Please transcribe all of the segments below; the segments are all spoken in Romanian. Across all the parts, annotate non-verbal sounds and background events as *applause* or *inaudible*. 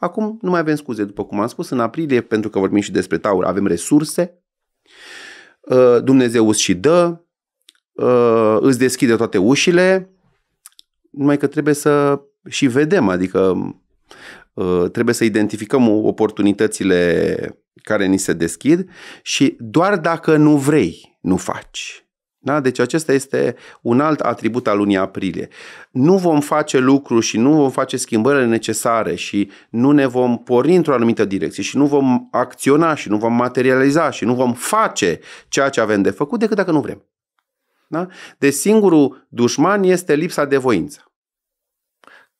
Acum nu mai avem scuze, după cum am spus, în aprilie, pentru că vorbim și despre Taur, avem resurse, uh, Dumnezeu îți și dă, uh, îți deschide toate ușile, numai că trebuie să și vedem, adică uh, trebuie să identificăm oportunitățile care ni se deschid și doar dacă nu vrei, nu faci. Da? Deci acesta este un alt atribut al lunii aprilie. Nu vom face lucruri și nu vom face schimbările necesare și nu ne vom porni într-o anumită direcție și nu vom acționa și nu vom materializa și nu vom face ceea ce avem de făcut decât dacă nu vrem. Da? Deci singurul dușman este lipsa de voință.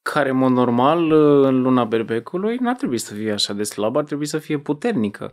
Care, în mod normal, în luna berbecului, n-ar trebui să fie așa de slabă, ar trebui să fie puternică.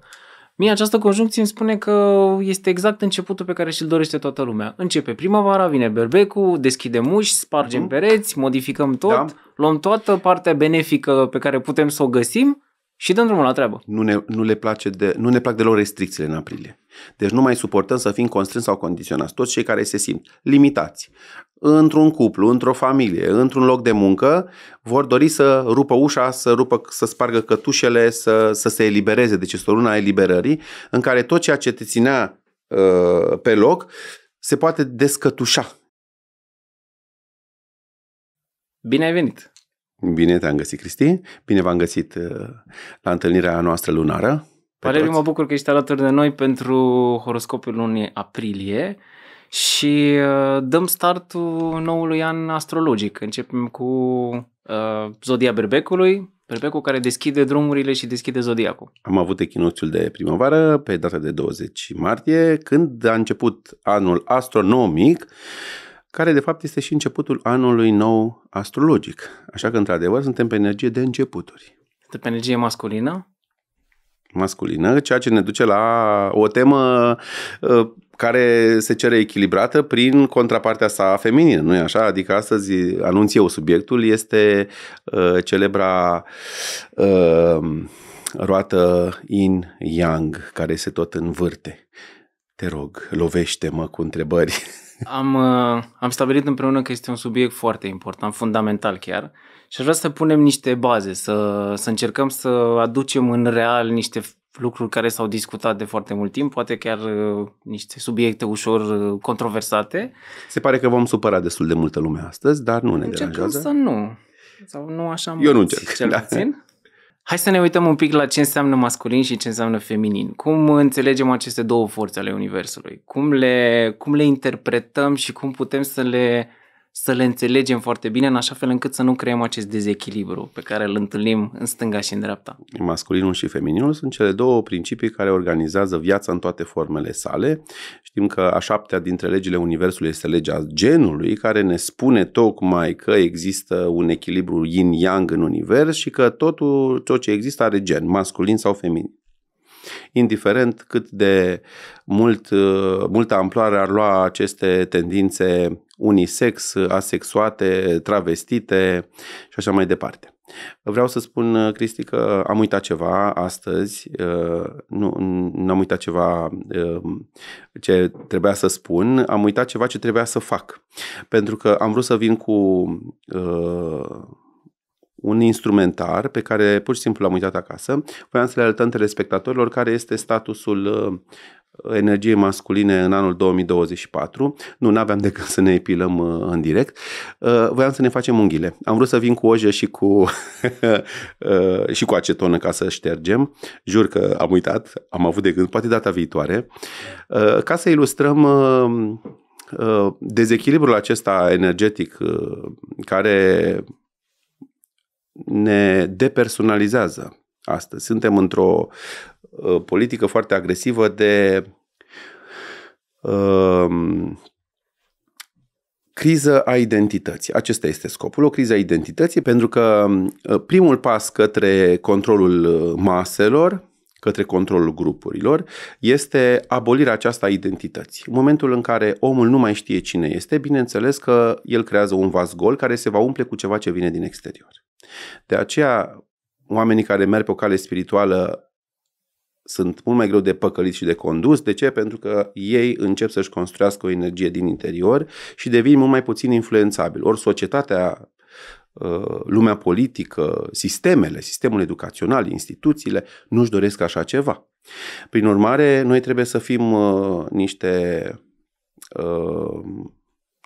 Mie această conjuncție îmi spune că este exact începutul pe care și-l dorește toată lumea. Începe primăvara, vine berbecul, deschidem uși, spargem uh-huh. pereți, modificăm tot, da. luăm toată partea benefică pe care putem să o găsim și dăm drumul la treabă. Nu ne, nu le place de, nu ne plac deloc restricțiile în aprilie. Deci nu mai suportăm să fim constrâns sau condiționați. Toți cei care se simt limitați, într-un cuplu, într-o familie, într-un loc de muncă, vor dori să rupă ușa, să, rupă, să spargă cătușele, să, să se elibereze. Deci este o lună a eliberării în care tot ceea ce te ținea uh, pe loc se poate descătușa. Bine ai venit! Bine te-am găsit, Cristi. Bine v-am găsit uh, la întâlnirea noastră lunară. Valeriu, mă bucur că ești alături de noi pentru horoscopul lunii aprilie și uh, dăm startul noului an astrologic. Începem cu uh, Zodia Berbecului, Berbecul care deschide drumurile și deschide zodiacul. Am avut echinoțiul de primăvară pe data de 20 martie, când a început anul astronomic, care de fapt este și începutul anului nou astrologic. Așa că, într-adevăr, suntem pe energie de începuturi. Suntem pe energie masculină? Masculină, ceea ce ne duce la o temă uh, care se cere echilibrată prin contrapartea sa feminină, nu-i așa? Adică astăzi anunț eu subiectul, este uh, celebra uh, roată in yang care se tot învârte. Te rog, lovește-mă cu întrebări. *laughs* Am, uh, am stabilit împreună că este un subiect foarte important, fundamental chiar, și aș vrea să punem niște baze, să, să încercăm să aducem în real niște lucruri care s-au discutat de foarte mult timp, poate chiar uh, niște subiecte ușor uh, controversate. Se pare că vom supăra destul de multă lume astăzi, dar nu ne Încercăm deranjează. să nu. Sau nu așa mult, Eu nu încerc. Cel da. puțin. Hai să ne uităm un pic la ce înseamnă masculin și ce înseamnă feminin. Cum înțelegem aceste două forțe ale Universului? Cum le, cum le interpretăm și cum putem să le să le înțelegem foarte bine, în așa fel încât să nu creăm acest dezechilibru pe care îl întâlnim în stânga și în dreapta. Masculinul și femininul sunt cele două principii care organizează viața în toate formele sale. Știm că a șaptea dintre legile Universului este legea genului, care ne spune tocmai că există un echilibru yin-yang în univers și că totul, tot ce există are gen, masculin sau feminin indiferent cât de mult, uh, multă amploare ar lua aceste tendințe unisex, asexuate, travestite și așa mai departe. Vreau să spun, uh, Cristi, că am uitat ceva astăzi, uh, nu, nu am uitat ceva ce trebuia să spun, am uitat ceva ce trebuia să fac. Pentru că am vrut să vin cu un instrumentar pe care pur și simplu l-am uitat acasă. Voiam să le arătăm telespectatorilor care este statusul uh, energiei masculine în anul 2024. Nu, n-aveam decât să ne epilăm uh, în direct. Uh, voiam să ne facem unghiile. Am vrut să vin cu ojă și cu, *laughs* și cu acetonă ca să ștergem. Jur că am uitat, am avut de gând, poate data viitoare. Ca să ilustrăm dezechilibrul acesta energetic care ne depersonalizează astăzi. Suntem într-o uh, politică foarte agresivă de uh, criză a identității. Acesta este scopul, o criză a identității, pentru că uh, primul pas către controlul uh, maselor către controlul grupurilor, este abolirea aceasta a identității. În momentul în care omul nu mai știe cine este, bineînțeles că el creează un vas gol care se va umple cu ceva ce vine din exterior. De aceea, oamenii care merg pe o cale spirituală sunt mult mai greu de păcălit și de condus. De ce? Pentru că ei încep să-și construiască o energie din interior și devin mult mai puțin influențabili. Ori societatea Uh, lumea politică, sistemele, sistemul educațional, instituțiile, nu-și doresc așa ceva. Prin urmare, noi trebuie să fim uh, niște uh,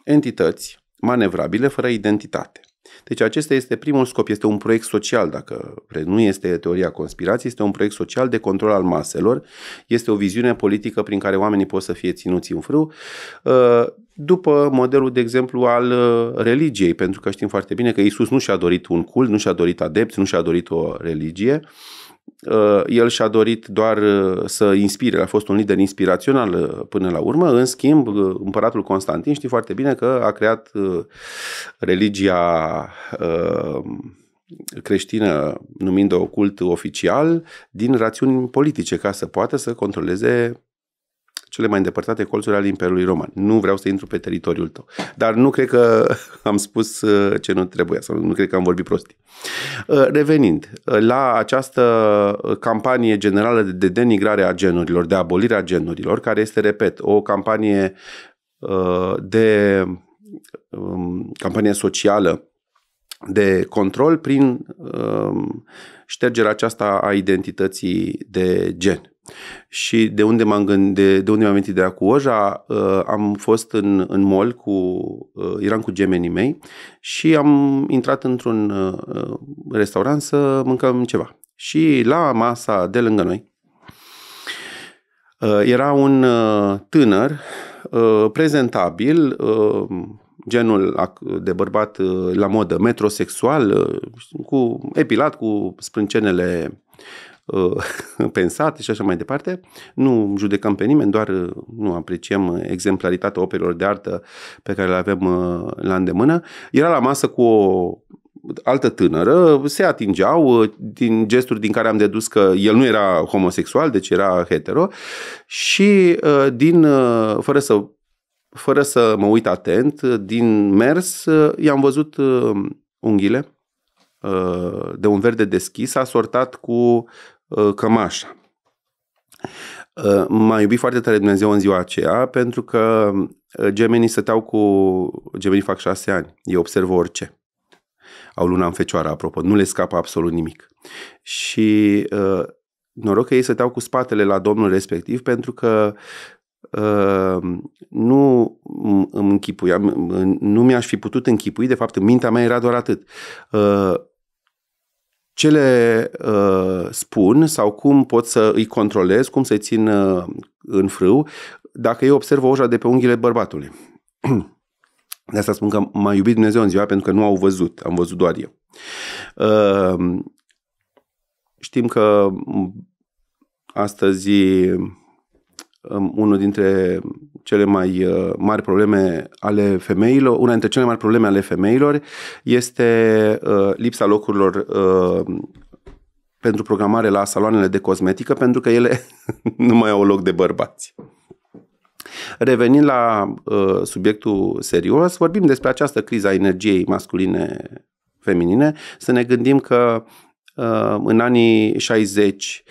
entități manevrabile fără identitate. Deci acesta este primul scop, este un proiect social, dacă vreți. nu este teoria conspirației, este un proiect social de control al maselor, este o viziune politică prin care oamenii pot să fie ținuți în frâu după modelul, de exemplu, al uh, religiei, pentru că știm foarte bine că Isus nu și-a dorit un cult, nu și-a dorit adepți, nu și-a dorit o religie, uh, el și-a dorit doar uh, să inspire, a fost un lider inspirațional până la urmă, în schimb împăratul Constantin știe foarte bine că a creat religia creștină numind-o cult oficial din rațiuni politice ca să poată să controleze cele mai îndepărtate colțuri ale Imperiului Roman. Nu vreau să intru pe teritoriul tău. Dar nu cred că *laughs* am spus uh, ce nu trebuia sau nu cred că am vorbit prostii. Uh, revenind uh, la această campanie generală de denigrare a genurilor, de abolire a genurilor, care este, repet, o campanie de um, campanie socială de control prin um, ștergerea aceasta a identității de gen. Și de unde m-am gândit, de, de unde mi-am amintit de cu Oja, uh, am fost în, în mall cu, uh, eram cu gemenii mei și am intrat într-un uh, restaurant să mâncăm ceva. Și la masa de lângă noi uh, era un uh, tânăr uh, prezentabil, uh, genul de bărbat uh, la modă, metrosexual, uh, cu epilat, cu sprâncenele Uh, *laughs* pensat și așa mai departe. Nu judecăm pe nimeni, doar uh, nu apreciem exemplaritatea operelor de artă pe care le avem uh, la îndemână. Era la masă cu o altă tânără, se atingeau din gesturi din care am dedus că el nu era homosexual, deci era hetero și din, fără să fără să mă uit atent, din mers i-am văzut unghiile Uh, de un verde deschis asortat cu uh, cămașa. Uh, m-a iubit foarte tare Dumnezeu în ziua aceea pentru că gemenii stăteau cu... Gemenii fac șase ani, ei observă orice. Au luna în fecioară, apropo, nu le scapă absolut nimic. Și noroc că ei stăteau cu spatele la domnul respectiv pentru că Uh, nu îmi închipuiam, nu mi-aș fi putut închipui, de fapt în mintea mea era doar atât. Uh, ce le uh, spun sau cum pot să îi controlez, cum să-i țin uh, în frâu, dacă eu observ oja de pe unghiile bărbatului. *clears throat* De asta spun că m-a iubit Dumnezeu în ziua pentru că nu au văzut, am văzut doar eu. Uh, știm că mm, astăzi unul dintre cele mai uh, mari probleme ale femeilor, una dintre cele mai mari probleme ale femeilor este uh, lipsa locurilor uh, pentru programare la saloanele de cosmetică, pentru că ele *laughs* nu mai au loc de bărbați. Revenind la subiectul serios, vorbim despre această criză a energiei masculine feminine, să ne gândim că în anii 60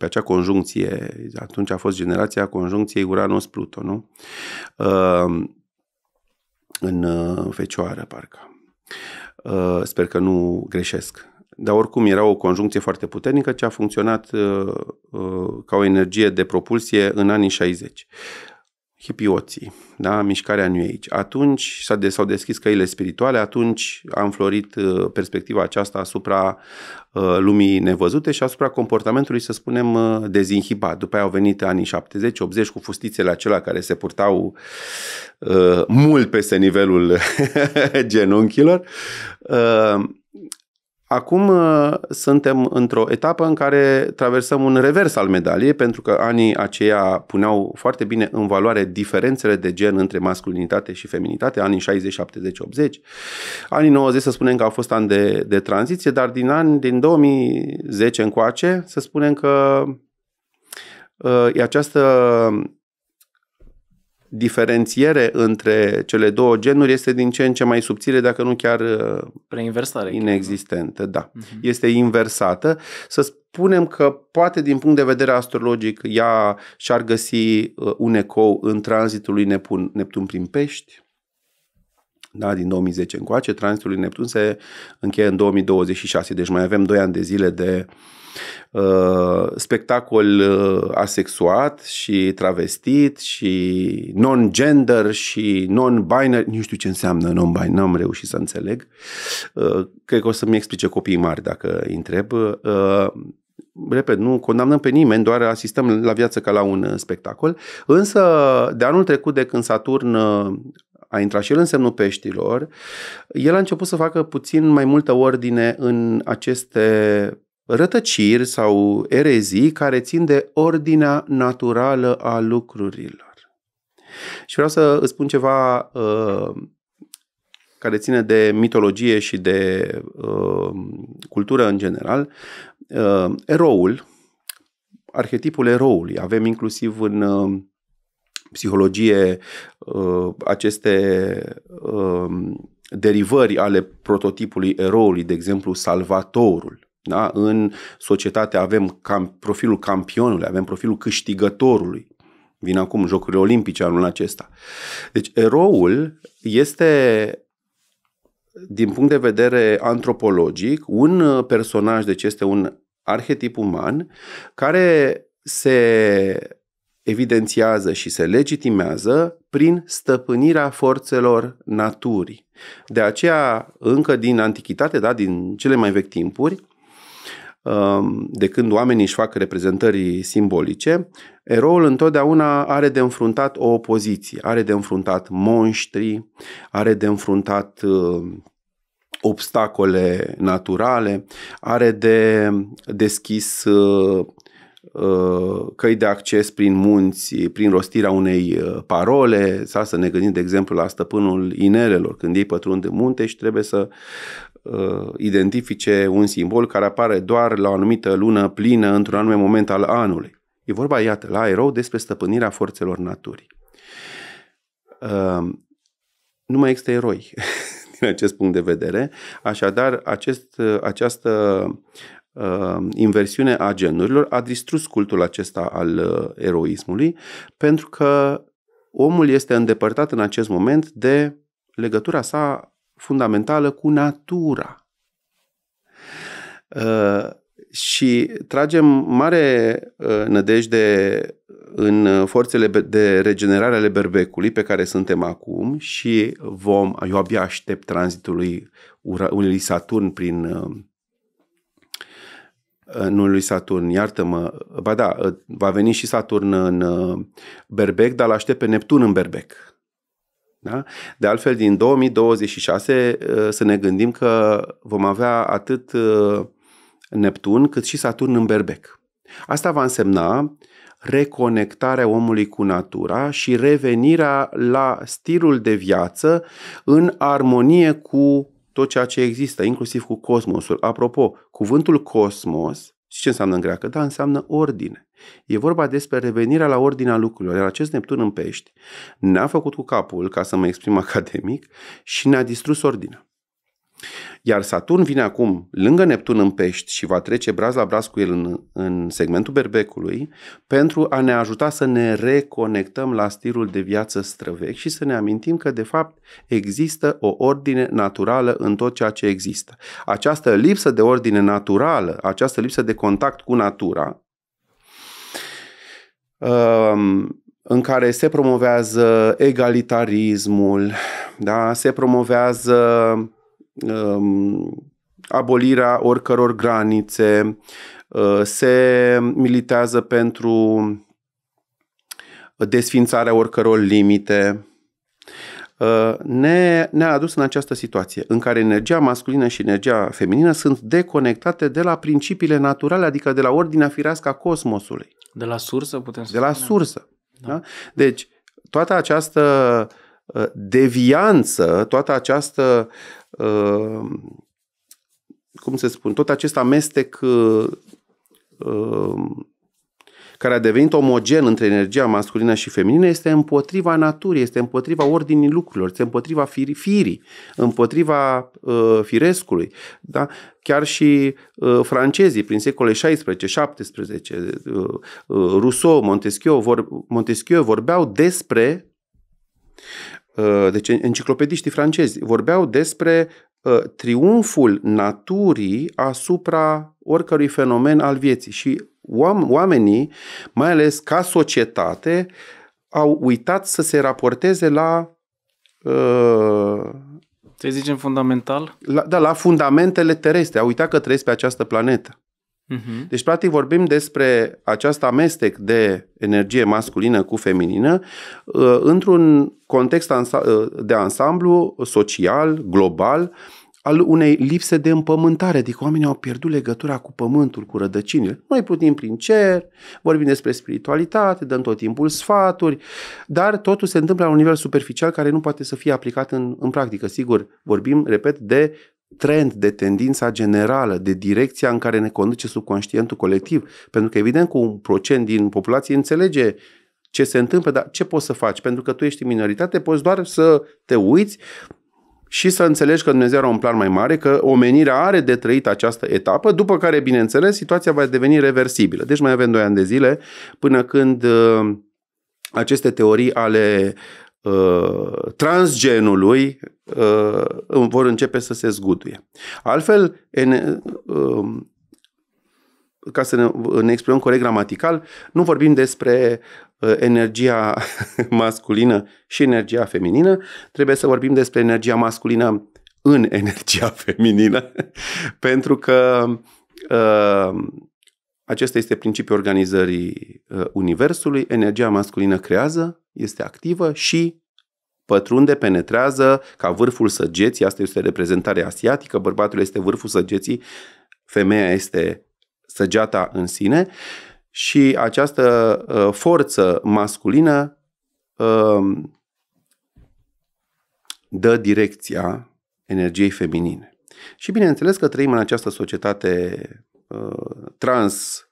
pe acea conjuncție, atunci a fost generația conjuncției Uranus-Pluto, nu? Ehm, în uh, fecioară, parcă. Ehm, sper că nu greșesc. Dar oricum era o conjuncție foarte puternică ce a funcționat uh, uh, ca o energie de propulsie în anii 60 hipioții, da? mișcarea New Age. Atunci s-a de, s-au deschis căile spirituale, atunci a înflorit uh, perspectiva aceasta asupra uh, lumii nevăzute și asupra comportamentului, să spunem, uh, dezinhibat. După aia au venit anii 70-80 cu fustițele acelea care se purtau uh, mult peste nivelul *laughs* genunchilor uh, Acum uh, suntem într-o etapă în care traversăm un revers al medaliei, pentru că anii aceia puneau foarte bine în valoare diferențele de gen între masculinitate și feminitate, anii 60, 70, 80. Anii 90 să spunem că au fost ani de, de tranziție, dar din ani din 2010 încoace să spunem că uh, această diferențiere între cele două genuri este din ce în ce mai subțire, dacă nu chiar uh, Preinversare, inexistentă. Chiar. Da. Uh-huh. Este inversată. Să spunem că poate din punct de vedere astrologic ea și-ar găsi uh, un ecou în tranzitul lui Neptun, Neptun prin pești, da, din 2010 încoace, tranzitul lui Neptun se încheie în 2026, deci mai avem 2 ani de zile de uh, Uh, spectacol uh, asexuat și travestit și non-gender și non-binary, nu știu ce înseamnă non-binary, n-am reușit să înțeleg. Uh, cred că o să-mi explice copiii mari dacă îi întreb repet, nu condamnăm pe nimeni, doar asistăm la viață ca la un spectacol. Însă, de anul trecut, de când Saturn a intrat și el în semnul peștilor, el a început să facă puțin mai multă ordine în aceste rătăciri sau erezii care țin de ordinea naturală a lucrurilor. Și vreau să îți spun ceva uh, care ține de mitologie și de uh, cultură în general. Uh, eroul, arhetipul eroului, avem inclusiv în uh, psihologie uh, aceste uh, derivări ale prototipului eroului, de exemplu, salvatorul da? În societate avem cam, profilul campionului, avem profilul câștigătorului. Vin acum Jocurile Olimpice anul acesta. Deci eroul este, din punct de vedere antropologic, un personaj, deci este un arhetip uman, care se evidențiază și se legitimează prin stăpânirea forțelor naturii. De aceea, încă din antichitate, da, din cele mai vechi timpuri, Um, de când oamenii își fac reprezentări simbolice, eroul întotdeauna are de înfruntat o opoziție, are de înfruntat monștri, are de înfruntat um, obstacole naturale, are de deschis uh, uh, căi de acces prin munți, prin rostirea unei uh, parole, sau să ne gândim, de exemplu, la stăpânul inerelor, când ei pătrund în munte și trebuie să Uh, identifice un simbol care apare doar la o anumită lună plină într-un anume moment al anului. E vorba, iată, la erou despre stăpânirea forțelor naturii. Uh, nu mai există eroi *laughs* din acest punct de vedere, așadar acest, uh, această inversiune a genurilor a distrus cultul acesta al eroismului pentru că omul este îndepărtat în acest moment de legătura sa fundamentală cu natura. Uh, și tragem mare uh, nădejde în forțele de regenerare ale berbecului pe care suntem acum și vom, eu abia aștept tranzitul lui, lui Saturn prin uh, nu lui Saturn, iartă-mă, ba da, va veni și Saturn în Berbec, dar l-aștept pe Neptun în Berbec da? De altfel, din 2026 uh, să ne gândim că vom avea atât uh, Neptun cât și Saturn în berbec. Asta va însemna reconectarea omului cu natura și revenirea la stilul de viață în armonie cu tot ceea ce există, inclusiv cu cosmosul. Apropo, cuvântul cosmos și ce înseamnă în greacă? Da, înseamnă ordine. E vorba despre revenirea la ordinea lucrurilor. Iar acest Neptun în pești ne-a făcut cu capul, ca să mă exprim *laughs* academic, și ne-a distrus ordinea. Iar Saturn vine acum lângă Neptun în pești și va trece braz la braz cu el în, în segmentul berbecului pentru a ne ajuta să ne reconectăm la stilul de viață străvechi și să ne amintim că de fapt există o ordine naturală în tot ceea ce există. Această lipsă de ordine naturală, această lipsă de contact cu natura, um, în care se promovează egalitarismul, da? se promovează Um, abolirea oricăror granițe, uh, se militează pentru desfințarea oricăror limite. Uh, ne, ne-a adus în această situație în care energia masculină și energia feminină sunt deconectate de la principiile naturale, adică de la ordinea firească a cosmosului. De la sursă putem să De la sursă. Da. Da? Deci, toată această uh, devianță, toată această Uh, cum se spun, tot acest amestec uh, uh, care a devenit omogen între energia masculină și feminină este împotriva naturii, este împotriva ordinii lucrurilor, este împotriva firii, împotriva firescului. Da? Chiar și uh, francezii prin secole 16, 17, uh, uh, Rousseau, Montesquieu, vor, Montesquieu vorbeau despre Uh, deci enciclopediștii francezi vorbeau despre uh, triumful naturii asupra oricărui fenomen al vieții și oamenii, mai ales ca societate, au uitat să se raporteze la să uh, zicem fundamental? La, da, la fundamentele terestre. Au uitat că trăiesc pe această planetă. Uh-huh. Deci, practic, vorbim despre acest amestec de energie masculină cu feminină uh, într-un context uh, de ansamblu social, global, al unei lipse de împământare, adică oamenii au pierdut legătura cu pământul, cu rădăcinile. Noi plutim prin cer, vorbim despre spiritualitate, dăm tot timpul sfaturi, dar totul se întâmplă la un nivel superficial care nu poate să fie aplicat în, în practică. Sigur, vorbim, repet, de trend, de tendința generală, de direcția în care ne conduce subconștientul colectiv. Pentru că evident că un procent din populație înțelege ce se întâmplă, dar ce poți să faci? Pentru că tu ești în minoritate, poți doar să te uiți și să înțelegi că Dumnezeu are un plan mai mare, că omenirea are de trăit această etapă, după care, bineînțeles, situația va deveni reversibilă. Deci mai avem 2 ani de zile până când uh, aceste teorii ale uh, transgenului Uh, vor începe să se zguduie. Altfel, în, uh, ca să ne, ne exprimăm corect gramatical, nu vorbim despre uh, energia *laughs* masculină și energia feminină, trebuie să vorbim despre energia masculină în *laughs* energia feminină, *laughs* pentru că acesta este principiul organizării Universului. Energia masculină creează, este activă și pătrunde, penetrează ca vârful săgeții, asta este reprezentarea asiatică, bărbatul este vârful săgeții, femeia este săgeata în sine și această uh, forță masculină uh, dă direcția energiei feminine. Și bineînțeles că trăim în această societate uh, trans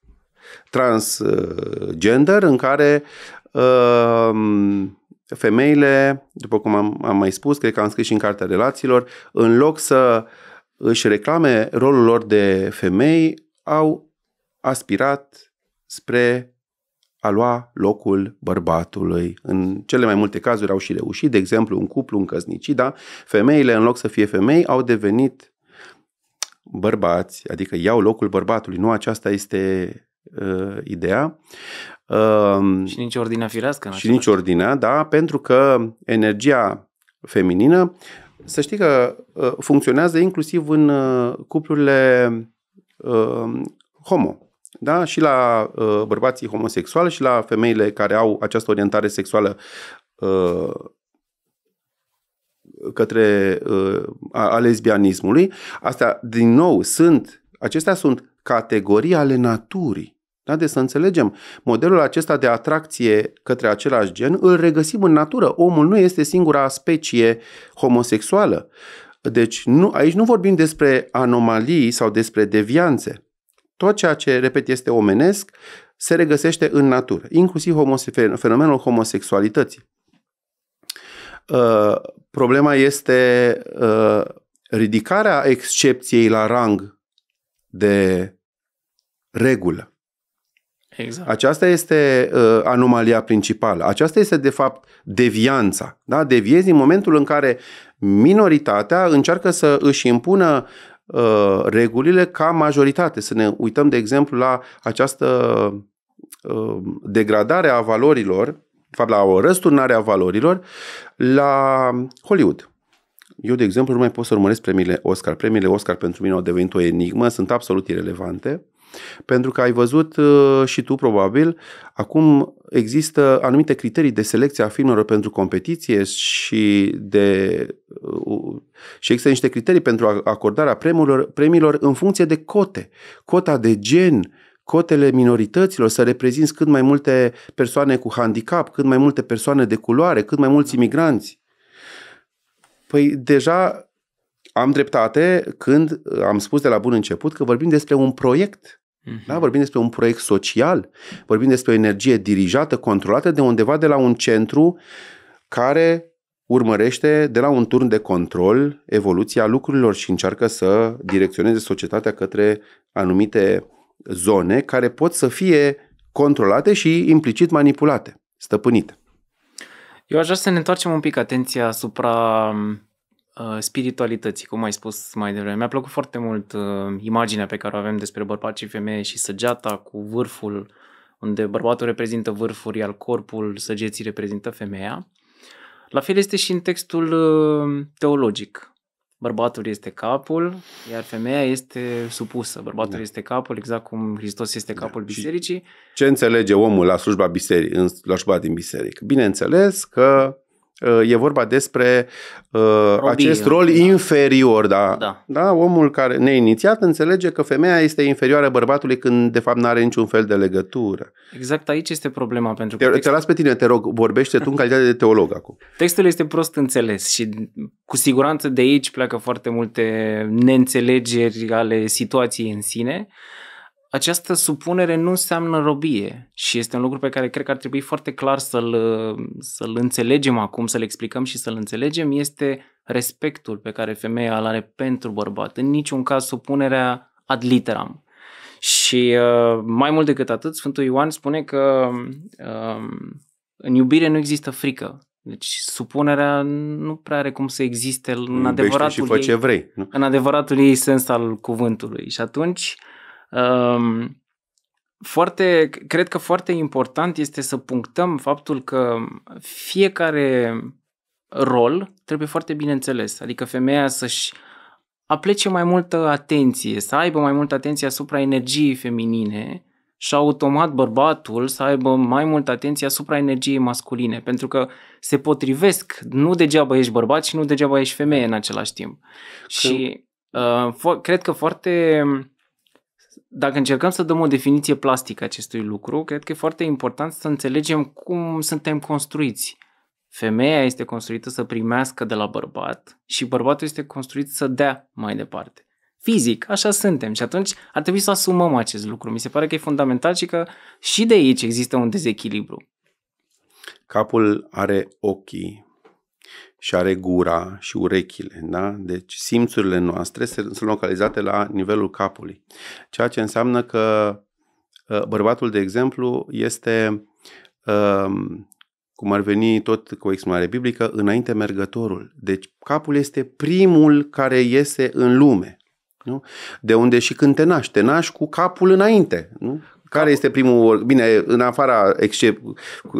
transgender în care uh, femeile, după cum am, am mai spus, cred că am scris și în Cartea Relațiilor, în loc să își reclame rolul lor de femei, au aspirat spre a lua locul bărbatului. În cele mai multe cazuri au și reușit, de exemplu, un cuplu, un căsnicit, da? Femeile, în loc să fie femei, au devenit bărbați, adică iau locul bărbatului. Nu aceasta este uh, ideea. Ehm, și nici ordinea firească. Și nici ordinea, da, pentru că energia feminină, să știi că uh, funcționează inclusiv în uh, cuplurile uh, homo. Da? Și la uh, bărbații homosexuali și la femeile care au această orientare sexuală uh, către uh, a, a lesbianismului, astea, din nou, sunt, acestea sunt categorii ale naturii. Da? Deci să înțelegem, modelul acesta de atracție către același gen îl regăsim în natură. Omul nu este singura specie homosexuală. Deci nu, aici nu vorbim despre anomalii sau despre devianțe. Tot ceea ce, repet, este omenesc se regăsește în natură, inclusiv homose- fenomenul homosexualității. Uh, problema este uh, ridicarea excepției la rang de regulă. Exact. Aceasta este uh, anomalia principală. Aceasta este, de fapt, devianța. Da? Deviezi în momentul în care minoritatea încearcă să își impună uh, regulile ca majoritate. Să ne uităm, de exemplu, la această uh, degradare a valorilor, de fapt, la o răsturnare a valorilor, la Hollywood. Eu, de exemplu, nu mai pot să urmăresc premiile Oscar. Premiile Oscar pentru mine au devenit o enigmă, sunt absolut irelevante. Pentru că ai văzut uh, și tu probabil, acum există anumite criterii de selecție a filmelor pentru competiție și, de, uh, uh, și există niște criterii pentru acordarea premiilor, premiilor în funcție de cote. Cota de gen, cotele minorităților, să reprezinți cât mai multe persoane cu handicap, cât mai multe persoane de culoare, cât mai mulți imigranți. Păi deja am dreptate când am spus de la bun început că vorbim despre un proiect Mhm. Da? Vorbim despre un proiect social, vorbim despre o energie dirijată, controlată de undeva de la un centru care urmărește de la un turn de control evoluția lucrurilor și încearcă să direcționeze societatea către anumite zone care pot să fie controlate și implicit manipulate, stăpânite. Eu aș vrea să ne întoarcem un pic atenția asupra Uh, spiritualității, cum ai spus mai devreme. Mi-a plăcut foarte mult uh, imaginea pe care o avem despre bărbat și femeie și săgeata cu vârful, unde bărbatul reprezintă vârful, iar corpul săgeții reprezintă femeia. La fel este și în textul uh, teologic. Bărbatul este capul, iar femeia este supusă. Bărbatul da. este capul, exact cum Hristos este da. capul da. bisericii. Și ce înțelege omul la slujba, biseric, în slujba din biserică? Bineînțeles că Uh, e vorba despre uh, acest rol da. inferior, da. da. Da, omul care neinițiat înțelege că femeia este inferioară bărbatului când de fapt nu are niciun fel de legătură. Exact aici este problema pentru că te, textul... te las pe tine, te rog, vorbește tu în calitate de teolog acum. Textul este prost înțeles și cu siguranță de aici pleacă foarte multe neînțelegeri ale situației în sine. Uh, această supunere nu înseamnă robie și este un lucru pe care cred că ar trebui foarte clar să-l, să-l înțelegem acum, să-l explicăm și să-l înțelegem, este respectul pe care femeia îl are pentru bărbat, în niciun caz supunerea ad literam. Și uh, mai mult decât atât, Sfântul Ioan spune că um, în iubire nu există frică, deci supunerea nu prea are cum să existe în adevăratul, și ei, ce vrei, nu? în adevăratul ei sens al cuvântului. Și atunci Um, foarte, cred că foarte important este să punctăm faptul că fiecare rol trebuie foarte bine înțeles, adică femeia să-și aplece mai multă atenție, să aibă mai multă atenție asupra energiei feminine și automat bărbatul să aibă mai multă atenție asupra energiei masculine, pentru că se potrivesc, nu degeaba ești bărbat și nu degeaba ești femeie în același timp. Că... Și uh, fo- cred că foarte dacă încercăm să dăm o definiție plastică acestui lucru, cred că e foarte important să înțelegem cum suntem construiți. Femeia este construită să primească de la bărbat și bărbatul este construit să dea mai departe. Fizic, așa suntem și atunci ar trebui să asumăm acest lucru. Mi se pare că e fundamental și că și de aici există un dezechilibru. Capul are ochii și are gura și urechile. Da? Deci simțurile noastre sunt localizate la nivelul capului. Ceea ce înseamnă că ă, bărbatul, de exemplu, este, ă, cum ar veni tot cu o exprimare biblică, înainte mergătorul. Deci capul este primul care iese în lume. Nu? De unde și când te naști, te naști cu capul înainte. Nu? Care este primul... Bine, în afara excep,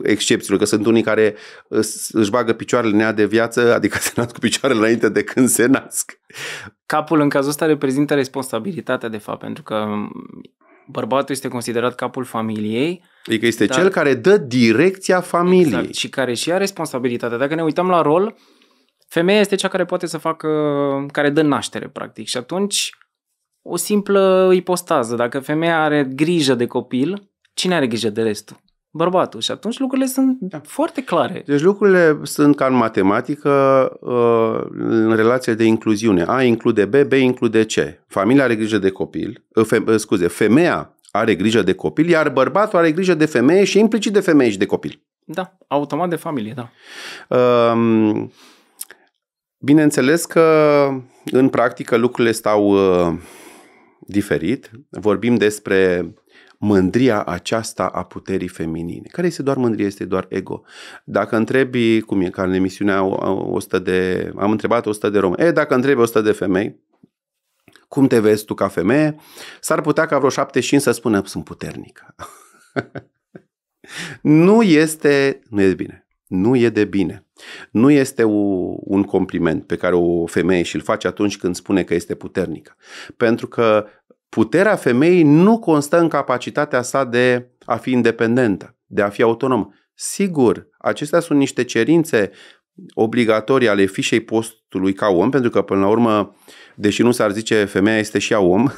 excepțiilor, că sunt unii care uh, își bagă picioarele nea de viață, adică *laughs* se nasc cu picioarele înainte de când se nasc. Capul în cazul ăsta reprezintă responsabilitatea, de fapt, pentru că um, bărbatul este considerat capul familiei. Adică este dar... cel care dă direcția familiei. Exact, și care și ia responsabilitatea. Dacă ne uităm la rol, femeia este cea care poate să facă, care dă naștere, practic. Și atunci o simplă ipostază. Dacă femeia are grijă de copil, cine are grijă de restul? Bărbatul. Și atunci lucrurile sunt da. foarte clare. Deci lucrurile sunt ca în matematică uh, în relația de incluziune. A include B, B include C. Familia are grijă de copil, uh, feme, uh, scuze, femeia are grijă de copil, iar bărbatul are grijă de femeie și implicit de femeie și de copil. Da, automat de familie, da. Um, bineînțeles că în practică lucrurile stau diferit. Vorbim despre mândria aceasta a puterii feminine. Care este doar mândrie, este doar ego. Dacă întrebi, cum e ca în emisiunea 100 de... Am întrebat 100 de români. E, dacă întrebi 100 de femei, cum te vezi tu ca femeie? S-ar putea ca vreo 75 să spună, sunt puternică. *laughs* nu este... Nu e bine. Nu e de bine. Nu este o, un compliment pe care o femeie și-l face atunci când spune că este puternică. Pentru că Puterea femeii nu constă în capacitatea sa de a fi independentă, de a fi autonomă. Sigur, acestea sunt niște cerințe obligatorii ale fișei postului ca om, pentru că, până la urmă, deși nu s-ar zice femeia este și a om,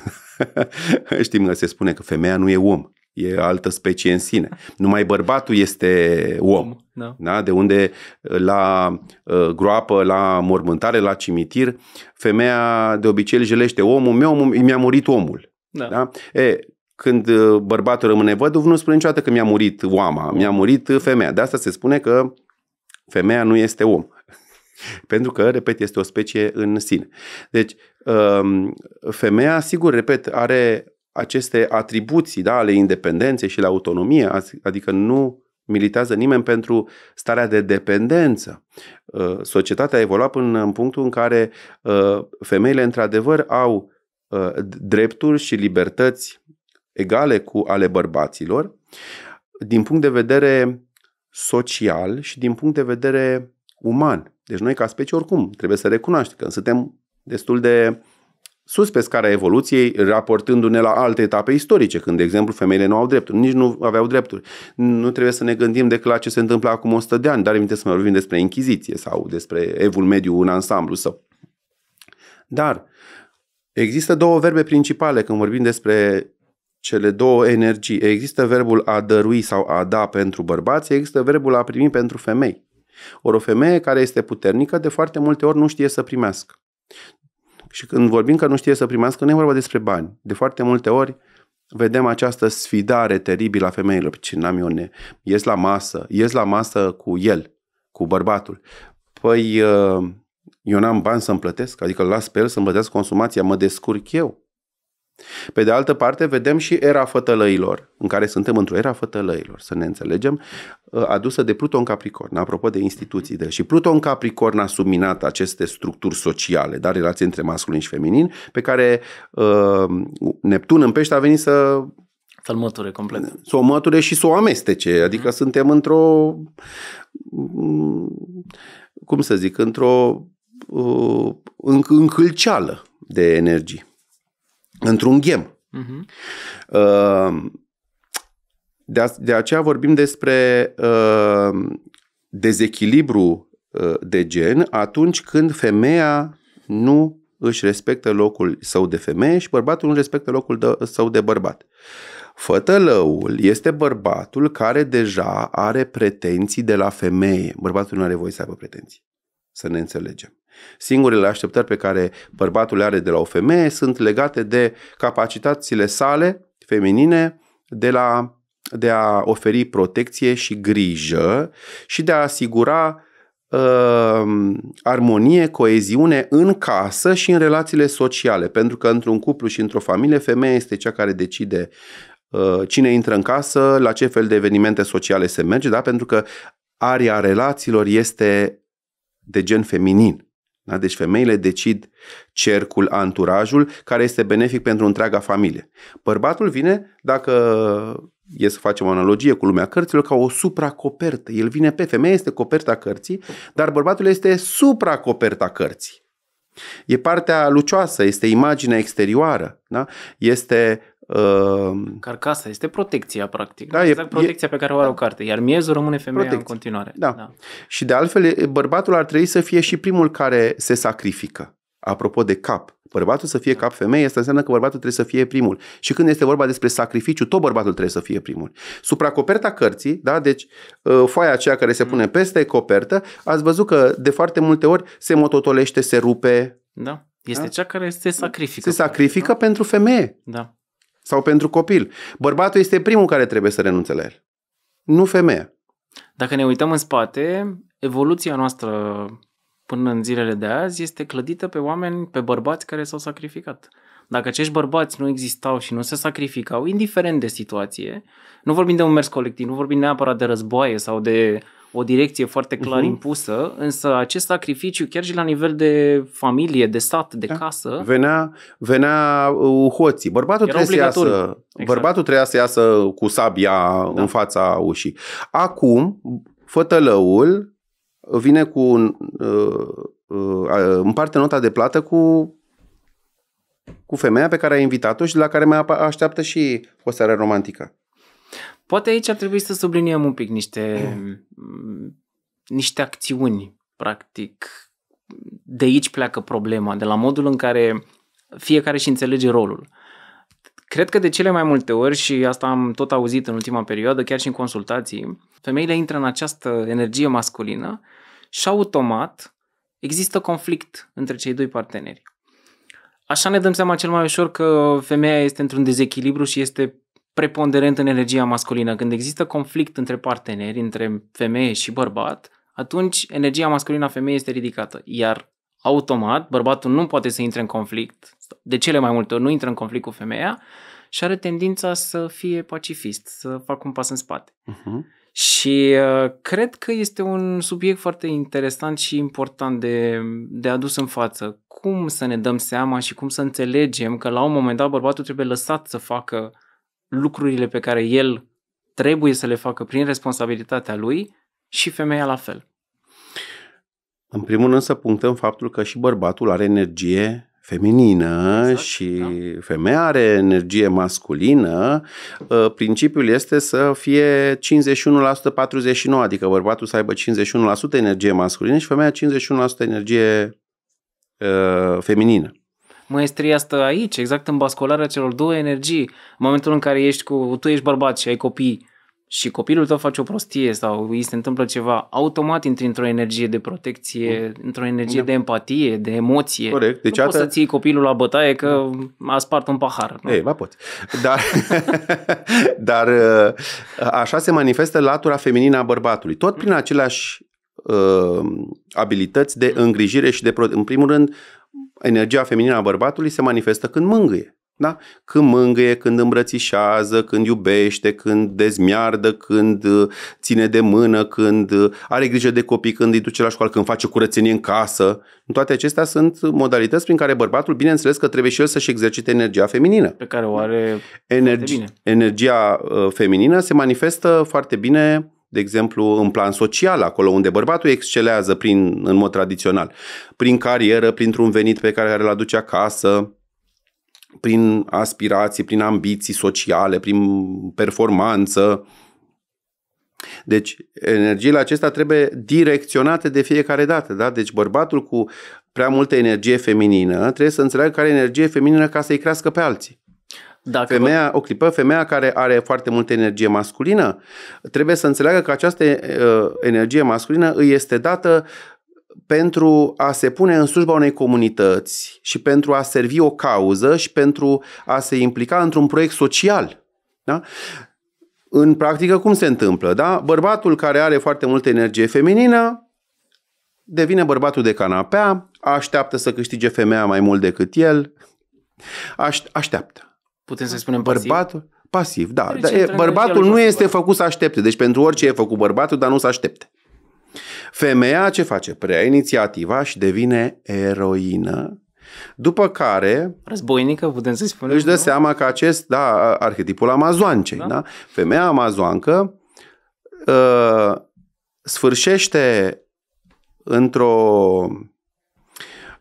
*laughs* știm că se spune că femeia nu e om e altă specie în sine. Numai bărbatul este om. Da. Da? De unde la ă, groapă, la mormântare, la cimitir, femeia de obicei jelește omul meu, mi-a murit omul. Da. Da? E, când ă, bărbatul rămâne văduv, nu spune niciodată că mi-a murit oama, mi-a murit femeia. De asta se spune că femeia nu este om. *laughs* Pentru că, repet, este o specie în sine. Deci, ă, femeia, sigur, repet, are aceste atribuții da, ale independenței și la autonomie, adică nu militează nimeni pentru starea de dependență. Uh, societatea a evoluat până în punctul în care uh, femeile, într-adevăr, au uh, drepturi și libertăți egale cu ale bărbaților, din punct de vedere social și din punct de vedere uman. Deci noi, ca specie, oricum, trebuie să recunoaștem că suntem destul de sus pe scara evoluției, raportându-ne la alte etape istorice, când, de exemplu, femeile nu au drepturi, nici nu aveau drepturi. Nu trebuie să ne gândim decât la ce se întâmplă acum 100 de ani, dar evite să mai vorbim despre Inchiziție sau despre Evul Mediu în ansamblu său. Dar există două verbe principale când vorbim despre cele două energii. Există verbul a dărui sau a da pentru bărbați, există verbul a primi pentru femei. Ori o femeie care este puternică, de foarte multe ori nu știe să primească. Și când vorbim că nu știe să primească, nu e vorba despre bani. De foarte multe ori vedem această sfidare teribilă a femeilor. Păi ce n-am eu ne... Ies la masă, ies la masă cu el, cu bărbatul. Păi uh, eu n-am bani să-mi plătesc, adică las pe el să-mi plătesc consumația, mă descurc eu. Pe de altă parte, vedem și era fătălăilor, în care suntem într-o era fătălăilor, să ne înțelegem, ă, adusă de Pluton Capricorn, apropo de instituții. De... Și Pluton Capricorn a subminat aceste structuri sociale, dar relații între masculin și feminin, pe care uh, Neptun în pește a venit să să-l măture complet. Să o măture și să o amestece. Adică mm. suntem într-o. cum să zic, într-o uh, înc- încâlceală de energii într-un ghem. Uh-huh. De, aceea vorbim despre ehm, dezechilibru de gen atunci când femeia nu își respectă locul său de femeie și bărbatul nu respectă locul de, său de bărbat. Fătălăul este bărbatul care deja are pretenții de la femeie. Bărbatul nu are voie să aibă pretenții. Să ne înțelegem. Singurele așteptări pe care bărbatul le are de la o femeie sunt legate de capacitățile sale feminine de, la, de a oferi protecție și grijă și de a asigura uh, armonie, coeziune în casă și în relațiile sociale. Pentru că într-un cuplu și într-o familie, femeia este cea care decide uh, cine intră în casă, la ce fel de evenimente sociale se merge, da? pentru că aria relațiilor este de gen feminin. Da? Deci femeile decid cercul, anturajul, care este benefic pentru întreaga familie. Bărbatul vine, dacă e să facem o analogie cu lumea cărților, ca o supracopertă. El vine pe, femeie este coperta cărții, dar bărbatul este supracoperta cărții. E partea lucioasă, este imaginea exterioară, da? este Ehm, Carcasa este protecția, practic. Da, exact e, protecția e, pe care o are da. o carte. Iar miezul rămâne femeia protecție. în continuare. Da. da. Și de altfel, bărbatul ar trebui să fie și primul care se sacrifică. Apropo de cap, bărbatul să fie da. cap femeie, asta înseamnă că bărbatul trebuie să fie primul. Și când este vorba despre sacrificiu, tot bărbatul trebuie să fie primul. Supra coperta cărții, da, deci ă, foaia aceea care se mm. pune peste copertă, ați văzut că de foarte multe ori se mototolește, se rupe. Da. Este da? cea care se sacrifică. Se sacrifică da? pentru femeie. Da sau pentru copil. Bărbatul este primul care trebuie să renunțe la el, nu femeia. Dacă ne uităm în spate, evoluția noastră până în zilele de azi este clădită pe oameni, pe bărbați care s-au sacrificat. Dacă acești bărbați nu existau și nu se sacrificau, indiferent de situație, nu vorbim de un mers colectiv, nu vorbim neapărat de războaie sau de o direcție foarte clar uh-huh. impusă, însă acest sacrificiu, chiar și la nivel de familie, de stat, de da. casă... Venea, venea uh, hoții. Bărbatul trebuia, să iasă, exact. bărbatul trebuia să iasă cu sabia da. în fața ușii. Acum, fătălăul vine cu... Un, uh, uh, împarte nota de plată cu cu femeia pe care a invitat-o și la care mai așteaptă și o seară romantică. Poate aici ar trebui să subliniem un pic niște, *clears throat* niște acțiuni, practic. De aici pleacă problema, de la modul în care fiecare și înțelege rolul. Cred că de cele mai multe ori, și asta am tot auzit în ultima perioadă, chiar și în consultații, femeile intră în această energie masculină și automat există conflict între cei doi parteneri. Așa ne dăm seama cel mai ușor că femeia este într-un dezechilibru și este preponderent în energia masculină. Când există conflict între parteneri, între femeie și bărbat, atunci energia masculină a femeii este ridicată, iar automat bărbatul nu poate să intre în conflict, de cele mai multe ori nu intră în conflict cu femeia și are tendința să fie pacifist, să facă un pas în spate. Uh-huh. Și uh, cred că este un subiect foarte interesant și important de, de adus în față. Cum să ne dăm seama și cum să înțelegem că la un moment dat bărbatul trebuie lăsat să facă uh, lucrurile pe care el trebuie să le facă prin responsabilitatea lui și femeia la fel. În primul rând să punctăm faptul că și bărbatul are energie feminină exact, și da. femeia are energie masculină, ă, principiul este să fie 51% 49%, adică bărbatul să aibă 51% energie masculină și femeia 51% energie uh, feminină maestria asta aici, exact în bascolarea celor două energii. În momentul în care ești cu, tu ești bărbat și ai copii și copilul tău face o prostie sau îi se întâmplă ceva, automat intri într-o energie de protecție, mm. într-o energie da. de empatie, de emoție. Corect. Deci nu atâta... poți să ții copilul la bătaie că da. a spart un pahar. Nu? Ei, ba poți. Dar, *laughs* dar uh, așa se manifestă latura feminină a bărbatului. Tot prin aceleași uh, abilități de îngrijire și de, în primul rând, energia feminină a bărbatului se manifestă când mângâie. Da? Când mângâie, când îmbrățișează, când iubește, când dezmiardă, când uh, ține de mână, când uh, are grijă de copii, când îi duce la școală, când face curățenie în casă. Toate acestea sunt modalități prin care bărbatul, bineînțeles că trebuie și el să-și exercite energia feminină. Pe care o are Energi- bine. Energia uh, feminină se manifestă foarte bine de exemplu, în plan social, acolo unde bărbatul excelează prin, în mod tradițional, prin carieră, printr-un venit pe care îl aduce acasă, prin aspirații, prin ambiții sociale, prin performanță. Deci, energiile acestea trebuie direcționate de fiecare dată. Da? Deci, bărbatul cu prea multă energie feminină trebuie să înțeleagă care energie feminină ca să-i crească pe alții. Dacă femeia, o clipă, femeia care are foarte multă energie masculină, trebuie să înțeleagă că această uh, energie masculină îi este dată pentru a se pune în slujba unei comunități și pentru a servi o cauză și pentru a se implica într-un proiect social. Da? În practică, cum se întâmplă? Da? Bărbatul care are foarte multă energie feminină devine bărbatul de canapea, așteaptă să câștige femeia mai mult decât el, aș, așteaptă. Putem să spunem bărbatul, pasiv? Da. Da, pasiv, da. Dar e, bărbatul nu este făcut să aștepte. Deci pentru orice e făcut bărbatul, dar nu să aștepte. Femeia ce face? prea inițiativa și devine eroină. După care... Războinică, putem să spunem. Își dă nu? seama că acest, da, arhetipul amazoancei, da? da? Femeia amazoancă uh, sfârșește într-o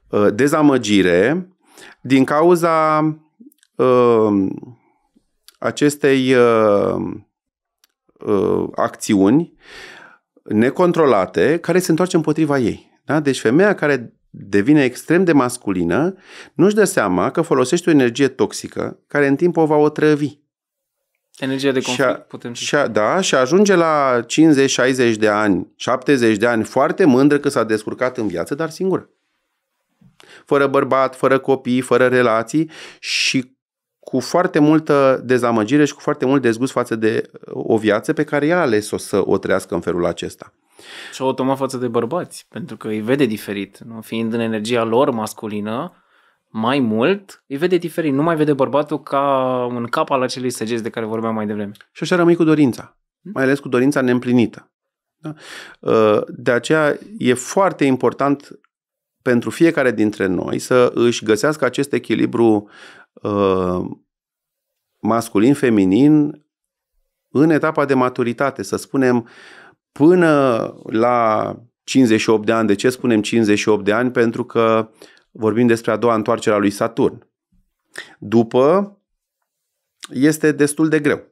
uh, dezamăgire din cauza Ehm, acestei ehm, ehm, acțiuni necontrolate care se întoarce împotriva ei. Da? Deci femeia care devine extrem de masculină nu-și dă seama că folosește o energie toxică care în timp o va otrăvi. Energia de conflict, și a, putem și a, Da, și ajunge la 50-60 de ani, 70 de ani, foarte mândră că s-a descurcat în viață, dar singură. Fără bărbat, fără copii, fără relații și cu foarte multă dezamăgire și cu foarte mult dezgust față de uh, o viață pe care ea a ales-o să o trăiască în felul acesta. Și automat față de bărbați, pentru că îi vede diferit, nu? fiind în energia lor masculină, mai mult, îi vede diferit. Nu mai vede bărbatul ca un cap al acelei săgeți de care vorbeam mai devreme. Și așa rămâi cu dorința, hmm? mai ales cu dorința neîmplinită. Da? Uh, de aceea e foarte important pentru fiecare dintre noi să își găsească acest echilibru Uh, masculin, feminin, în etapa de maturitate, să spunem, până la 58 de ani. De ce spunem 58 de ani? Pentru că vorbim despre a doua întoarcere a lui Saturn. După, este destul de greu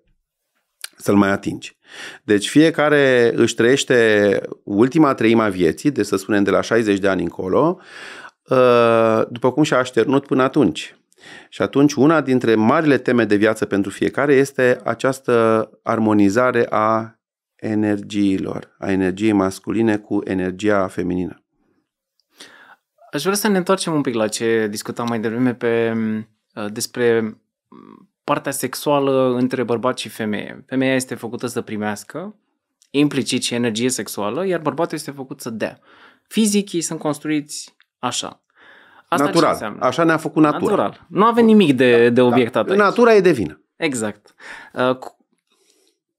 să-l mai atingi. Deci fiecare își trăiește ultima treime a vieții, de să spunem de la 60 de ani încolo, uh, după cum și-a așternut până atunci. Și atunci una dintre marile teme de viață pentru fiecare este această armonizare a energiilor, a energiei masculine cu energia feminină. Aș vrea să ne întoarcem un pic la ce discutam mai devreme pe, uh, despre mm, partea sexuală între bărbat și femeie. Femeia este făcută să primească, implicit și energie sexuală, iar bărbatul este făcut să dea. Fizicii sunt construiți așa. Asta Natural. Ce înseamnă? Așa ne-a făcut natura. Natural. Nu avem nimic de, da, de da. obiectat da. aici. Natura e de vină. Exact. Uh,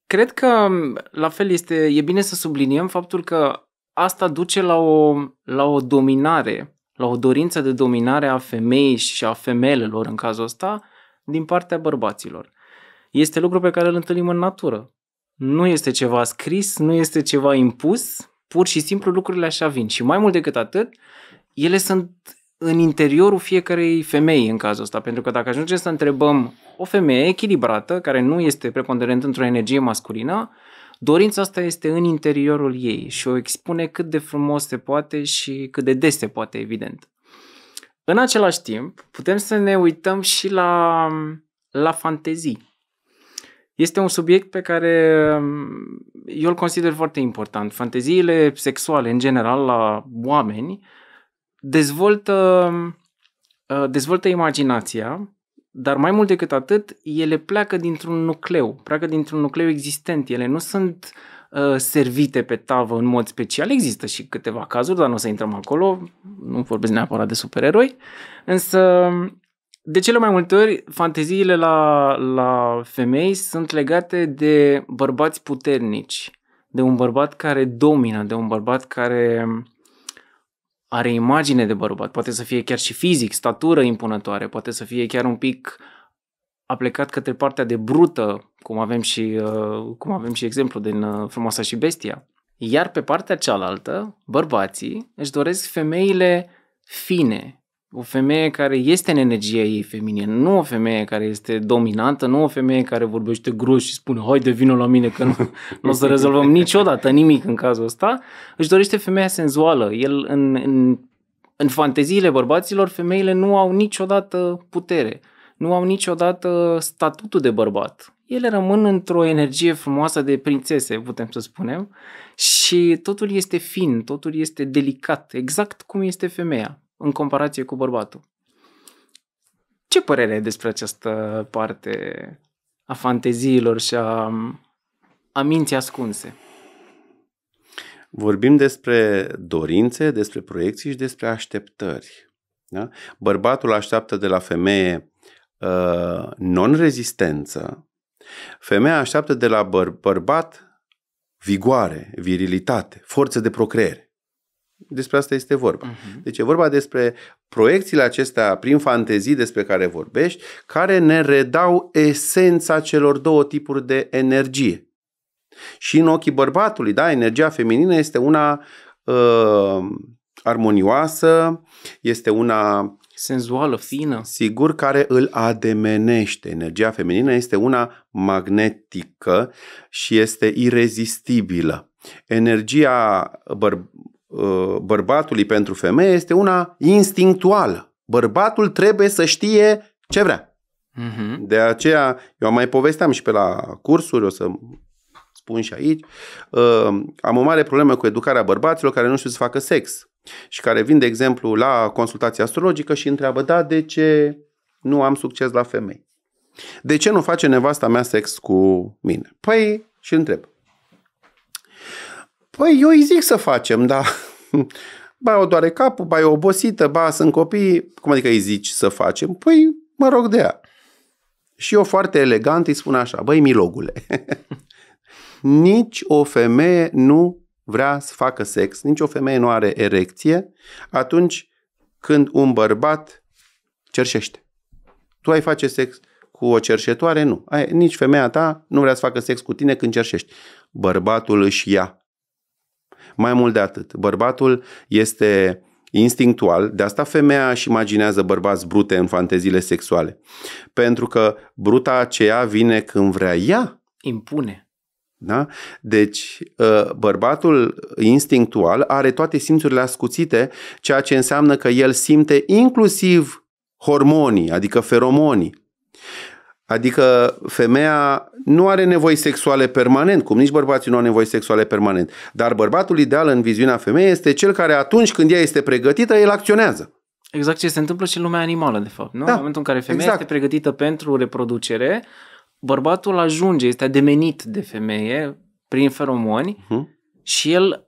cred că la fel este, e bine să subliniem faptul că asta duce la o, la o dominare, la o dorință de dominare a femeii și a femelelor în cazul ăsta din partea bărbaților. Este lucru pe care îl întâlnim în natură. Nu este ceva scris, nu este ceva impus, pur și simplu lucrurile așa vin. Și mai mult decât atât, ele sunt în interiorul fiecarei femei în cazul ăsta, pentru că dacă ajungem să întrebăm o femeie echilibrată, care nu este preponderent într-o energie masculină, dorința asta este în interiorul ei și o expune cât de frumos se poate și cât de des se poate, evident. În același timp, putem să ne uităm și la, la fantezii. Este un subiect pe care eu îl consider foarte important. Fanteziile sexuale, în general, la oameni, dezvoltă, uh, dezvoltă imaginația, dar mai mult decât atât, ele pleacă dintr-un nucleu, pleacă dintr-un nucleu existent. Ele nu sunt uh, servite pe tavă în mod special. Există și câteva cazuri, dar nu o să intrăm acolo. Nu vorbesc neapărat de supereroi. Însă, de cele mai multe ori, fanteziile la, la femei sunt legate de bărbați puternici, de un bărbat care domină, de un bărbat care uh, are imagine de bărbat, poate să fie chiar și fizic, statură impunătoare, poate să fie chiar un pic a plecat către partea de brută, cum avem și, uh, cum avem și exemplu din uh, Frumoasa și Bestia. Iar pe partea cealaltă, bărbații își doresc femeile fine, o femeie care este în energia ei feminină, nu o femeie care este dominantă, nu o femeie care vorbește gros și spune haide vină la mine că nu, nu o să rezolvăm niciodată nimic în cazul ăsta, își dorește femeia senzuală. El în, în, în fanteziile bărbaților, femeile nu au niciodată putere, nu au niciodată statutul de bărbat. Ele rămân într-o energie frumoasă de prințese, putem să spunem, și totul este fin, totul este delicat, exact cum este femeia în comparație cu bărbatul. Ce părere ai despre această parte a fanteziilor și a, a minții ascunse? Vorbim despre dorințe, despre proiecții și despre așteptări. Da? Bărbatul așteaptă de la femeie uh, non-rezistență, femeia așteaptă de la băr- bărbat vigoare, virilitate, forță de procreere despre asta este vorba. Uh-huh. Deci e vorba despre proiecțiile acestea prin fantezii despre care vorbești, care ne redau esența celor două tipuri de energie. Și în ochii bărbatului, da, energia feminină este una uh, armonioasă, este una senzuală, fină. Sigur, care îl ademenește. Energia feminină este una magnetică și este irezistibilă. Energia băr- Uh, bărbatului pentru femeie este una instinctuală. Bărbatul trebuie să știe ce vrea. Uh-huh. De aceea, eu am mai povesteam și pe la cursuri, o să spun și aici, uh, am o mare problemă cu educarea bărbaților care nu știu să facă sex și care vin, de exemplu, la consultație astrologică și întreabă, da, de ce nu am succes la femei? De ce nu face nevasta mea sex cu mine? Păi, și întreb, Păi eu îi zic să facem, da. *laughs* Ba o doare capul, ba e obosită, ba sunt copii. Cum adică îi zici să facem? Păi mă rog de ea. Și eu foarte elegant îi spun așa, băi milogule, *laughs* nici o femeie nu vrea să facă sex, nici o femeie nu are erecție atunci când un bărbat cerșește. Tu ai face sex cu o cerșetoare? Nu. Ai, nici femeia ta nu vrea să facă sex cu tine când cerșești. Bărbatul își ia mai mult de atât, bărbatul este instinctual, de asta femeia își imaginează bărbați brute în fanteziile sexuale. Pentru că bruta aceea vine când vrea ea. Impune. Da? Deci, ă, bărbatul instinctual are toate simțurile ascuțite, ceea ce înseamnă că el simte inclusiv hormonii, adică feromonii. Adică femeia nu are nevoi sexuale permanent, cum nici bărbații nu au nevoi sexuale permanent. Dar bărbatul ideal în viziunea femeii este cel care atunci când ea este pregătită, el acționează. Exact ce se întâmplă și în lumea animală, de fapt. Nu? Da, în momentul în care femeia exact. este pregătită pentru reproducere, bărbatul ajunge, este ademenit de femeie prin feromoni uh-huh. și el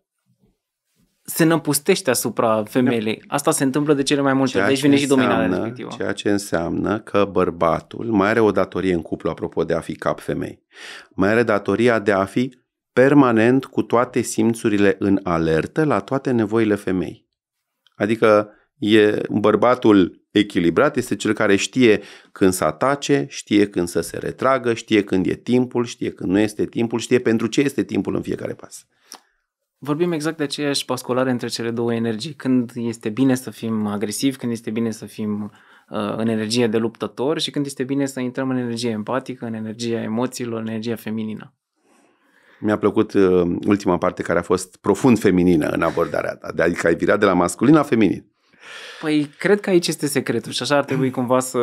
se năpustește asupra femeii. Da. Asta se întâmplă de cele mai multe ceea ori, deci vine și dominarea respectivă. Ceea ce înseamnă că bărbatul mai are o datorie în cuplu, apropo de a fi cap femei. Mai are datoria de a fi permanent cu toate simțurile în alertă la toate nevoile femei. Adică e bărbatul echilibrat este cel care știe când să atace, știe când să se retragă, știe când e timpul, știe când nu este timpul, știe pentru ce este timpul în fiecare pas. Vorbim exact de aceeași pascolare între cele două energii. Când este bine să fim agresivi, când este bine să fim uh, în energie de luptător și când este bine să intrăm în energie empatică, în energia emoțiilor, în energia feminină. Mi-a plăcut uh, ultima parte care a fost profund feminină în abordarea ta, adică ai virat de la masculin la feminin. Păi cred că aici este secretul și așa ar trebui cumva să,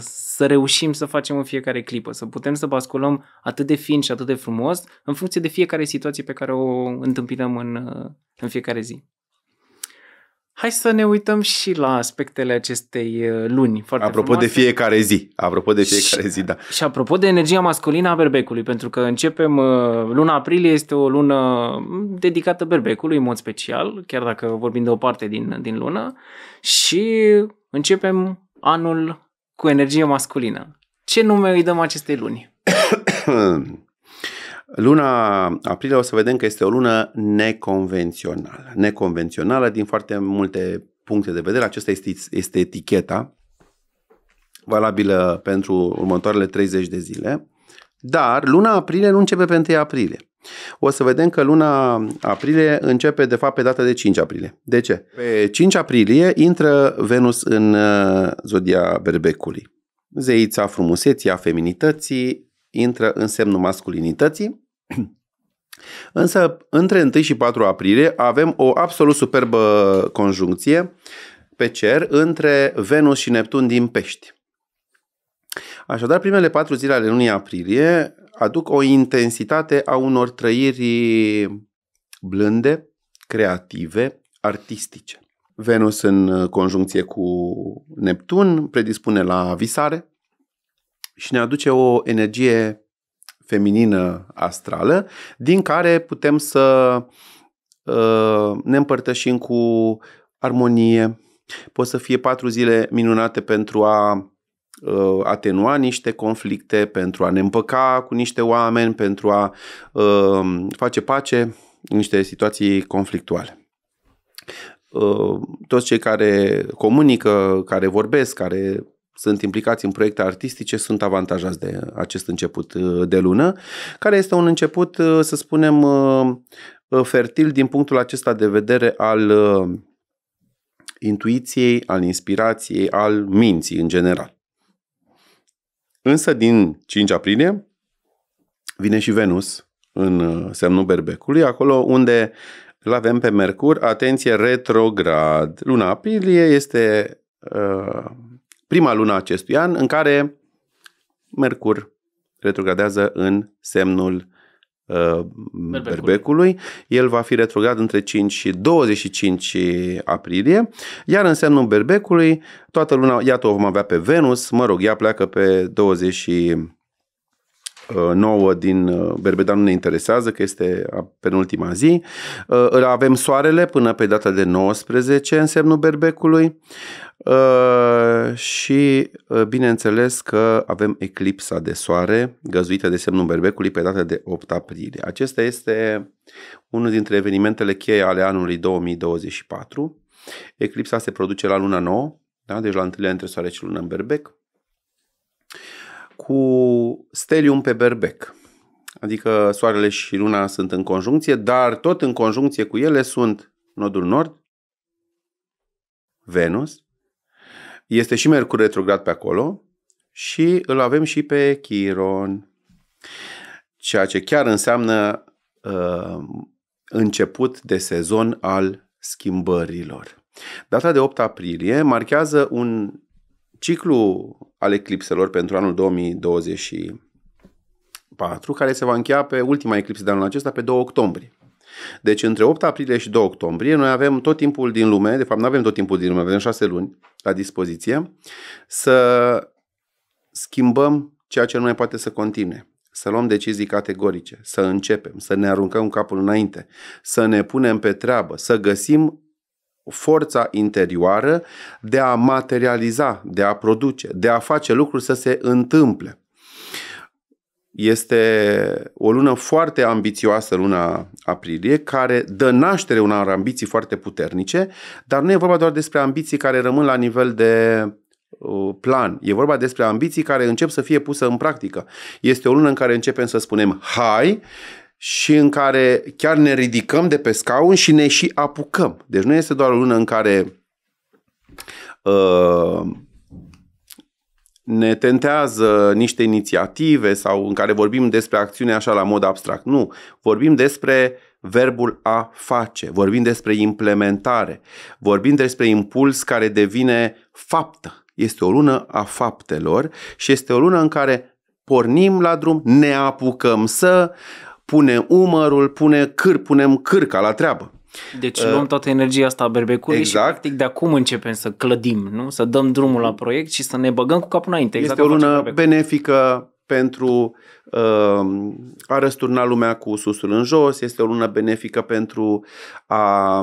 să reușim să facem în fiecare clipă, să putem să basculăm atât de fin și atât de frumos în funcție de fiecare situație pe care o întâmpinăm în, în fiecare zi hai să ne uităm și la aspectele acestei uh, luni foarte Apropo frumoase. de fiecare zi, apropo de fiecare și, zi, da. Și apropo de energia masculină a berbecului, pentru că începem, uh, luna aprilie este o lună dedicată berbecului în mod special, chiar dacă vorbim de o parte din, din lună, și începem anul cu energie masculină. Ce nume îi dăm acestei luni? *coughs* Luna aprilie o să vedem că este o lună neconvențională. Neconvențională din foarte multe puncte de vedere. Acesta este, este eticheta valabilă pentru următoarele 30 de zile. Dar luna aprilie nu începe pe 1 aprilie. O să vedem că luna aprilie începe de fapt pe data de 5 aprilie. De ce? Pe 5 aprilie intră Venus în uh, zodia berbecului. Zeița frumuseții, a feminității, intră în semnul masculinității *clears throat* Însă, între 1 și 4 aprilie avem o absolut superbă conjuncție pe cer între Venus și Neptun din Pești. Așadar, primele patru zile ale lunii aprilie aduc o intensitate a unor trăiri blânde, creative, artistice. Venus în conjuncție cu Neptun predispune la visare și ne aduce o energie feminină astrală, din care putem să uh, ne împărtășim cu armonie. Pot să fie patru zile minunate pentru a uh, atenua niște conflicte, pentru a ne împăca cu niște oameni, pentru a uh, face pace în niște situații conflictuale toți cei care comunică, care vorbesc, care sunt implicați în proiecte artistice sunt avantajați de acest început uh, de lună, care este un început, uh, să spunem, uh, fertil din punctul acesta de vedere al intuiției, al inspirației, al minții în general. Însă din 5 aprilie vine și Venus în semnul berbecului, acolo unde îl avem pe Mercur, atenție, retrograd. Luna aprilie este prima lună a acestui an în care Mercur retrogradează în semnul uh, berbecului. berbecului. El va fi retrograd între 5 și 25 aprilie, iar în semnul berbecului, toată luna, iată, o vom avea pe Venus, mă rog, ea pleacă pe 20 Uh, nouă din uh, Berbedan nu ne interesează, că este penultima zi. Uh, îl avem soarele până pe data de 19, în semnul berbecului. Și bineînțeles că avem eclipsa de soare găzuită de semnul berbecului pe data de 8 aprilie. Acesta este unul dintre evenimentele cheie ale anului 2024. Eclipsa se produce la luna nouă, da? deci la întâlnirea între soare și lună în berbec cu stelium pe berbec. Adică Soarele și Luna sunt în conjuncție, dar tot în conjuncție cu ele sunt nodul nord, Venus, este și Mercur retrograd pe acolo și îl avem și pe Chiron. Ceea ce chiar înseamnă uh, început de sezon al schimbărilor. Data de 8 aprilie marchează un ciclu al eclipselor pentru anul 2024, care se va încheia pe ultima eclipsă de anul acesta, pe 2 octombrie. Deci între 8 aprilie și 2 octombrie noi avem tot timpul din lume, de fapt nu avem tot timpul din lume, avem 6 luni la dispoziție, să schimbăm ceea ce nu mai poate să continue. Să luăm decizii categorice, să începem, să ne aruncăm capul înainte, să ne punem pe treabă, să găsim forța interioară de a materializa, de a produce, de a face lucruri să se întâmple. Este o lună foarte ambițioasă, luna aprilie, care dă naștere unor ambiții foarte puternice, dar nu e vorba doar despre ambiții care rămân la nivel de uh, plan. E vorba despre ambiții care încep să fie pusă în practică. Este o lună în care începem să spunem hai și în care chiar ne ridicăm de pe scaun și ne și apucăm. Deci nu este doar o lună în care uh, ne tentează niște inițiative sau în care vorbim despre acțiune așa la mod abstract. Nu, vorbim despre verbul a face, vorbim despre implementare, vorbim despre impuls care devine faptă. Este o lună a faptelor și este o lună în care pornim la drum, ne apucăm să, pune umărul, pune câr, punem cârca la treabă. Deci uh, luăm toată energia asta a berbecului exact. și practic de acum începem să clădim, nu? Să dăm drumul la proiect și să ne băgăm cu capul înainte. Exact este o lună benefică pentru uh, a răsturna lumea cu susul în jos, este o lună benefică pentru a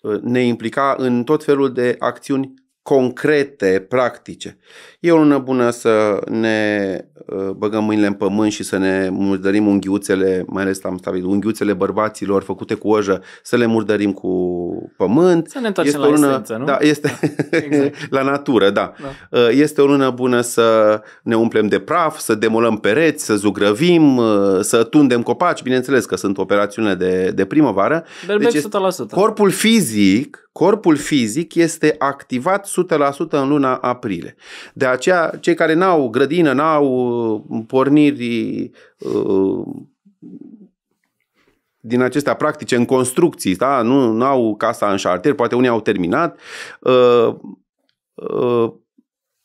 uh, ne implica în tot felul de acțiuni concrete, practice. E o lună bună să ne uh, băgăm mâinile în pământ și să ne murdărim unghiuțele, mai ales am stabilit, unghiuțele bărbaților făcute cu ojă, să le murdărim cu pământ. Să ne întoarcem este la lună, esență, nu? Da, este *laughs* exact. *laughs* la natură, da. da. Uh, este o lună bună să ne umplem de praf, să demolăm pereți, să zugrăvim, uh, să tundem copaci, bineînțeles că sunt operațiunile de, de primăvară. Berbec deci 100%. Corpul fizic, corpul fizic este activat 100% în luna aprilie. De aceea, cei care n-au grădină, n-au uh, porniri uh, din acestea practice în construcții, da? nu au casa în șartier, poate unii au terminat, uh,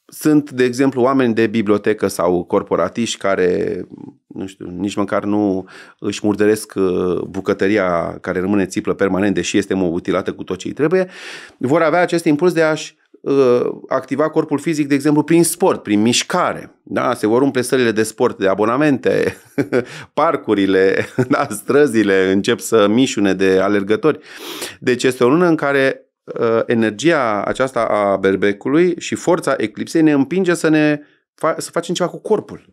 sunt, de exemplu, oameni de bibliotecă sau corporatiști care, nu știu, nici măcar nu își murdăresc bucătăria care rămâne țiplă permanent, deși este mobutilată cu tot ce îi trebuie, vor avea acest impuls de a-și Uh, activa corpul fizic, de exemplu, prin sport, prin mișcare. Da? Se vor umple sălile de sport de abonamente, *laughs* parcurile, *laughs* da? străzile încep să mișune de alergători. Deci este o lună în care uh, energia aceasta a berbecului și forța eclipsei ne împinge să ne fa- să facem ceva cu corpul.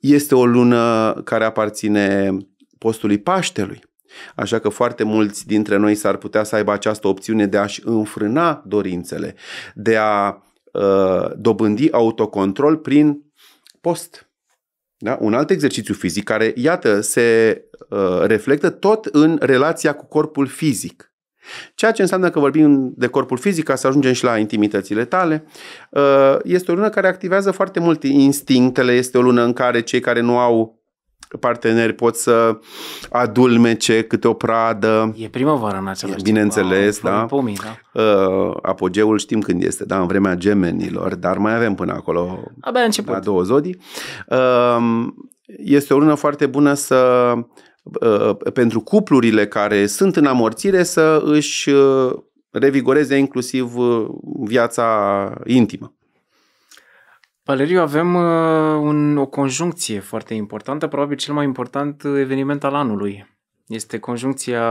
Este o lună care aparține postului Paștelui. Așa că foarte mulți dintre noi s-ar putea să aibă această opțiune de a-și înfrâna dorințele, de a uh, dobândi autocontrol prin post. Da? Un alt exercițiu fizic care, iată, se uh, reflectă tot în relația cu corpul fizic. Ceea ce înseamnă că vorbim de corpul fizic, ca să ajungem și la intimitățile tale, ă, este o lună care activează foarte mult instinctele, este o lună în care cei care nu au parteneri, pot să adulmece câte o pradă. E primăvară în același timp. Bineînțeles, da. Pomii, da. Uh, apogeul știm când este, da, în vremea gemenilor, dar mai avem până acolo Abia început. La două zodii. Uh, este o lună foarte bună să uh, pentru cuplurile care sunt în amorțire să își uh, revigoreze inclusiv uh, viața intimă. Valeriu, avem uh, un, o conjuncție foarte importantă, probabil cel mai important uh, eveniment al anului. Este conjuncția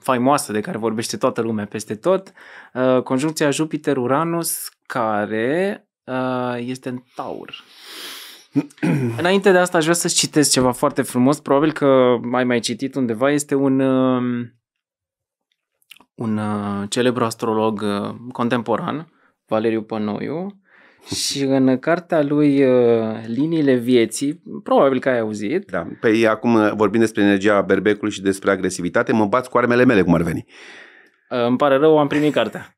faimoasă de care vorbește toată lumea peste tot, uh, conjuncția Jupiter-Uranus, care uh, este în taur. *clears throat* Înainte de asta aș vrea să-ți citesc ceva foarte frumos, probabil că ai mai citit undeva, este un, uh, un uh, celebru astrolog contemporan, Valeriu Pănoiu, și în cartea lui uh, Liniile vieții, probabil că ai auzit. Da, păi acum uh, vorbim despre energia berbecului și despre agresivitate, mă bați cu armele mele, cum ar veni. Uh, îmi pare rău, am primit cartea.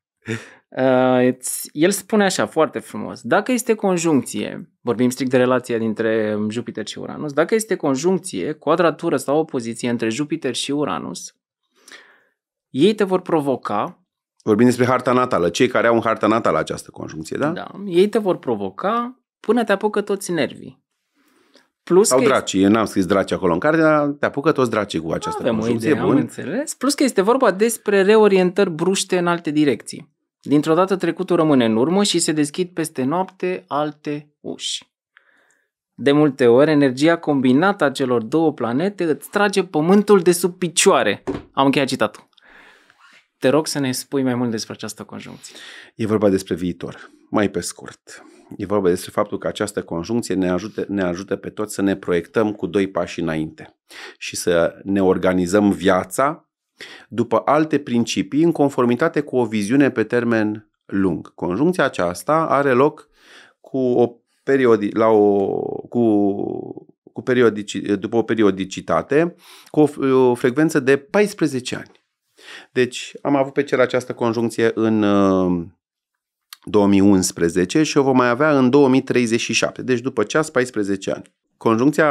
El spune așa foarte frumos, dacă este conjuncție, vorbim strict de relația dintre Jupiter și Uranus, dacă este conjuncție, quadratură sau opoziție între Jupiter și Uranus, ei te vor provoca Vorbim despre harta natală. Cei care au în harta natală această conjuncție, da? Da. Ei te vor provoca până te apucă toți nervii. Plus Sau că Dracii, este... eu n-am scris draci acolo în carte, dar te apucă toți dracii cu această Avem conjuncție. Idee, bun. Am înțeles. Plus că este vorba despre reorientări bruște în alte direcții. Dintr-o dată trecutul rămâne în urmă și se deschid peste noapte alte uși. De multe ori, energia combinată a celor două planete îți trage pământul de sub picioare. Am încheiat citatul. Te rog să ne spui mai mult despre această conjuncție. E vorba despre viitor, mai pe scurt. E vorba despre faptul că această conjuncție ne ajută, ne ajută pe toți să ne proiectăm cu doi pași înainte și să ne organizăm viața după alte principii în conformitate cu o viziune pe termen lung. Conjuncția aceasta are loc cu o periodi, la o, cu, cu periodici, după o periodicitate cu o, o frecvență de 14 ani. Deci am avut pe cer această conjuncție în 2011 uh, și o vom mai avea în 2037, deci după ceas 14 ani. Conjuncția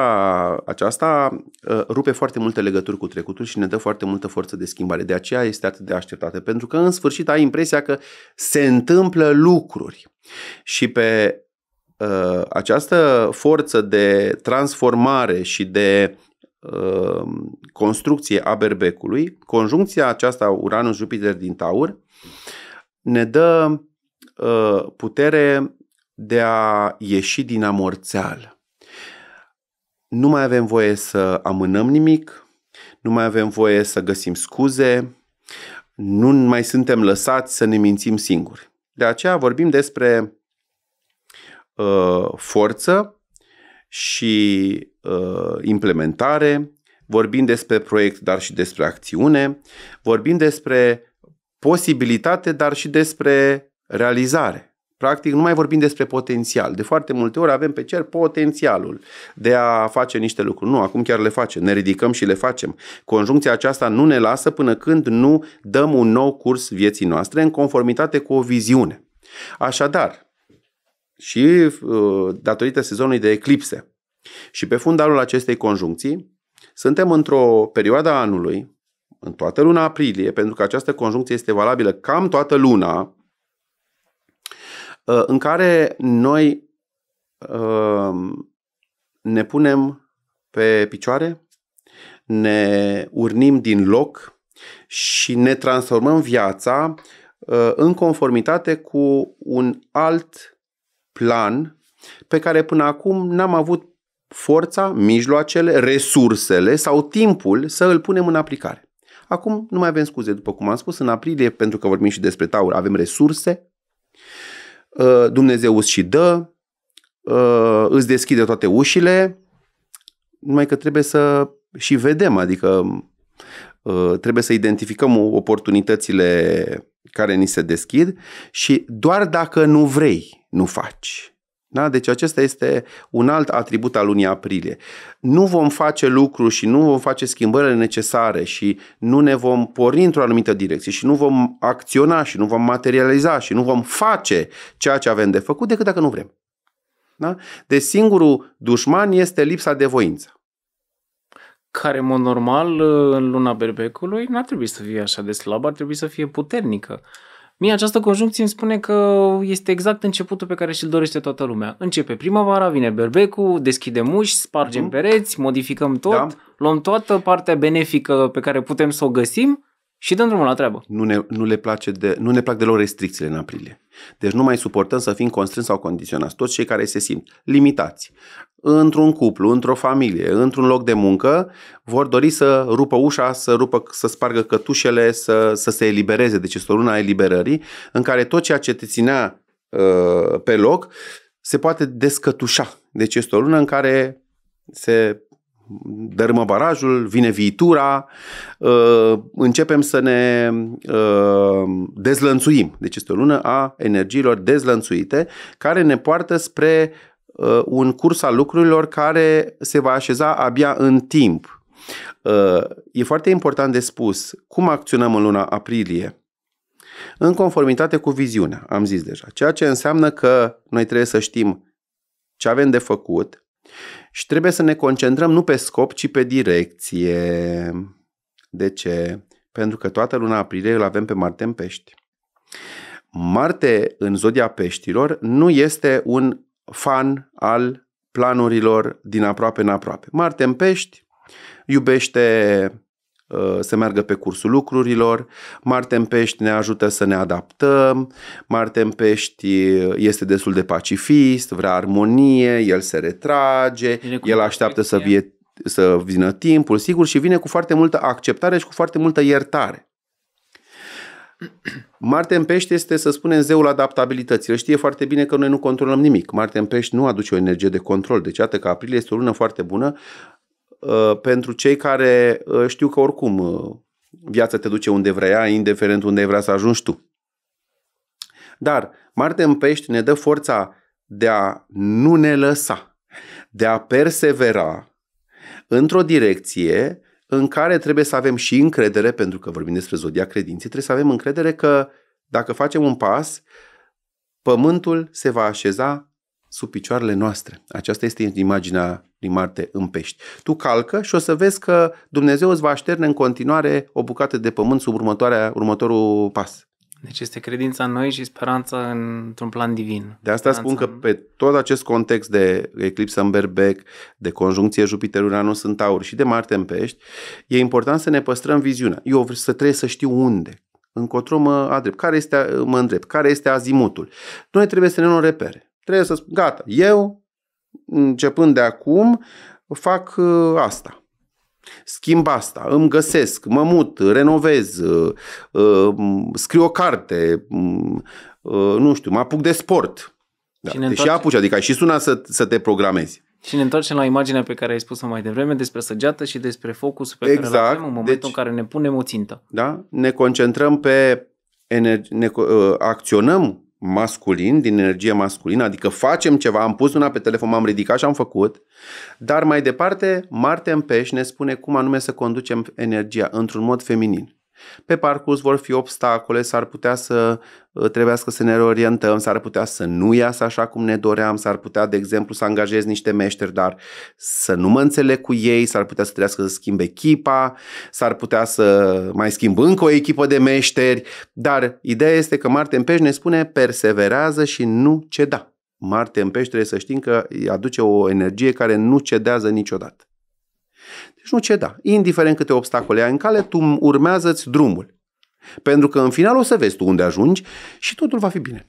aceasta uh, rupe foarte multe legături cu trecutul și ne dă foarte multă forță de schimbare. De aceea este atât de așteptată, pentru că în sfârșit ai impresia că se întâmplă lucruri. Și pe uh, această forță de transformare și de Um, construcție a berbecului, conjuncția aceasta Uranus-Jupiter din Taur ne dă uh, putere de a ieși din amorțeală. Nu mai avem voie să amânăm nimic, nu mai avem voie să găsim scuze, nu mai suntem lăsați să ne mințim singuri. De aceea vorbim despre uh, forță și Uh, implementare, vorbim despre proiect, dar și despre acțiune, vorbim despre posibilitate, dar și despre realizare. Practic, nu mai vorbim despre potențial. De foarte multe ori avem pe cer potențialul de a face niște lucruri. Nu, acum chiar le facem, ne ridicăm și le facem. Conjuncția aceasta nu ne lasă până când nu dăm un nou curs vieții noastre în conformitate cu o viziune. Așadar, și uh, datorită sezonului de eclipse, și pe fundalul acestei conjuncții, suntem într-o perioadă a anului, în toată luna aprilie, pentru că această conjuncție este valabilă cam toată luna, uh, în care noi uh, ne punem pe picioare, ne urnim din loc și ne transformăm viața uh, în conformitate cu un alt plan pe care până acum n-am avut forța, mijloacele, resursele sau timpul să îl punem în aplicare. Acum nu mai avem scuze, după cum am spus, în aprilie, pentru că vorbim și despre taur, avem resurse, uh, Dumnezeu îți și dă, uh, îți deschide toate ușile, numai că trebuie să și vedem, adică uh, trebuie să identificăm oportunitățile care ni se deschid și doar dacă nu vrei, nu faci. Da? Deci acesta este un alt atribut al lunii aprilie. Nu vom face lucruri și nu vom face schimbările necesare și nu ne vom porni într-o anumită direcție și nu vom acționa și nu vom materializa și nu vom face ceea ce avem de făcut decât dacă nu vrem. Da? de singurul dușman este lipsa de voință. Care, în mod normal, în luna berbecului, n-ar trebui să fie așa de slabă, ar trebui să fie puternică. Mie această conjuncție îmi spune că este exact începutul pe care și-l dorește toată lumea. Începe primăvara, vine berbecul, deschidem uși, spargem mm. pereți, modificăm tot, da. luăm toată partea benefică pe care putem să o găsim și dăm drumul la treabă. Nu ne, nu le, place de, nu ne plac deloc restricțiile în aprilie. Deci nu mai suportăm să fim constrâns sau condiționați. Toți cei care se simt limitați într-un cuplu, într-o familie, într-un loc de muncă, vor dori să rupă ușa, să, rupă, să spargă cătușele, să, să se elibereze. Deci este o luna eliberării în care tot ceea ce te ținea uh, pe loc se poate descătușa. Deci este o lună în care se dărâmă barajul, vine viitura, uh, începem să ne uh, dezlănțuim. Deci este o lună a energiilor dezlănțuite care ne poartă spre uh, un curs al lucrurilor care se va așeza abia în timp. E foarte important de spus cum acționăm în luna aprilie în conformitate cu viziunea, am zis deja. Ceea ce înseamnă că noi trebuie să știm ce avem de făcut, și trebuie să ne concentrăm nu pe scop, ci pe direcție. De ce? Pentru că toată luna aprilie îl avem pe Marte în pești. Marte în zodia peștilor nu este un fan al planurilor din aproape în aproape. Marte în pești iubește Uh, să meargă pe cursul lucrurilor. Marte în pești ne ajută să ne adaptăm, Marte în pești uh, este destul de pacifist, vrea armonie, el se retrage, el așteaptă să, vie, să vină timpul, sigur, și vine cu foarte multă acceptare și cu foarte multă iertare. *clears throat* Marte în pești este, să spunem, zeul adaptabilității. El știe foarte bine că noi nu controlăm nimic. Marte în pești nu aduce o energie de control. Deci, atât că aprilie este o lună foarte bună, Uh, pentru cei care uh, știu că oricum uh, viața te duce unde vrea, indiferent unde vrea să ajungi tu. Dar Marte în pești ne dă forța de a nu ne lăsa, de a persevera într-o direcție în care trebuie să avem și încredere, pentru că vorbim despre zodia credinței, trebuie să avem încredere că dacă facem un pas, pământul se va așeza sub picioarele noastre. Aceasta este imaginea din Marte în pești. Tu calcă și o să vezi că Dumnezeu îți va așterne în continuare o bucată de pământ sub următoarea, următorul pas. Deci este credința în noi și speranța într-un plan divin. De asta speranța spun că pe tot acest context de eclipsă în berbec, de conjuncție Jupiter-Uranus în Taur și de Marte în Pești, e important să ne păstrăm viziunea. Eu să trebuie să știu unde, încotro mă adrept, care este, mă îndrept, care este azimutul. Noi trebuie să ne luăm repere. Trebuie să spun, gata, eu, începând de acum, fac ă, asta schimb asta, îmi găsesc, mă mut, renovez, ă, ă, scriu o carte, nu știu, mă apuc de sport. Da, și, întorci... apuci, adică ai și suna să, să te programezi. Și ne întoarcem la imaginea pe care ai spus-o mai devreme despre săgeată și despre focus pe exact. care îl avem în exact, momentul deci, în care ne punem o țintă. Da? Ne concentrăm pe ne, acționăm masculin, din energie masculină, adică facem ceva, am pus una pe telefon, m-am ridicat și am făcut, dar mai departe Marte în pești ne spune cum anume să conducem energia într-un mod feminin. Pe parcurs vor fi obstacole, s-ar putea să uh, trebuiască să ne reorientăm, s-ar putea să nu iasă așa cum ne doream, s-ar putea, de exemplu, să angajez niște meșteri, dar să nu mă înțeleg cu ei, s-ar putea să trebuiască să schimb echipa, s-ar putea să mai schimb încă o echipă de meșteri, dar ideea este că Marte în ne spune perseverează și nu ceda. Marte în trebuie să știm că aduce o energie care nu cedează niciodată. Deci nu ceda. Indiferent câte obstacole ai în cale, tu urmează-ți drumul. Pentru că în final o să vezi tu unde ajungi și totul va fi bine.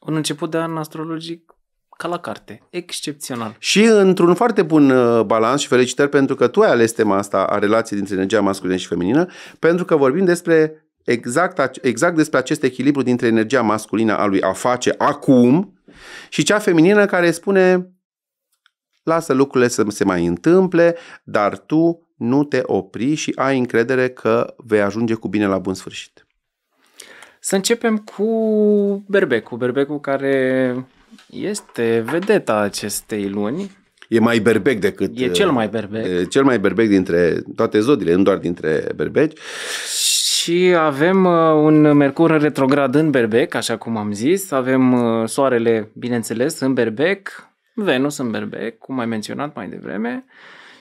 Un început de an astrologic ca la carte. Excepțional. Și într-un foarte bun uh, balans și felicitări pentru că tu ai ales tema asta a relației dintre energia masculină și feminină, pentru că vorbim despre exact, exact despre acest echilibru dintre energia masculină a lui a face acum și cea feminină care spune lasă lucrurile să se mai întâmple, dar tu nu te opri și ai încredere că vei ajunge cu bine la bun sfârșit. Să începem cu berbecul. Berbecul care este vedeta acestei luni. E mai berbec decât... E cel uh, mai berbec. E cel mai berbec dintre toate zodiile, nu doar dintre berbeci. Și avem uh, un Mercur retrograd în Berbec, așa cum am zis. Avem uh, Soarele, bineînțeles, în Berbec. Venus în Berbec, cum ai menționat mai devreme,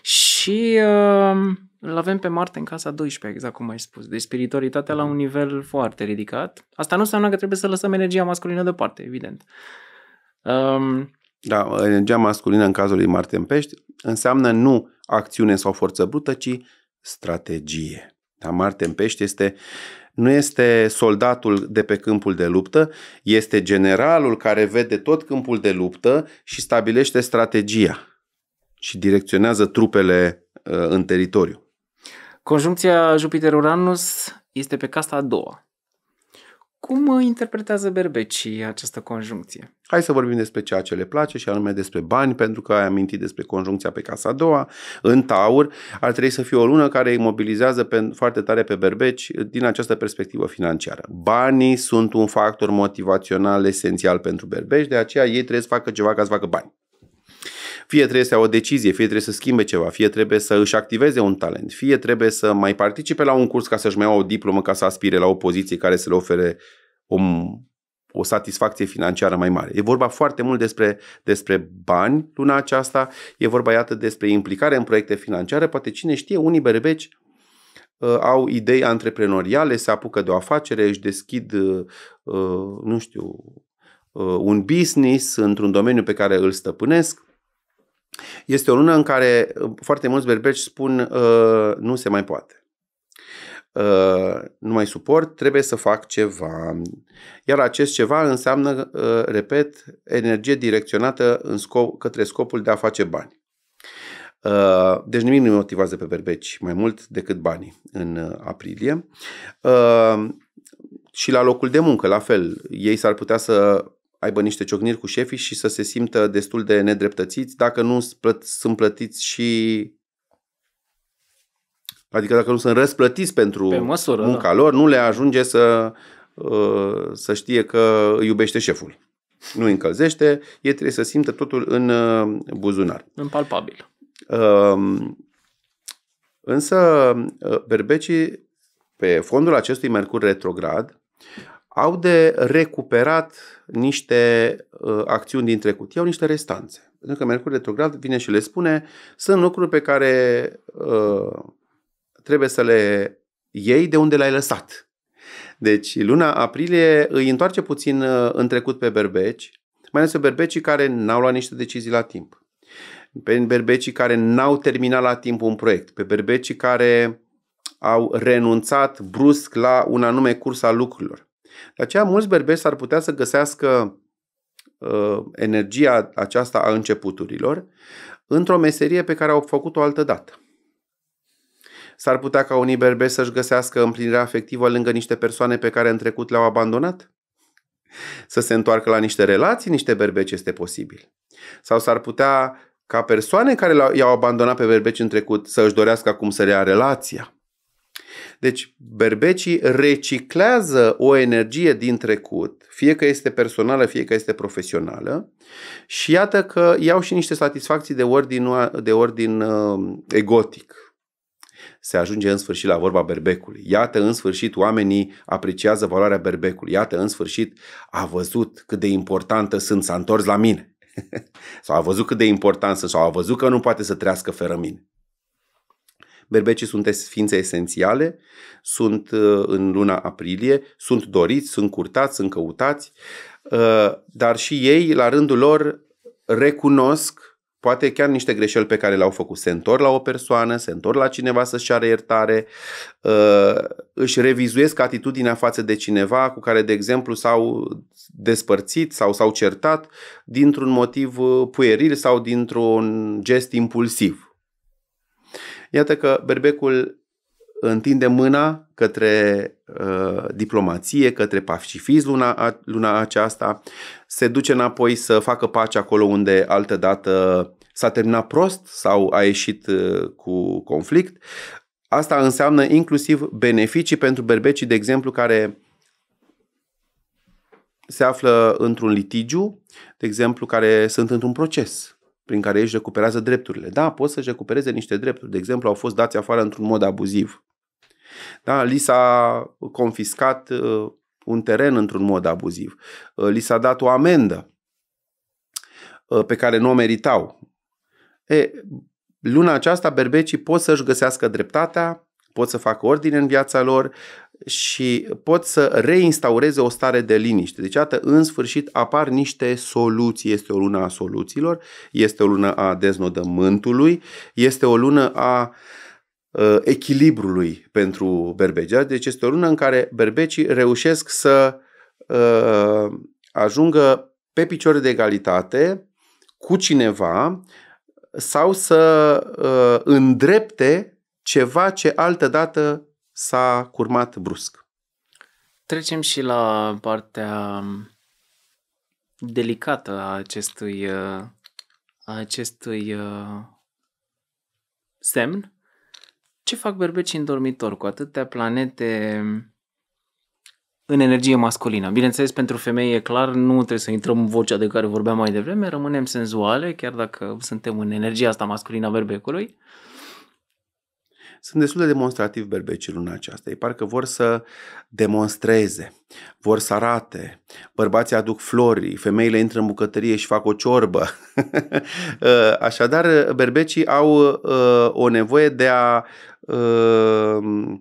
și uh, îl avem pe Marte în casa 12, exact cum ai spus. Deci spiritualitatea la mhm. un nivel foarte ridicat. Asta nu înseamnă că trebuie să lăsăm energia masculină deoparte, evident. Um, da, energia masculină în cazul lui Marte în Pești înseamnă nu acțiune sau forță brută, ci strategie. Da, Marte în Pești este uh, nu este soldatul de pe câmpul de luptă, este generalul care vede tot câmpul de luptă și stabilește strategia și direcționează trupele uh, în teritoriu. Conjuncția Jupiter-Uranus este pe casta a doua. Cum interpretează Berbecii această conjuncție? Hai să vorbim despre ceea ce le place și anume despre bani, pentru că ai amintit despre conjuncția pe Casa a doua. În Taur ar trebui să fie o lună care îi mobilizează pe, foarte tare pe berbeci din această perspectivă financiară. Banii sunt un factor motivațional esențial pentru berbeci, de aceea ei trebuie să facă ceva ca să facă bani. Fie trebuie să ia o decizie, fie trebuie să schimbe ceva, fie trebuie să își activeze un talent, fie trebuie să mai participe la un curs ca să-și mai ia o diplomă, ca să aspire la o poziție care să le ofere o, o satisfacție financiară mai mare. E vorba foarte mult despre, despre bani luna aceasta, e vorba iată despre implicare în proiecte financiare, poate cine știe, unii berbeci uh, au idei antreprenoriale, se apucă de o afacere, își deschid, uh, uh, nu știu, un business într-un domeniu pe care îl stăpânesc este o lună în care uh, foarte mulți berbeci spun uh, nu se mai poate. Uh, nu mai suport, trebuie să fac ceva. Iar acest ceva înseamnă, uh, repet, energie direcționată în scop, către scopul de a face bani. Uh, deci nimic nu motivează pe berbeci mai mult decât banii în uh, aprilie. Uh, și la locul de muncă, la fel, ei s-ar putea să aibă niște ciocniri cu șefii și să se simtă destul de nedreptățiți dacă nu sunt plătiți și Adică dacă nu sunt răsplătiți pentru Pe măsură, da. munca da. lor, nu le ajunge să, uh, să știe că iubește șeful. Nu îi încălzește, ei trebuie să simtă totul în uh, buzunar. palpabil. Um, însă berbecii, uh, pe fondul acestui mercur retrograd, au de recuperat niște uh, acțiuni din trecut, iau niște restanțe. Pentru că Mercur retrograd vine și le spune, sunt lucruri pe care uh, trebuie să le iei de unde le-ai lăsat. Deci luna aprilie îi întoarce puțin uh, în trecut pe berbeci, mai ales pe berbecii care n-au luat niște decizii la timp, pe berbecii care n-au terminat la timp un proiect, pe berbecii care au renunțat brusc la un anume curs al lucrurilor de aceea mulți berbeci ar putea să găsească uh, energia aceasta a începuturilor într-o meserie pe care au făcut-o altă dată. S-ar putea ca unii berbeci să-și găsească împlinirea afectivă lângă niște persoane pe care în trecut le-au abandonat? Să se întoarcă la niște relații, niște berbeci este posibil. Sau s-ar putea ca persoane care i-au abandonat pe berbeci în trecut să își dorească acum să rea relația. Deci berbecii reciclează o energie din trecut, fie că este personală, fie că este profesională și iată că iau și niște satisfacții de ordin, de ordin uh, egotic. Se ajunge în sfârșit la vorba berbecului. Iată, în sfârșit, oamenii apreciază valoarea berbecului. Iată, în sfârșit, a văzut cât de importantă sunt, s-a întors la mine. *laughs* sau a văzut cât de importantă sunt, sau a văzut că nu poate să trăiască fără mine. Berbecii sunt ființe esențiale, sunt uh, în luna aprilie, sunt doriți, sunt curtați, sunt căutați, uh, dar și ei, la rândul lor, recunosc poate chiar niște greșeli pe care le-au făcut. Se întorc la o persoană, se întorc la cineva să-și ceară iertare, uh, își revizuiesc atitudinea față de cineva cu care, de exemplu, s-au despărțit sau s-au certat dintr-un motiv pueril sau dintr-un gest impulsiv. Iată că berbecul întinde mâna către uh, diplomație, către pacifism luna, luna aceasta, se duce înapoi să facă pace acolo unde altădată s-a terminat prost sau a ieșit uh, cu conflict. Asta înseamnă inclusiv beneficii pentru berbecii, de exemplu, care se află într-un litigiu, de exemplu, care sunt într-un proces prin care ei își recuperează drepturile. Da, pot să-și recupereze niște drepturi. De exemplu, au fost dați afară într-un mod abuziv. Da, li s-a confiscat uh, un teren într-un mod abuziv. Uh, li s-a dat o amendă uh, pe care nu o meritau. E, luna aceasta berbecii pot să-și găsească dreptatea, pot să facă ordine în viața lor, și pot să reinstaureze o stare de liniște. Deci, iată, în sfârșit apar niște soluții. Este o lună a soluțiilor, este o lună a deznodământului, este o lună a uh, echilibrului pentru berbegea. Deci este o lună în care berbecii reușesc să uh, ajungă pe picioare de egalitate cu cineva sau să uh, îndrepte ceva ce altădată s-a curmat brusc. Trecem și la partea delicată a acestui, a acestui semn. Ce fac berbecii în dormitor cu atâtea planete în energie masculină? Bineînțeles, pentru femei e clar, nu trebuie să intrăm în vocea de care vorbeam mai devreme, rămânem senzuale, chiar dacă suntem în energia asta masculină a berbecului. Uh, sunt destul de demonstrativ berbecii luna aceasta. Ei parcă vor să demonstreze, vor să arate. Bărbații aduc flori, femeile intră în bucătărie și fac o ciorbă. *laughs* Uh, așadar, berbecii au uh, o nevoie de a uh,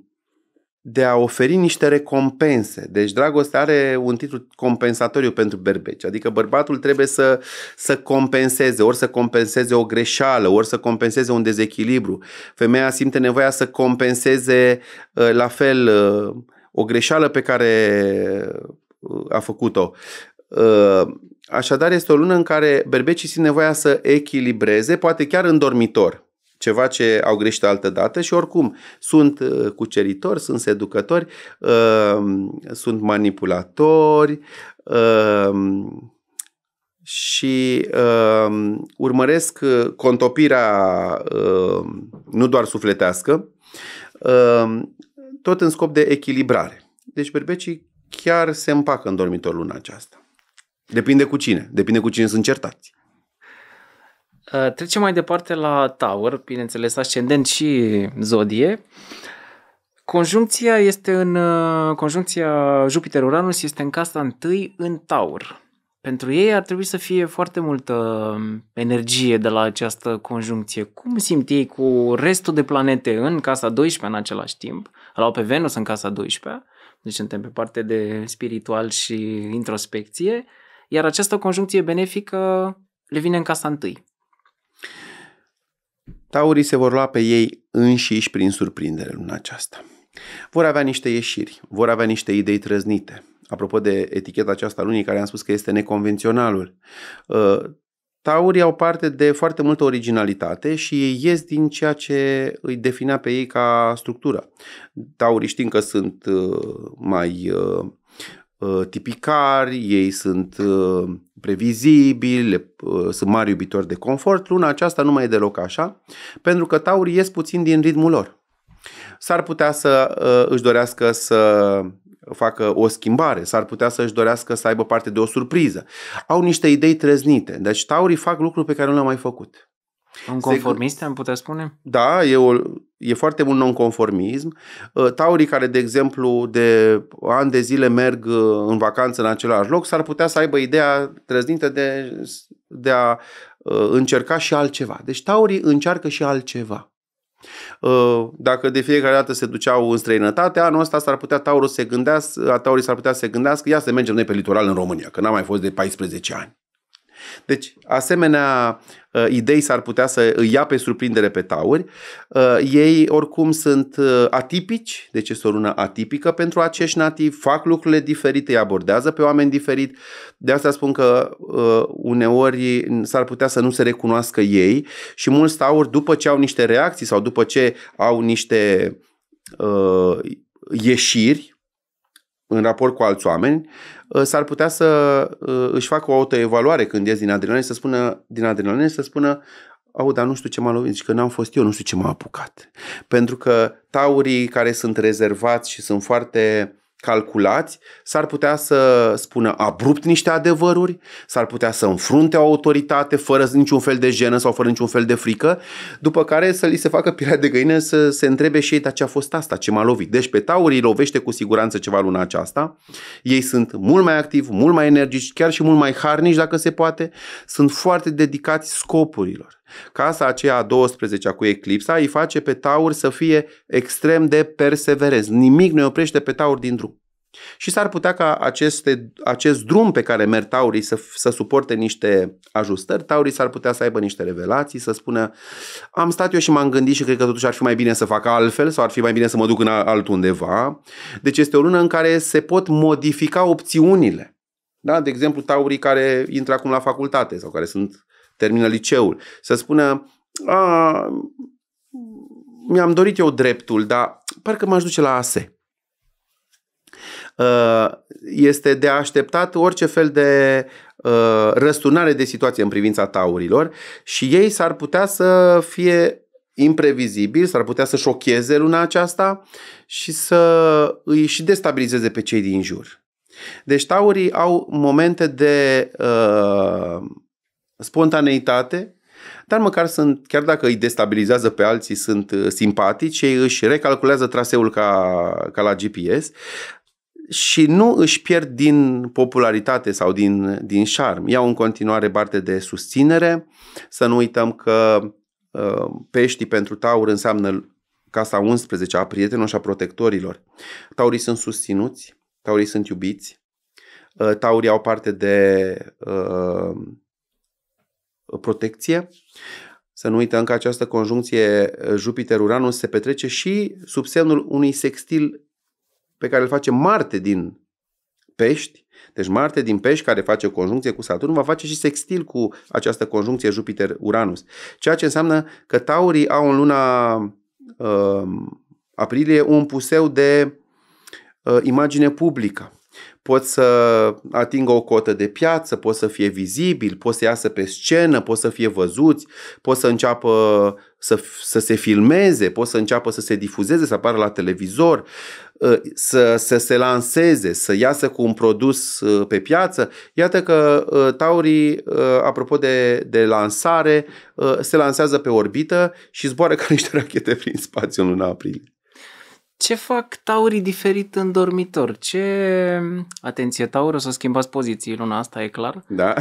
de a oferi niște recompense. Deci dragostea are un titlu compensatoriu pentru berbeci, adică bărbatul trebuie să, să compenseze, ori să compenseze o greșeală, ori să compenseze un dezechilibru. Femeia simte nevoia să compenseze uh, la fel uh, o greșeală pe care uh, a făcut-o. Așadar, este o lună în care berbecii simt nevoia să echilibreze, poate chiar în dormitor ceva ce au greșit altă dată și oricum sunt uh, cuceritori, sunt seducători, uh, sunt manipulatori uh, și urmăresc contopirea nu doar sufletească, tot în scop de echilibrare. Deci berbecii chiar se împacă în dormitor luna aceasta. Depinde cu cine, depinde cu cine sunt certați. Uh, trecem mai departe la Tower, bineînțeles, ascendent și zodie. Conjuncția este în uh, conjuncția Jupiter-Uranus este în casa întâi în Taur. Pentru ei ar trebui să fie foarte multă um, energie de la această conjuncție. Cum simt ei cu restul de planete în casa 12 în același timp? Îl au pe Venus în casa 12, deci suntem pe parte de spiritual și introspecție, iar această conjuncție benefică le vine în casa întâi. Taurii se vor lua pe ei înșiși prin surprindere luna aceasta. Vor avea niște ieșiri, vor avea niște idei trăznite. Apropo de eticheta aceasta lunii, care am spus că este neconvenționalul, uh, Taurii au parte de foarte multă originalitate și ei ies din ceea ce îi definea pe ei ca structură. Taurii știm că sunt uh, mai uh, Uh, tipicari, ei sunt uh, previzibili, uh, sunt mari iubitori de confort. Luna aceasta nu mai e deloc așa, pentru că taurii ies puțin din ritmul lor. S-ar putea să își dorească să facă o schimbare, s-ar putea să își dorească să aibă parte de o surpriză. Au niște idei trăznite, deci taurii fac lucruri pe care nu le-au mai făcut. Un conformist, am putea spune? Da, e, o, e foarte mult nonconformism. Ă, taurii care, de exemplu, de ani de zile merg ă, în vacanță în același loc, s-ar putea să aibă ideea trăznită de, de a ă, încerca și altceva. Deci taurii încearcă și altceva. Dacă de fiecare dată se duceau în străinătate, anul ăsta s-ar putea taurul se gândească, taurii s-ar putea să se gândească, ia să mergem noi pe litoral în România, că n-am mai fost de 14 ani. Deci, asemenea uh, idei s-ar putea să îi ia pe surprindere pe tauri. Uh, ei, oricum, sunt uh, atipici, deci este o lună atipică pentru acești nativi, fac lucrurile diferite, îi abordează pe oameni diferit. De asta spun că uneori s-ar putea să nu se recunoască ei și mulți tauri, după ce au niște reacții sau după ce au niște uh, ieșiri, în raport cu alți oameni, Uh, s-ar putea să uh, își facă o autoevaluare când ies din adrenalină și să spună, din adrenalină să spună, au, dar nu știu ce m-a lovit, și că n-am fost eu, nu știu ce m-a apucat. Pentru că taurii care sunt rezervați și sunt foarte calculați, s-ar putea să spună abrupt niște adevăruri, s-ar putea să înfrunte o autoritate fără niciun fel de jenă sau fără niciun fel de frică, după care să li se facă pirea de găină să se întrebe și ei, dar ce a fost asta, ce m-a lovit. Deci pe taurii lovește cu siguranță ceva luna aceasta. Ei sunt mult mai activi, mult mai energici, chiar și mult mai harnici dacă se poate. Sunt foarte dedicați scopurilor. Casa aceea a 12-a cu eclipsa îi face pe Taur să fie extrem de perseverent. Nimic nu oprește pe Taur din drum. Și s-ar putea ca aceste, acest drum pe care merg taurii să, să suporte niște ajustări, taurii s-ar putea să aibă niște revelații, să spună am stat eu și m-am gândit și cred că totuși ar fi mai bine să fac altfel sau ar fi mai bine să mă duc în altundeva. Deci este o lună în care se pot modifica opțiunile. Da? De exemplu, taurii care intră acum la facultate sau care sunt termină liceul, să spună, a, mi-am dorit eu dreptul, dar parcă m-aș duce la ASE. Ă, este de așteptat orice fel de ă, răsturnare de situație în privința taurilor și ei s-ar putea să fie imprevizibil, s-ar putea să șocheze luna aceasta și să îi și destabilizeze pe cei din jur. Deci taurii au momente de uh, spontaneitate, dar măcar sunt, chiar dacă îi destabilizează pe alții, sunt uh, simpatici, ei își recalculează traseul ca, ca la GPS și nu își pierd din popularitate sau din, din șarm. Iau în continuare parte de susținere, să nu uităm că uh, peștii pentru taur înseamnă casa 11 a prietenilor și a protectorilor. Taurii sunt susținuți, taurii sunt iubiți, uh, taurii au parte de uh, protecție. Să nu uităm că această conjuncție eh, Jupiter-Uranus se petrece și sub semnul unui sextil pe care îl face Marte din pești, deci Marte din pești care face o conjuncție cu Saturn va face și sextil cu această conjuncție Jupiter-Uranus. Ceea ce înseamnă că taurii au în luna uh, aprilie un puseu de uh, imagine publică pot să atingă o cotă de piață, pot să fie vizibil, pot să iasă pe scenă, pot să fie văzuți, pot să înceapă să, să se filmeze, pot să înceapă să se difuzeze, să apară la televizor, ă, să, să se lanseze, să iasă cu un produs ă, pe piață. Iată că ă, Taurii, apropo de, de lansare, se lansează pe orbită și zboară ca niște rachete prin spațiu în luna aprilie ce fac taurii diferit în dormitor? Ce... Mm, atenție, taur, o să schimbați poziții luna asta, e clar? Da.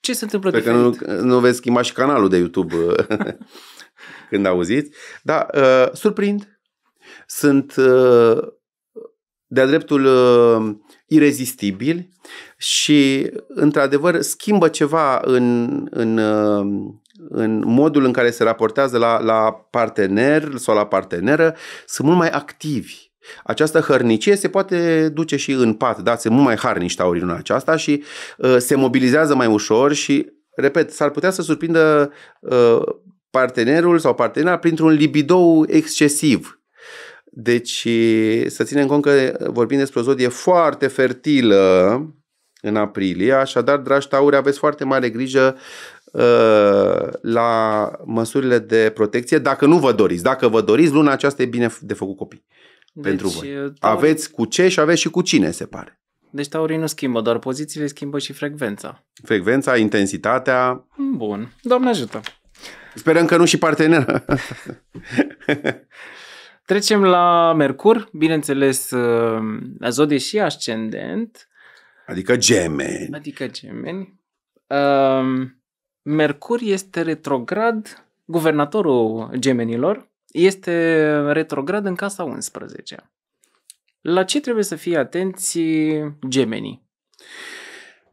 Ce se întâmplă Sper diferit? Că nu, nu veți schimba și canalul de YouTube *laughs* când auziți. Da, uh, surprind. Sunt uh, de-a dreptul uh, irezistibil și, într-adevăr, schimbă ceva în, în uh, în modul în care se raportează la, la partener sau la parteneră, sunt mult mai activi. Această hărnicie se poate duce și în pat, da, sunt mult mai harnici taurii în aceasta și uh, se mobilizează mai ușor și, repet, s-ar putea să surprindă uh, partenerul sau partenera printr-un libidou excesiv. Deci să ținem cont că vorbim despre o zodie foarte fertilă în aprilie, așadar, dragi tauri, aveți foarte mare grijă Uh, la măsurile de protecție, dacă nu vă doriți. Dacă vă doriți, luna aceasta e bine de făcut copii deci, pentru voi. Uh, Taurin... Aveți cu ce și aveți și cu cine, se pare. Deci taurii nu schimbă doar pozițiile, schimbă și frecvența. Frecvența, intensitatea. Bun. Doamne ajută! Sperăm că nu și partenera. *laughs* Trecem la Mercur, bineînțeles, la uh, zodie și ascendent. Adică gemeni. Adică gemeni. Um, Mercur este retrograd, guvernatorul gemenilor, este retrograd în casa 11 La ce trebuie să fie atenți gemenii?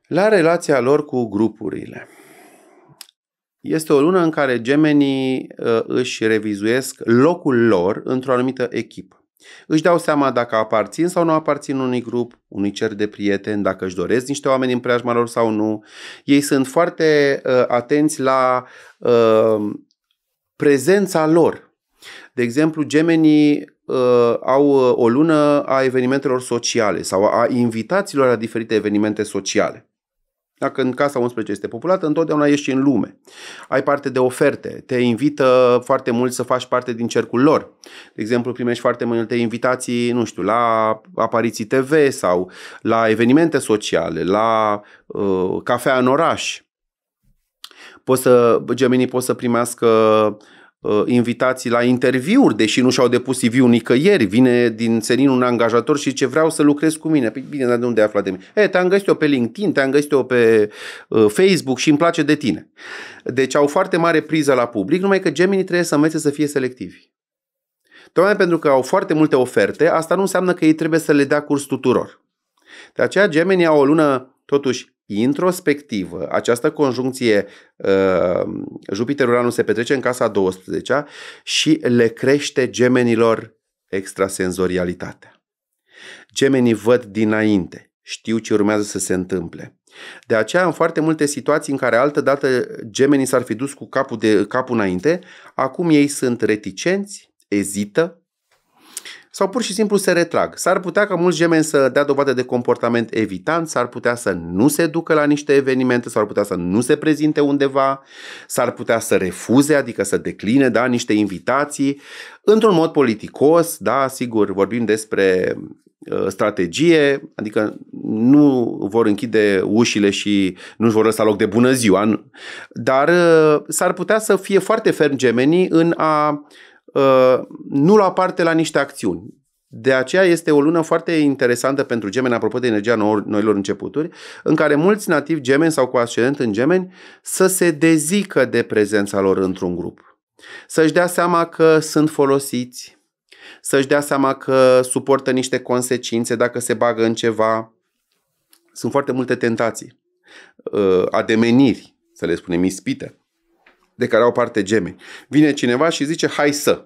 La relația lor cu grupurile. Este o lună în care gemenii uh, își revizuiesc locul lor într-o anumită echipă. Își dau seama dacă aparțin sau nu aparțin unui grup, unui cer de prieteni, dacă își doresc niște oameni în preajma lor sau nu. Ei sunt foarte uh, atenți la uh, prezența lor. De exemplu, gemenii uh, au o lună a evenimentelor sociale sau a invitațiilor la diferite evenimente sociale. Dacă în casa 11 este populată, întotdeauna ești în lume. Ai parte de oferte, te invită foarte mult să faci parte din cercul lor. De exemplu, primești foarte multe invitații, nu știu, la apariții TV sau la evenimente sociale, la uh, cafea în oraș. Poți să, gemenii pot să primească uh, Uh, invitații la interviuri, deși nu și-au depus CV-ul nicăieri, vine din senin un angajator și ce vreau să lucrez cu mine. Păi bine, dar de unde ai aflat de mine? E, eh, te-am găsit-o pe LinkedIn, te-am găsit-o pe uh, Facebook și îmi place de tine. Deci au foarte mare priză la public, numai că Gemini trebuie să învețe să fie selectivi. Tocmai pentru că au foarte multe oferte, asta nu înseamnă că ei trebuie să le dea curs tuturor. De aceea Gemini au o lună totuși introspectivă. Această conjuncție uh, Jupiter-Uranus se petrece în casa 12 și le crește gemenilor extrasenzorialitatea. Gemenii văd dinainte, știu ce urmează să se întâmple. De aceea, în foarte multe situații în care altădată gemenii s-ar fi dus cu capul, de, capul înainte, acum ei sunt reticenți, ezită, sau pur și simplu se retrag. S-ar putea ca mulți gemeni să dea dovadă de comportament evitant, s-ar putea să nu se ducă la niște evenimente, s-ar putea să nu se prezinte undeva, s-ar putea să refuze, adică să decline da, niște invitații, într-un mod politicos, da, sigur, vorbim despre uh, strategie, adică nu vor închide ușile și nu-și vor lăsa loc de bună ziua, dar uh, s-ar putea să fie foarte ferm gemenii în a Uh, nu lua parte la niște acțiuni. De aceea este o lună foarte interesantă pentru gemeni, apropo de energia noilor începuturi, în care mulți nativi gemeni sau cu ascendent în gemeni să se dezică de prezența lor într-un grup. Să-și dea seama că sunt folosiți, să-și dea seama că suportă niște consecințe dacă se bagă în ceva. Sunt foarte multe tentații, uh, ademeniri, să le spunem ispite, de care au parte gemeni. Vine cineva și zice, hai să.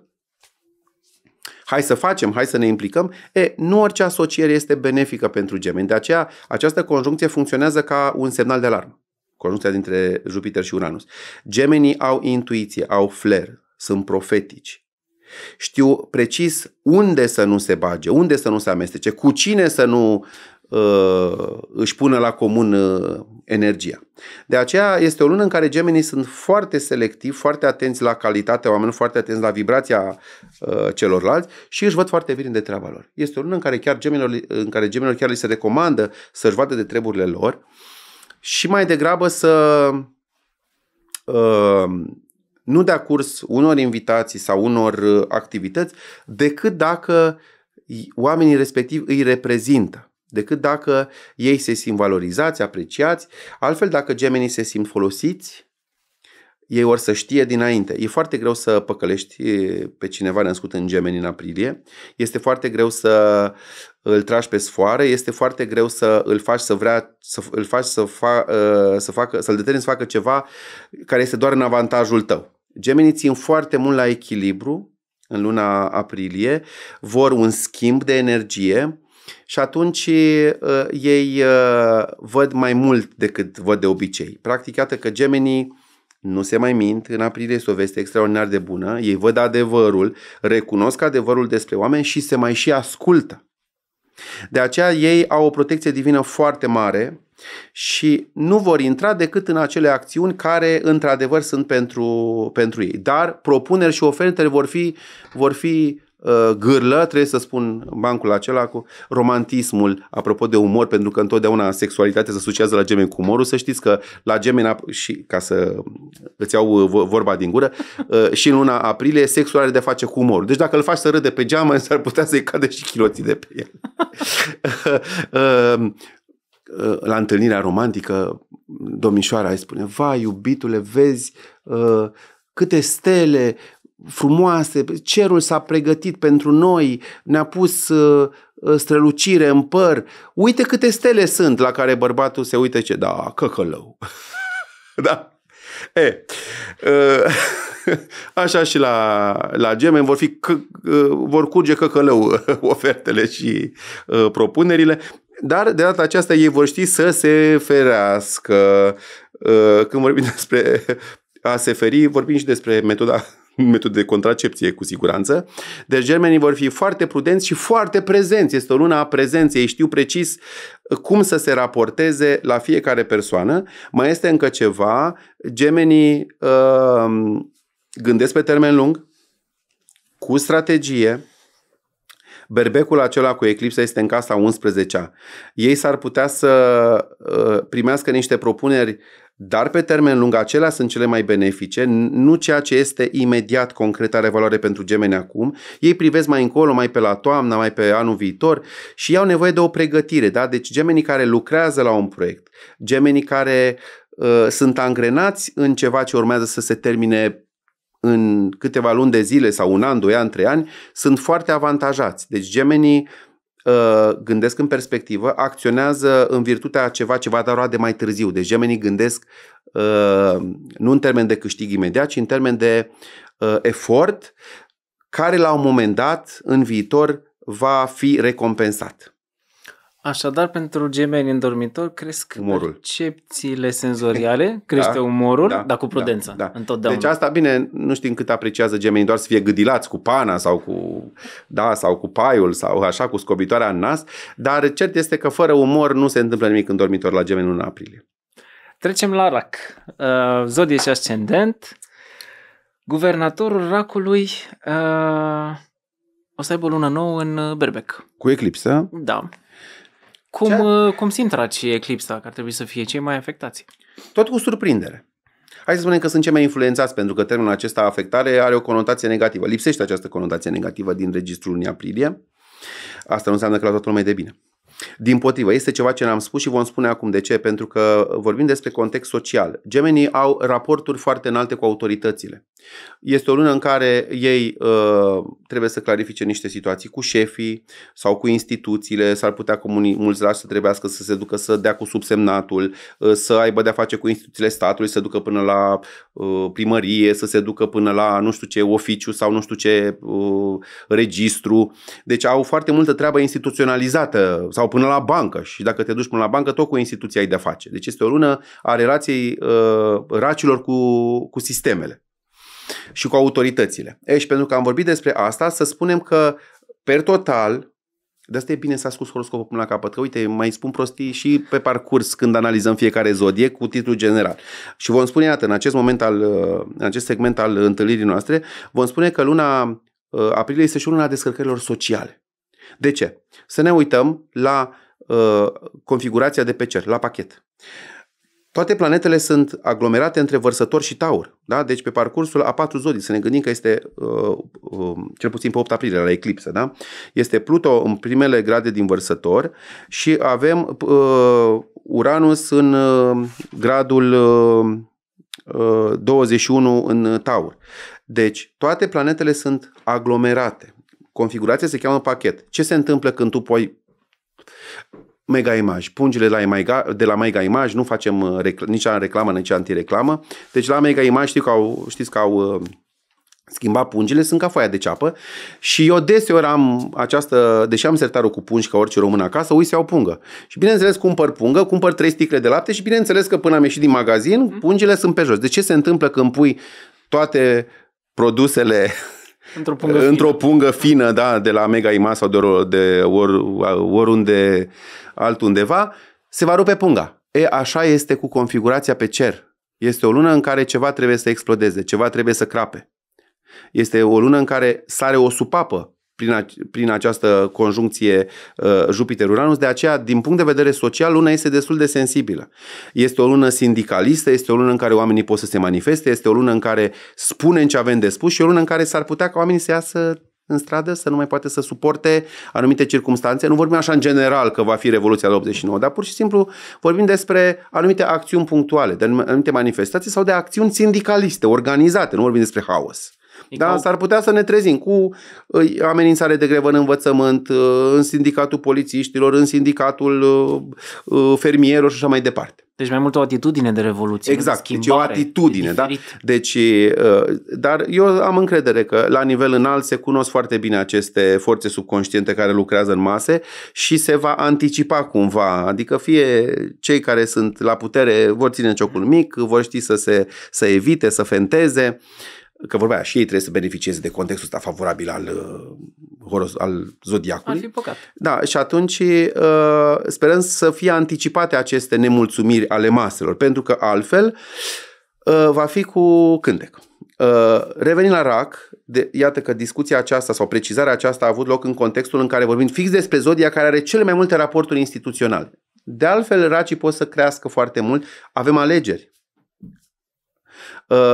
Hai să facem, hai să ne implicăm. E, nu orice asociere este benefică pentru gemeni. De aceea, această conjuncție funcționează ca un semnal de alarmă. Conjuncția dintre Jupiter și Uranus. Gemenii au intuiție, au flair, sunt profetici. Știu precis unde să nu se bage, unde să nu se amestece, cu cine să nu uh, își pună la comun uh, energia. De aceea este o lună în care gemenii sunt foarte selectivi, foarte atenți la calitatea oamenilor, foarte atenți la vibrația uh, celorlalți și își văd foarte bine de treaba lor. Este o lună în care chiar gemenilor, în care gemenilor chiar li se recomandă să-și vadă de treburile lor și mai degrabă să uh, nu dea curs unor invitații sau unor uh, activități decât dacă oamenii respectivi îi reprezintă decât dacă ei se simt valorizați, apreciați, altfel dacă gemenii se simt folosiți, ei or să știe dinainte. E foarte greu să păcălești pe cineva născut în gemeni în aprilie, este foarte greu să îl tragi pe sfoară, este foarte greu să îl faci să vrea, să îl faci să, fa, ă, să facă, să-l determini să facă ceva care este doar în avantajul tău. Gemenii țin foarte mult la echilibru în luna aprilie, vor un schimb de energie, și atunci uh, ei uh, văd mai mult decât văd de obicei. Practic, iată că gemenii nu se mai mint, în aprilie este o veste extraordinar de bună, ei văd adevărul, recunosc adevărul despre oameni și se mai și ascultă. De aceea ei au o protecție divină foarte mare și nu vor intra decât în acele acțiuni care într-adevăr sunt pentru, pentru ei. Dar propuneri și ofertele vor fi, vor fi Uh, gârlă, trebuie să spun bancul acela cu romantismul, apropo de umor, pentru că întotdeauna sexualitatea se asociază la gemeni cu umorul, să știți că la gemeni, și ca să îți iau uh, vorba din gură, uh, și în luna aprilie sexul are de face cu umorul. Deci dacă îl faci să râde pe geamă, s-ar putea să-i cadă și chiloții de pe el. *laughs* la întâlnirea romantică, domnișoara îi spune, vai iubitule, vezi câte stele, frumoase, cerul s-a pregătit pentru noi, ne-a pus uh, uh, strălucire în păr. Uite câte stele sunt la care bărbatul se uită ce, da, căcălău. *laughs* da? E, uh, *laughs* așa și la, la gemeni vor, fi, vor curge căcălău ofertele și propunerile, dar de data aceasta ei vor ști să se ferească. Când vorbim despre a se feri, vorbim și despre metoda metode de contracepție, cu siguranță. Deci germenii vor fi foarte prudenți și foarte prezenți. Este o lună a prezenței. știu precis uh, cum să se raporteze la fiecare persoană. Mai este încă ceva. Gemenii uh, gândesc pe termen lung, cu strategie, berbecul acela cu eclipsa este în casa 11-a. Ei s-ar putea să uh, primească niște propuneri dar pe termen lung acelea sunt cele mai benefice, nu ceea ce este imediat concret are valoare pentru gemeni acum. Ei privesc mai încolo, mai pe la toamna, mai pe anul viitor și au nevoie de o pregătire. Da? Deci gemenii care lucrează la un proiect, gemenii care uh, sunt angrenați în ceva ce urmează să se termine în câteva luni de zile sau un an, doi ani, trei ani, sunt foarte avantajați. Deci gemenii uh, Uh, gândesc în perspectivă, acționează în virtutea ceva ce va da roade mai târziu. Deci gemenii gândesc uh, nu în termen de câștig imediat, ci în termen de uh, efort care la un moment dat în viitor va fi recompensat. Așadar, pentru gemeni în dormitor cresc umorul. percepțiile senzoriale, *laughs* crește da, umorul, da, dar cu da. prudență, da, da. întotdeauna. Deci asta, bine, nu știm cât apreciază gemenii, doar să fie gâdilați cu pana sau cu, da, sau cu paiul sau așa, cu scobitoarea în nas, dar cert este că fără umor nu se întâmplă nimic în dormitor la gemeni în aprilie. Trecem la rac. Uh, Zodie și ascendent. Guvernatorul racului uh, o să aibă o lună nouă în Berbec. Cu eclipsă? Da. Cum, uh, cum simt și Eclipsa că ar trebui să fie cei mai afectați? Tot cu surprindere. Hai să spunem că sunt cei mai influențați, pentru că termenul acesta afectare are o conotație negativă. Lipsește această conotație negativă din registrul lunii aprilie. Asta nu înseamnă că la toată lumea e de bine. Din potrivă, este ceva ce n-am spus și vom spune acum de ce, pentru că vorbim despre context social. Gemenii au raporturi foarte înalte cu autoritățile. Este o lună în care ei uh, trebuie să clarifice niște situații cu șefii sau cu instituțiile, s-ar putea că mulți lași să trebuiască să se ducă să dea cu subsemnatul, uh, să aibă de-a face cu instituțiile statului, să se ducă până la uh, primărie, să se ducă până la nu știu ce oficiu sau nu știu ce uh, registru. Deci au foarte multă treabă instituționalizată sau până la bancă și dacă te duci până la bancă, tot cu instituția ai de-a face. Deci este o lună a relației uh, racilor cu, cu sistemele și cu autoritățile. E, și pentru că am vorbit despre asta, să spunem că, per total, de asta e bine să ascult horoscopul până la capăt, că uite, mai spun prostii și pe parcurs când analizăm fiecare zodie cu titlul general. Și vom spune, iată, în acest moment al, în acest segment al întâlnirii noastre, vom spune că luna uh, aprilie este și luna descărcărilor sociale. De ce? Să ne uităm la uh, configurația de pe cer, la pachet. Toate planetele sunt aglomerate între vărsător și taur. Da? Deci pe parcursul a patru zodii, să ne gândim că este uh, uh, cel puțin pe 8 aprilie la eclipsă. Da? Este Pluto în primele grade din vărsător și avem uh, Uranus în uh, gradul uh, 21 uh, în taur. Deci toate planetele sunt aglomerate. Configurația se cheamă pachet. Ce se întâmplă când tu poți Mega Image. Pungile la Mega, de la Mega Image, nu facem uh, recl- nici reclamă, nici antireclamă. Deci la Mega Image știu că au, știți că au uh, schimba pungile, sunt ca foaia de ceapă și eu deseori am această, deși am sertarul cu pungi ca orice român acasă, ui să iau pungă. Și bineînțeles cumpăr pungă, cumpăr trei sticle de lapte și bineînțeles că până am ieșit din magazin, mhm. pungile sunt pe jos. De ce se întâmplă când pui toate produsele Într-o pungă, într pungă fină, da, de la Mega Ima sau de, or, de or, oriunde altundeva, se va rupe punga. E, așa este cu configurația pe cer. Este o lună în care ceva trebuie să explodeze, ceva trebuie să crape. Este o lună în care sare o supapă prin, prin această conjuncție uh, Jupiter-Uranus. De aceea, din punct de vedere social, luna este destul de sensibilă. Este o lună sindicalistă, este o lună în care oamenii pot să se manifeste, este o lună în care spunem ce avem de spus și o lună în care s-ar putea ca oamenii să iasă în stradă, să nu mai poate să suporte anumite circunstanțe. Nu vorbim așa în general că va fi Revoluția de 89, dar pur și simplu vorbim despre anumite acțiuni punctuale, de anumite manifestații sau de acțiuni sindicaliste, organizate, nu vorbim despre haos da, ca... s-ar putea să ne trezim cu amenințare de grevă în învățământ, uh, în sindicatul polițiștilor, în sindicatul uh, uh, fermierilor și așa mai departe. Deci mai mult o atitudine de revoluție. Exact, de deci o atitudine, de da? Deci, dar eu am încredere că la nivel înalt se cunosc foarte bine aceste forțe subconștiente care lucrează în mase și se va anticipa cumva, adică fie cei care sunt la putere vor ține ciocul mic, vor ști să se să evite, să fenteze că vorba și ei trebuie să beneficieze de contextul ăsta favorabil al, uh, al zodiacului. Ar fi păcat. Da, și atunci uh, sperăm să fie anticipate aceste nemulțumiri ale maselor, pentru că altfel uh, va fi cu cântec. Revenind la RAC, de, iată că discuția aceasta sau precizarea aceasta a avut loc în contextul în care vorbim fix despre zodia care are cele mai multe raporturi instituționale. De altfel, racii pot să crească foarte mult. Avem alegeri.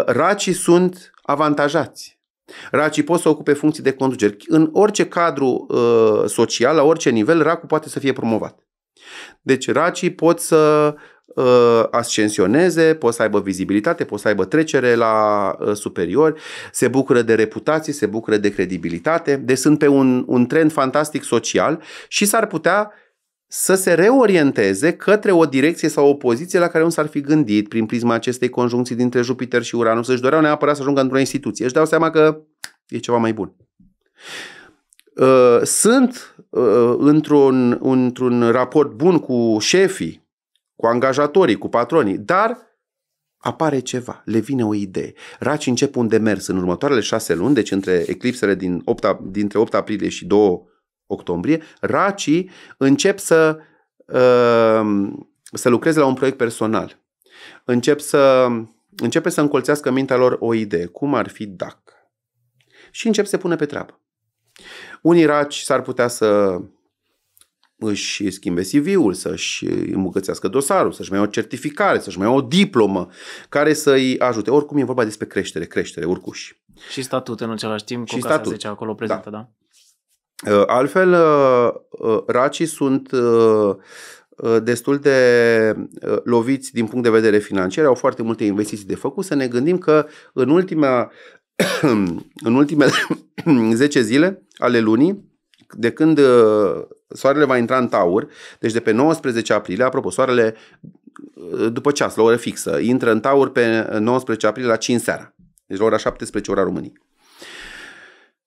Racii sunt avantajați. Racii pot să ocupe funcții de conducere. În orice cadru uh, social, la orice nivel, racul poate să fie promovat. Deci racii pot să uh, ascensioneze, pot să aibă vizibilitate, pot să aibă trecere la uh, superiori, se bucură de reputație, se bucură de credibilitate, deci sunt pe un, un trend fantastic social și s-ar putea să se reorienteze către o direcție sau o poziție la care nu s-ar fi gândit prin prisma acestei conjuncții dintre Jupiter și Uranus. să Să-și deci doreau neapărat să ajungă într-o instituție. Își dau seama că e ceva mai bun. Uh, sunt uh, într-un, într-un raport bun cu șefii, cu angajatorii, cu patronii, dar apare ceva, le vine o idee. Raci încep un demers în următoarele șase luni, deci între eclipsele din 8, dintre 8 aprilie și 2 octombrie, racii încep să, ehm, să lucreze la un proiect personal. Încep să, începe să încolțească mintea lor o idee, cum ar fi DAC. Și încep să se pune pe treabă. Unii raci s-ar putea să își schimbe CV-ul, să-și îmbogățească dosarul, să-și mai o certificare, să-și mai o diplomă care să-i ajute. Oricum e vorba despre creștere, creștere, urcuși. Și statut în același timp, cu și statut. 10 acolo prezentă, da. da? Ă, altfel, ă, ă, racii sunt destul de loviți din punct de vedere financiar, au foarte multe investiții de făcut, să ne gândim că în, ultima, *clears throat* în ultimele 10 *clears throat* zile ale lunii, de când soarele va intra în taur, deci de pe 19 aprilie, apropo, soarele după ceas, la oră fixă, intră în taur pe 19 aprilie la 5 seara, deci la ora 17 ora României.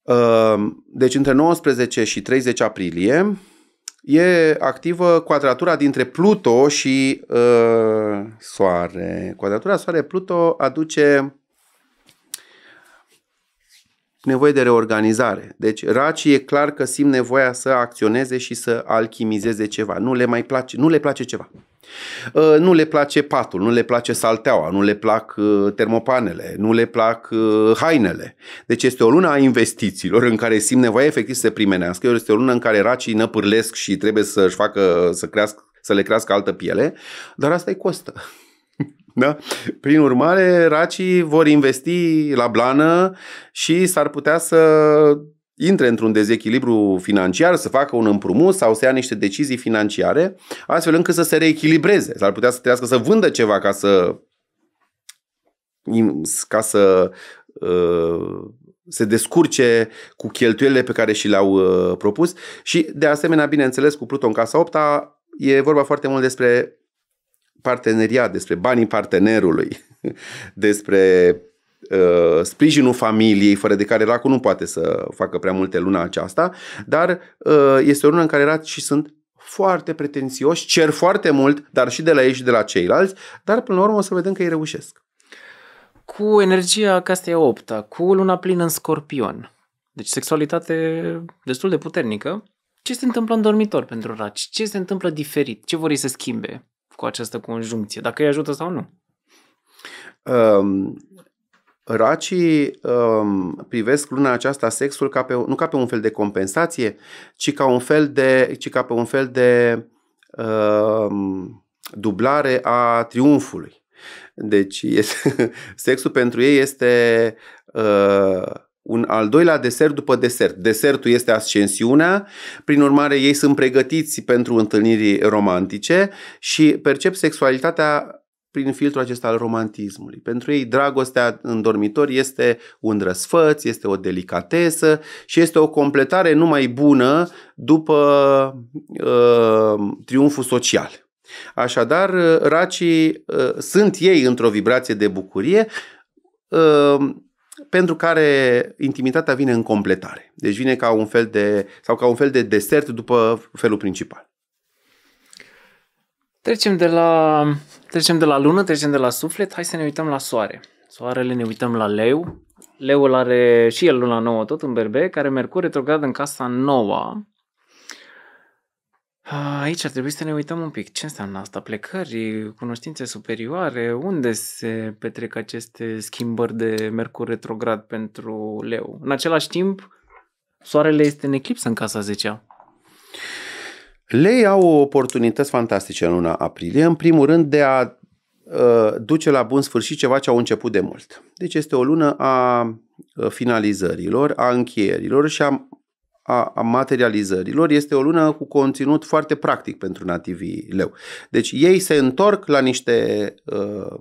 Ehm, deci între 19 și 30 aprilie e activă quadratura dintre Pluto și uh, Soare. Quadratura Soare-Pluto aduce nevoie de reorganizare. Deci Raci e clar că simt nevoia să acționeze și să alchimizeze ceva. Nu le mai place, nu le place ceva. Uh, nu le place patul, nu le place salteaua, nu le plac uh, termopanele, nu le plac uh, hainele. Deci este o lună a investițiilor în care simt nevoie efectiv să se primenească, este o lună în care racii năpârlesc și trebuie să-și facă, să, crească, să le crească altă piele, dar asta e costă. *laughs* Da? Prin urmare, racii vor investi la blană și s-ar putea să intre într-un dezechilibru financiar, să facă un împrumut sau să ia niște decizii financiare, astfel încât să se reechilibreze. S-ar putea să trească să vândă ceva ca să ca să uh, se descurce cu cheltuielile pe care și le-au uh, propus și de asemenea, bineînțeles, cu Pluton Casa 8 e vorba foarte mult despre parteneriat, despre banii partenerului, *laughs* despre Uh, sprijinul familiei, fără de care racul nu poate să facă prea multe luna aceasta, dar uh, este o lună în care și sunt foarte pretențioși, cer foarte mult, dar și de la ei și de la ceilalți, dar până la urmă o să vedem că ei reușesc. Cu energia castea 8 cu luna plină în scorpion, deci sexualitate destul de puternică, ce se întâmplă în dormitor pentru raci? Ce se întâmplă diferit? Ce vor ei să schimbe cu această conjuncție? Dacă îi ajută sau nu? Um, Racii um, privesc luna aceasta sexul ca pe, nu ca pe un fel de compensație, ci ca, un fel de, ci ca pe un fel de um, dublare a triumfului. Deci este, *laughs* sexul pentru ei este uh, un al doilea desert după desert. Desertul este ascensiunea, prin urmare ei sunt pregătiți pentru întâlniri romantice și percep sexualitatea prin filtrul acesta al romantismului. Pentru ei, dragostea în dormitor este un răsfăț, este o delicatesă și este o completare numai bună după uh, triumful social. Așadar, uh, racii uh, sunt ei într-o vibrație de bucurie uh, pentru care intimitatea vine în completare. Deci vine ca un fel de, sau ca un fel de desert după felul principal. Trecem de, la, trecem de la lună, trecem de la suflet, hai să ne uităm la soare. Soarele ne uităm la leu. Leul are și el luna nouă tot în berbe, care mercur retrograd în casa noua. Aici ar trebui să ne uităm un pic. Ce înseamnă asta? Plecări, cunoștințe superioare? Unde se petrec aceste schimbări de mercur retrograd pentru leu? În același timp, soarele este în eclipsă în casa 10 -a. Lei au oportunități fantastice în luna aprilie, în primul rând de a uh, duce la bun sfârșit ceva ce au început de mult. Deci este o lună a ă, finalizărilor, a încheierilor și a, a, a materializărilor. Este o lună cu conținut foarte practic pentru nativii leu. Deci ei se întorc la niște uh,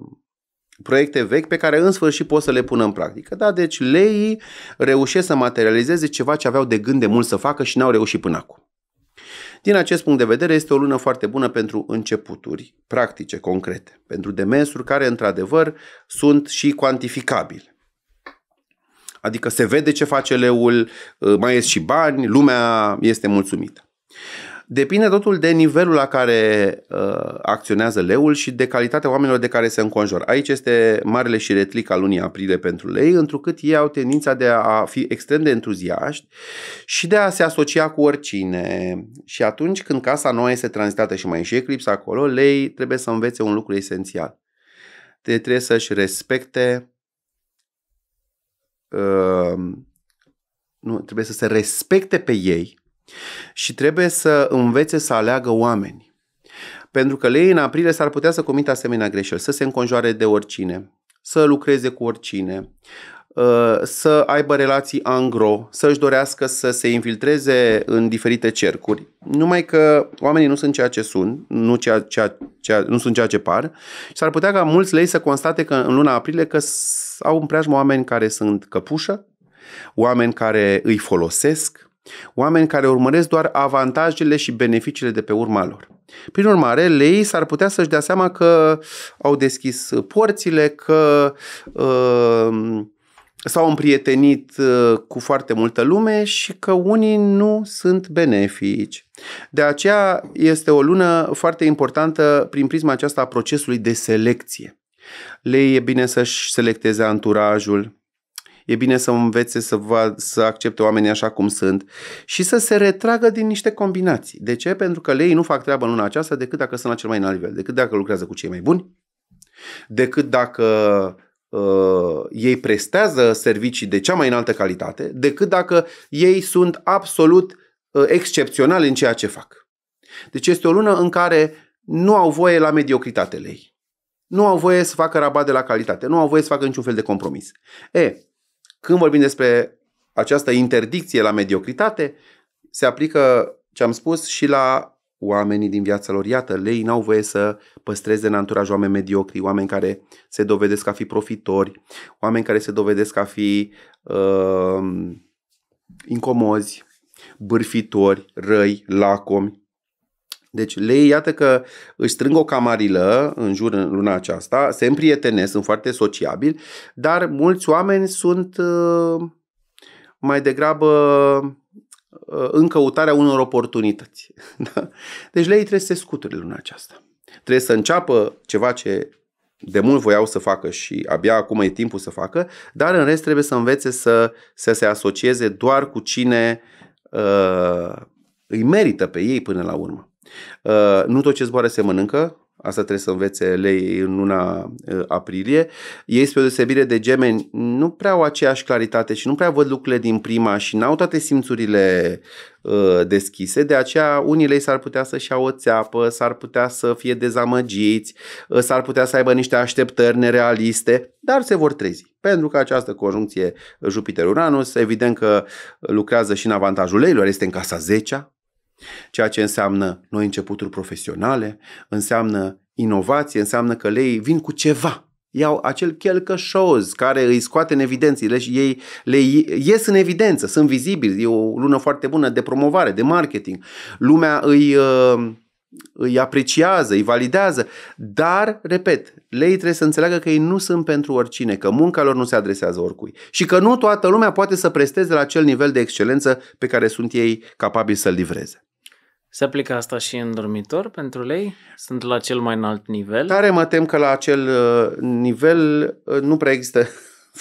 proiecte vechi pe care în sfârșit pot să le pună în practică. Da, deci leii reușesc să materializeze ceva ce aveau de gând de mult să facă și n-au reușit până acum. Din acest punct de vedere, este o lună foarte bună pentru începuturi practice, concrete, pentru demersuri care, într-adevăr, sunt și cuantificabile. Adică se vede ce face leul, uh, mai ies și bani, lumea este mulțumită. Depinde totul de nivelul la care uh, acționează leul și de calitatea oamenilor de care se înconjoară. Aici este marele și retlic al lunii aprilie pentru lei, întrucât ei au tendința de a fi extrem de entuziaști și de a se asocia cu oricine. Și atunci când casa nouă este tranzitată și mai și eclipsa acolo, lei trebuie să învețe un lucru esențial. Trebuie să-și respecte uh, nu, trebuie să se respecte pe ei și trebuie să învețe să aleagă oameni. Pentru că lei în aprilie s-ar putea să comită asemenea greșeli, să se înconjoare de oricine, să lucreze cu oricine, ă, să aibă relații angro, să-și dorească să se infiltreze în diferite cercuri. Numai că oamenii nu sunt ceea ce sunt, nu, ceea, ceea, ceea, nu sunt ceea ce par și s-ar putea ca mulți lei să constate că în luna aprilie că au în oameni care sunt căpușă, oameni care îi folosesc, Oameni care urmăresc doar avantajele și beneficiile de pe urma lor. Prin urmare, lei s-ar putea să-și dea seama că au deschis porțile, că uh, s-au împrietenit uh, cu foarte multă lume și că unii nu sunt benefici. De aceea este o lună foarte importantă prin prisma aceasta a procesului de selecție. Lei e bine să-și selecteze anturajul, e bine să învețe să, va, să accepte oamenii așa cum sunt și să se retragă din niște combinații. De ce? Pentru că ei nu fac treabă în luna aceasta decât dacă sunt la cel mai înalt nivel, decât dacă lucrează cu cei mai buni, decât dacă uh, ei prestează servicii de cea mai înaltă calitate, decât dacă ei sunt absolut uh, excepționali în ceea ce fac. Deci este o lună în care nu au voie la mediocritatele ei. Nu au voie să facă rabat de la calitate, nu au voie să facă niciun fel de compromis. E, când vorbim despre această interdicție la mediocritate, se aplică ce am spus și la oamenii din viața lor. Iată, lei n-au voie să păstreze în anturaj oameni mediocri, oameni care se dovedesc a fi profitori, oameni care se dovedesc a fi uh, incomozi, bârfitori, răi, lacomi. Deci lei, iată că își strâng o camarilă în jur în luna aceasta, se împrietenesc, sunt foarte sociabili, dar mulți oameni sunt uh, mai degrabă uh, în căutarea unor oportunități. *laughs* Da? Deci lei trebuie să se scuture luna aceasta. Trebuie să înceapă ceva ce de mult voiau să facă și abia acum e timpul să facă, dar în rest trebuie să învețe să, să se asocieze doar cu cine uh, îi merită pe ei până la urmă. Uh, nu tot ce zboară se mănâncă, Asta trebuie să învețe lei în luna uh, aprilie. Ei, spre deosebire de gemeni, nu prea au aceeași claritate și nu prea văd lucrurile din prima și n-au toate simțurile uh, deschise, de aceea unii lei s-ar putea să-și iau o țeapă, s-ar putea să fie dezamăgiți, s-ar putea să aibă niște așteptări nerealiste, dar se vor trezi. Pentru că această conjuncție Jupiter-Uranus, evident că lucrează și în avantajul leilor, este în casa 10 Ceea ce înseamnă noi începuturi profesionale, înseamnă inovație, înseamnă că lei vin cu ceva. Iau acel quelque chose care îi scoate în evidență și ei le ies în evidență, sunt vizibili. E o lună foarte bună de promovare, de marketing. Lumea îi uh, îi apreciază, îi validează, dar, repet, lei trebuie să înțeleagă că ei nu sunt pentru oricine, că munca lor nu se adresează oricui și că nu toată lumea poate să presteze la acel nivel de excelență pe care sunt ei capabili să-l livreze. Se aplică asta și în dormitor pentru lei? Sunt la cel mai înalt nivel? Tare mă tem că la acel uh, nivel uh, nu prea există *laughs*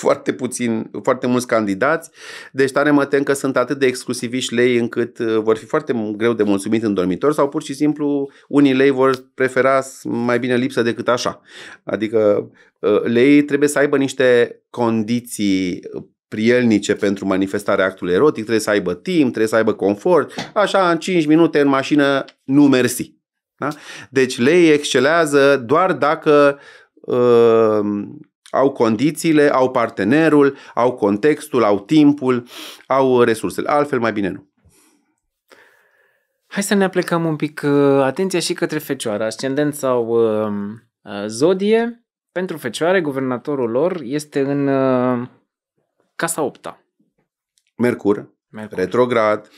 foarte puțin, foarte mulți candidați, deci tare mă tem că sunt atât de exclusiviști lei încât uh, vor fi foarte greu de mulțumit în dormitor sau pur și simplu unii lei vor prefera mai bine lipsă decât așa. Adică lei trebuie să aibă niște condiții prielnice pentru manifestarea actului erotic, trebuie să aibă timp, trebuie să aibă confort, așa în 5 minute în mașină, nu mersi. Da? Deci lei excelează doar dacă uh, au condițiile, au partenerul, au contextul, au timpul, au resursele. Altfel mai bine nu. Hai să ne aplicăm un pic uh, atenția și către fecioară, ascendent sau uh, uh zodie. Pentru fecioare, guvernatorul lor este în uh, Casa 8 Mercur, Mercur, retrograd,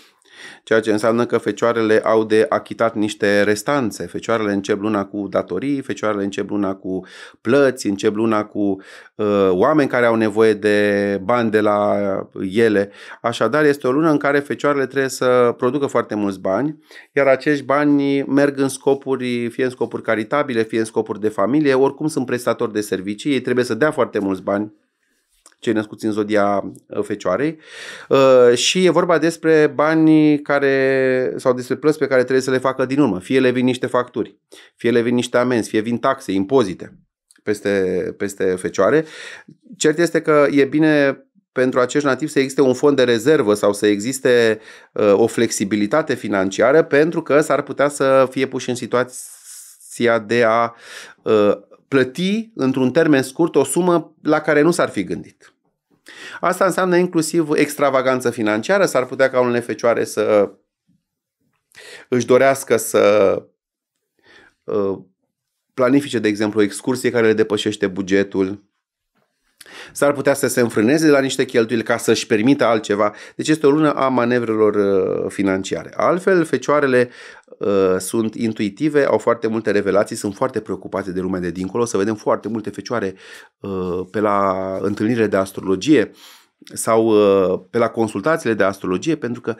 ceea ce înseamnă că fecioarele au de achitat niște restanțe. Fecioarele încep luna cu datorii, fecioarele încep luna cu plăți, încep luna cu uh, oameni care au nevoie de bani de la ele. Așadar, este o lună în care fecioarele trebuie să producă foarte mulți bani, iar acești bani merg în scopuri, fie în scopuri caritabile, fie în scopuri de familie, oricum sunt prestatori de servicii, ei trebuie să dea foarte mulți bani cei născuți în zodia uh, fecioarei. Uh, și e vorba despre bani care, sau despre plăți pe care trebuie să le facă din urmă. Fie le vin niște facturi, fie le vin niște amenzi, fie vin taxe, impozite peste, peste fecioare. Cert este că e bine pentru acești nativi să existe un fond de rezervă sau să existe uh, o flexibilitate financiară pentru că s-ar putea să fie puși în situația de a uh, plăti într-un termen scurt o sumă la care nu s-ar fi gândit. Asta înseamnă inclusiv extravaganță financiară, s-ar putea ca unele fecioare să își dorească să uh, planifice, de exemplu, o excursie care le depășește bugetul, s-ar putea să se înfrâneze de la niște cheltuieli ca să-și permită altceva. Deci este o lună a manevrelor uh, financiare. Altfel, fecioarele uh, sunt intuitive, au foarte multe revelații, sunt foarte preocupate de lumea de dincolo. O să vedem foarte multe fecioare uh, pe la întâlnirile de astrologie sau uh, pe la consultațiile de astrologie, pentru că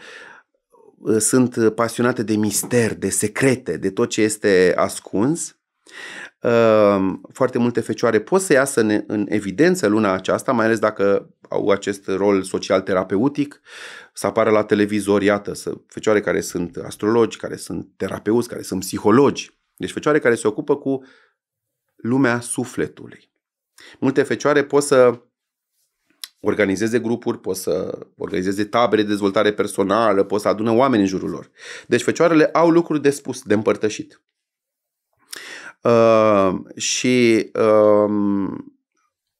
uh, sunt pasionate de mister, de secrete, de tot ce este ascuns. Uh, Ehm, foarte multe fecioare pot să iasă în, evidență luna aceasta, mai ales dacă au acest rol social terapeutic, să apară la televizor, iată, să, fecioare care sunt astrologi, care sunt terapeuți, care sunt psihologi. Deci fecioare care se ocupă cu lumea sufletului. Multe fecioare pot să organizeze grupuri, pot să organizeze tabere de dezvoltare personală, pot să adună oameni în jurul lor. Deci fecioarele au lucruri de spus, de împărtășit. Ehm, și uh,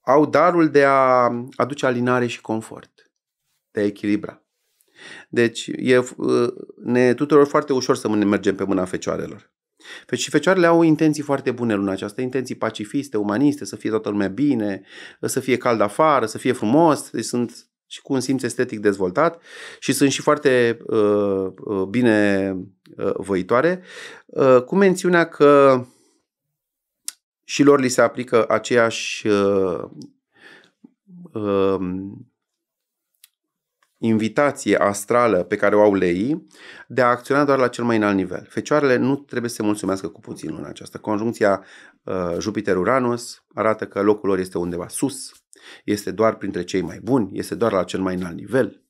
au darul de a aduce alinare și confort, de a echilibra. Deci e uh, ne tuturor foarte ușor să mergem pe mâna fecioarelor. Și fecioarele au intenții foarte bune luna aceasta, intenții pacifiste, umaniste, să fie toată lumea bine, să fie cald afară, să fie frumos, deci sunt și cu un simț estetic dezvoltat și sunt și foarte uh, bine uh, voitoare, uh, cu mențiunea că și lor li se aplică aceeași uh, uh, invitație astrală pe care o au leii de a acționa doar la cel mai înalt nivel. Fecioarele nu trebuie să se mulțumească cu puținul luna aceasta. Conjuncția uh, Jupiter-Uranus arată că locul lor este undeva sus, este doar printre cei mai buni, este doar la cel mai înalt nivel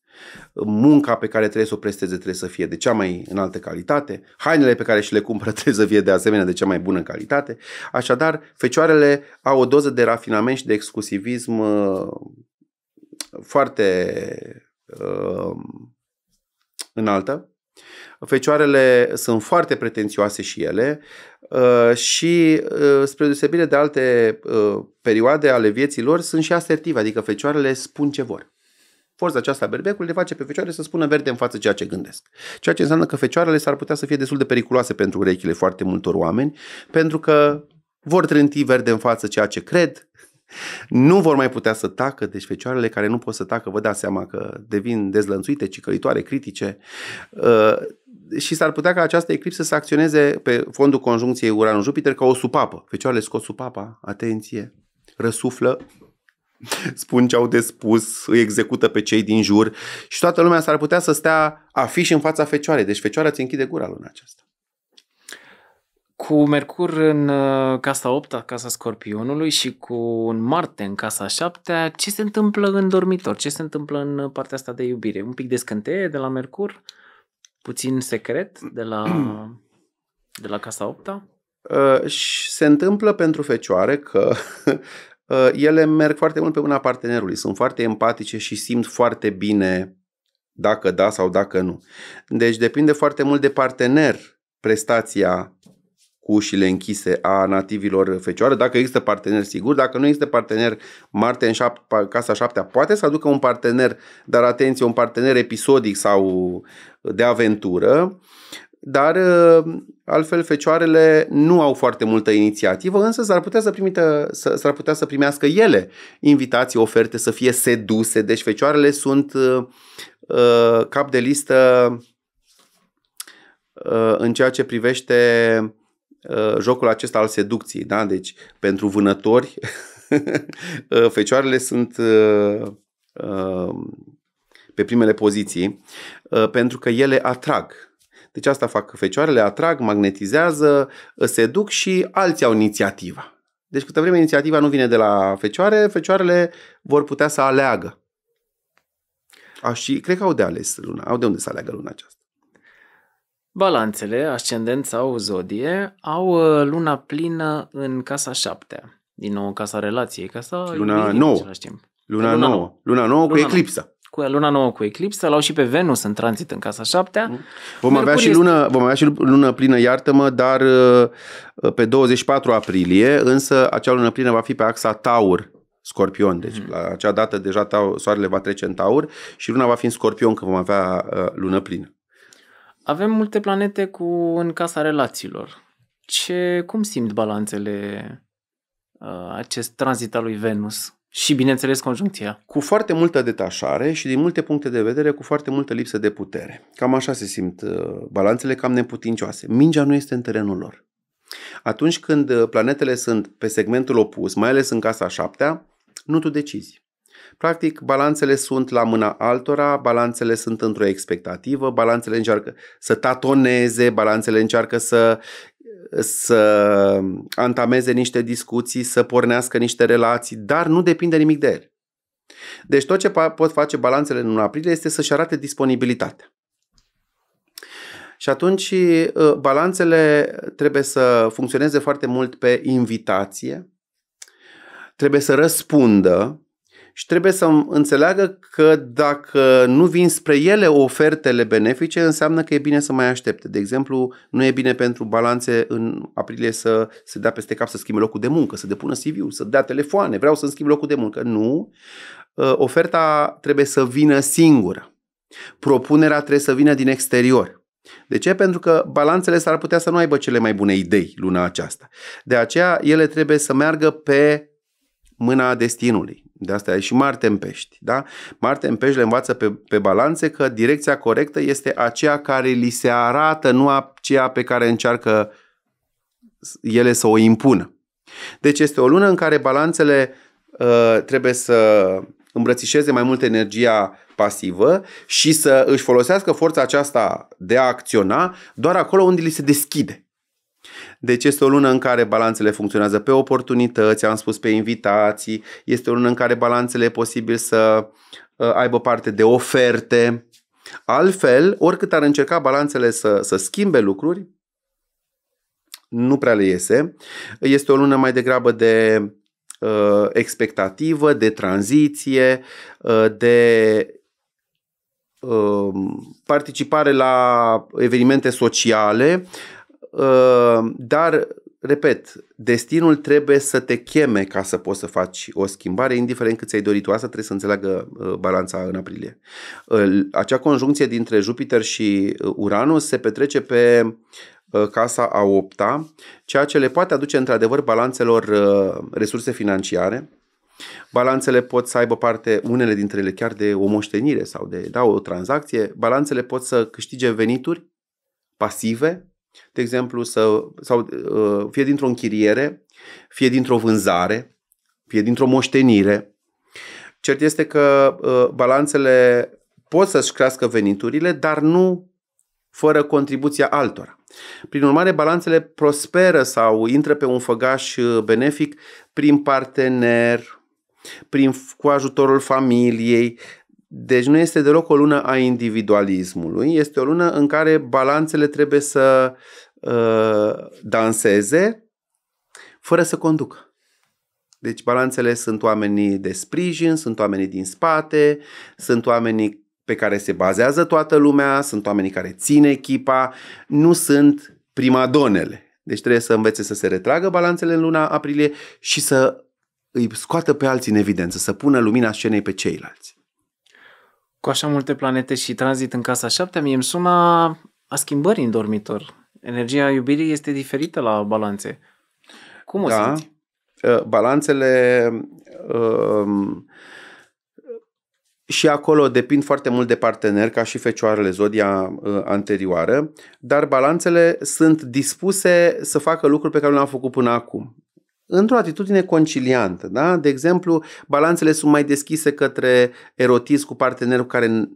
munca pe care trebuie să o presteze trebuie să fie de cea mai înaltă calitate, hainele pe care și le cumpără *laughs* trebuie să fie de asemenea de cea mai bună calitate. Așadar, fecioarele au o doză de rafinament și de exclusivism uh, foarte uh, înaltă. Fecioarele sunt foarte pretențioase și ele uh, și, uh, spre deosebire de alte uh, perioade ale vieții lor, sunt și asertive, adică fecioarele spun ce vor. Forța aceasta a berbecului le face pe fecioare să spună verde în față ceea ce gândesc. Ceea ce înseamnă că fecioarele s-ar putea să fie destul de periculoase pentru urechile foarte multor oameni, pentru că vor trânti verde în față ceea ce cred, nu vor mai putea să tacă, deci fecioarele care nu pot să tacă, vă dați seama că devin dezlănțuite, cicălitoare, critice uh, și s-ar putea ca această eclipsă să acționeze pe fondul conjuncției Uranul-Jupiter ca o supapă. Fecioarele scot supapa, atenție, răsuflă spun ce au de spus, îi execută pe cei din jur și toată lumea s-ar putea să stea afiș în fața fecioarei. Deci fecioara ți închide gura luna aceasta. Cu Mercur în uh, casa 8, casa Scorpionului și cu un Marte în casa 7, ce se întâmplă în dormitor? Ce se întâmplă în uh, partea asta de iubire? Un pic de scânteie de la Mercur? Puțin secret de la, de la casa 8? Uh, și se întâmplă pentru fecioare că *laughs* Uh, ele merg foarte mult pe mâna partenerului, sunt foarte empatice și simt foarte bine dacă da sau dacă nu. Deci depinde foarte mult de partener prestația cu ușile închise a nativilor fecioare, dacă există partener sigur, dacă nu există partener, Marte în șap- casa șaptea poate să aducă un partener, dar atenție, un partener episodic sau de aventură, dar ă, altfel fecioarele nu au foarte multă inițiativă, însă s-ar putea să, primită, să, s-ar putea să primească ele invitații, oferte, să fie seduse. Deci fecioarele sunt uh, cap de listă uh, în ceea ce privește uh, jocul acesta al seducției. Da? Deci pentru vânători *laughs* fecioarele sunt uh, uh, pe primele poziții, pentru că ele atrag deci asta fac fecioarele, atrag, magnetizează, se duc și alții au inițiativa. Deci câtă vreme inițiativa nu vine de la fecioare, fecioarele vor putea să aleagă. A, și cred că au de ales luna, au de unde să aleagă luna aceasta. Balanțele, ascendent sau zodie, au uh, luna plină în casa șaptea. Din nou, casa relației, casa... Luna nouă. Luna, păi luna nouă. Luna nouă cu luna eclipsa cu luna nouă cu eclipsă, l-au și pe Venus în tranzit în casa șaptea. Vom avea, și lună, este... vom avea și lună plină, iartă-mă, dar uh, uh, pe 24 aprilie, însă acea lună plină va fi pe axa Taur, Scorpion. Deci mm. la acea dată deja tau, soarele va trece în Taur și luna va fi în Scorpion când vom avea uh, lună plină. Avem multe planete cu în casa relațiilor. Ce, cum simt balanțele uh, acest tranzit al lui Venus? Și, bineînțeles, conjuncția. Cu foarte multă detașare și, din multe puncte de vedere, cu foarte multă lipsă de putere. Cam așa se simt uh, balanțele, cam neputincioase. Mingea nu este în terenul lor. Atunci când uh, planetele sunt pe segmentul opus, mai ales în casa șaptea, nu tu decizi. Practic, balanțele sunt la mâna altora, balanțele sunt într-o expectativă, balanțele încearcă să tatoneze, balanțele încearcă să să antameze niște discuții, să pornească niște relații, dar nu depinde nimic de el. Deci tot ce pot face balanțele în aprilie este să-și arate disponibilitatea. Și atunci uh, balanțele trebuie să funcționeze foarte mult pe invitație, trebuie să răspundă, și trebuie să înțeleagă că dacă nu vin spre ele ofertele benefice, înseamnă că e bine să mai aștepte. De exemplu, nu e bine pentru balanțe în aprilie să se dea peste cap să schimbe locul de muncă, să depună CV-ul, să dea telefoane, vreau să-mi schimb locul de muncă. Nu. Ă, oferta trebuie să vină singură. Propunerea trebuie să vină din exterior. De ce? Pentru că balanțele s-ar putea să nu aibă cele mai bune idei luna aceasta. De aceea ele trebuie să meargă pe mâna destinului. De asta e și Marte în pești. Da? Marte în pești le învață pe, pe balanțe că direcția corectă este aceea care li se arată, nu aceea pe care încearcă ele să o impună. Deci este o lună în care balanțele uh, trebuie să îmbrățișeze mai mult energia pasivă și să își folosească forța aceasta de a acționa doar acolo unde li se deschide. Deci este o lună în care balanțele funcționează pe oportunități, am spus pe invitații, este o lună în care balanțele e posibil să ă, aibă parte de oferte. Altfel, oricât ar încerca balanțele să, să schimbe lucruri, nu prea le iese. Este o lună mai degrabă de uh, expectativă, de tranziție, uh, de participare la evenimente sociale, Ehm, dar, repet, destinul trebuie să te cheme ca să poți să faci o schimbare, indiferent cât ți-ai dorit tu. Asta trebuie să înțeleagă uh, balanța în aprilie. Acea conjuncție dintre Jupiter și uh, Uranus se petrece pe uh, casa a opta, ceea ce le poate aduce într-adevăr balanțelor resurse financiare, Balanțele pot să aibă parte, unele dintre ele chiar de o moștenire sau de da, o tranzacție. Balanțele pot să câștige venituri pasive de exemplu, să, sau uh, fie dintr-o închiriere, fie dintr-o vânzare, fie dintr-o moștenire. Cert este că uh, balanțele pot să-și crească veniturile, dar nu fără contribuția altora. Prin urmare, balanțele prosperă sau intră pe un făgaș uh, benefic prin partener, prin, cu ajutorul familiei, deci nu este deloc o lună a individualismului, este o lună în care balanțele trebuie să uh, danseze fără să conducă. Deci balanțele sunt oamenii de sprijin, sunt oamenii din spate, sunt oamenii pe care se bazează toată lumea, sunt oamenii care țin echipa, nu sunt primadonele. Deci trebuie să învețe să se retragă balanțele în luna aprilie și să îi scoată pe alții în evidență, să pună lumina scenei pe ceilalți cu așa multe planete și tranzit în casa șaptea, mie îmi sună a schimbării în dormitor. Energia iubirii este diferită la balanțe. Cum o da. simți? Uh, balanțele um, și acolo depind foarte mult de partener, ca și fecioarele zodia uh, anterioară, dar balanțele sunt dispuse să facă lucruri pe care nu le-am făcut până acum într-o atitudine conciliantă. Da? De exemplu, balanțele sunt mai deschise către erotism cu partenerul care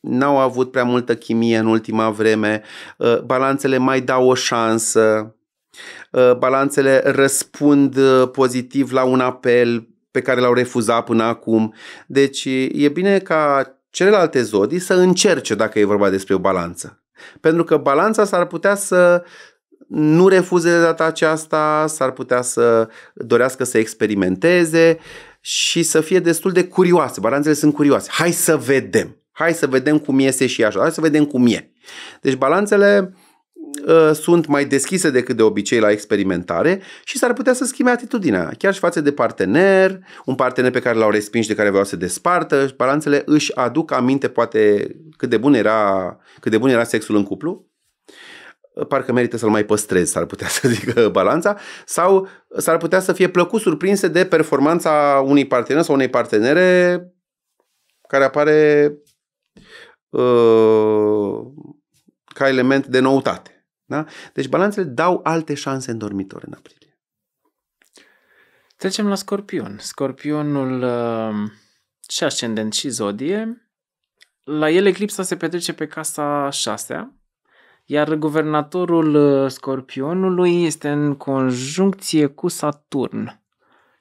n-au avut prea multă chimie în ultima vreme, ă, balanțele mai dau o șansă, ă, balanțele răspund ă, pozitiv la un apel pe care l-au refuzat până acum. Deci e bine ca celelalte zodii să încerce dacă e vorba despre o balanță. Pentru că balanța s-ar putea să, nu refuze de data aceasta, s-ar putea să dorească să experimenteze și să fie destul de curioase. Balanțele sunt curioase. Hai să vedem. Hai să vedem cum iese și așa. Hai să vedem cum e. Deci balanțele uh, sunt mai deschise decât de obicei la experimentare și s-ar putea să schimbe atitudinea, chiar și față de partener, un partener pe care l-au respins de care vreau să se despartă, balanțele își aduc aminte poate cât de bun era, cât de bun era sexul în cuplu, parcă merită să-l mai păstrez, s-ar putea să *laughs* zică balanța, sau s-ar putea să fie plăcut surprinse de performanța unui partener sau unei partenere care apare uh, ca element de noutate. Da? Deci balanțele dau alte șanse în dormitor în aprilie. Trecem la scorpion. Scorpionul uh, și ascendent și zodie. La el eclipsa se petrece pe casa șasea, iar guvernatorul uh, scorpionului este în conjuncție cu Saturn.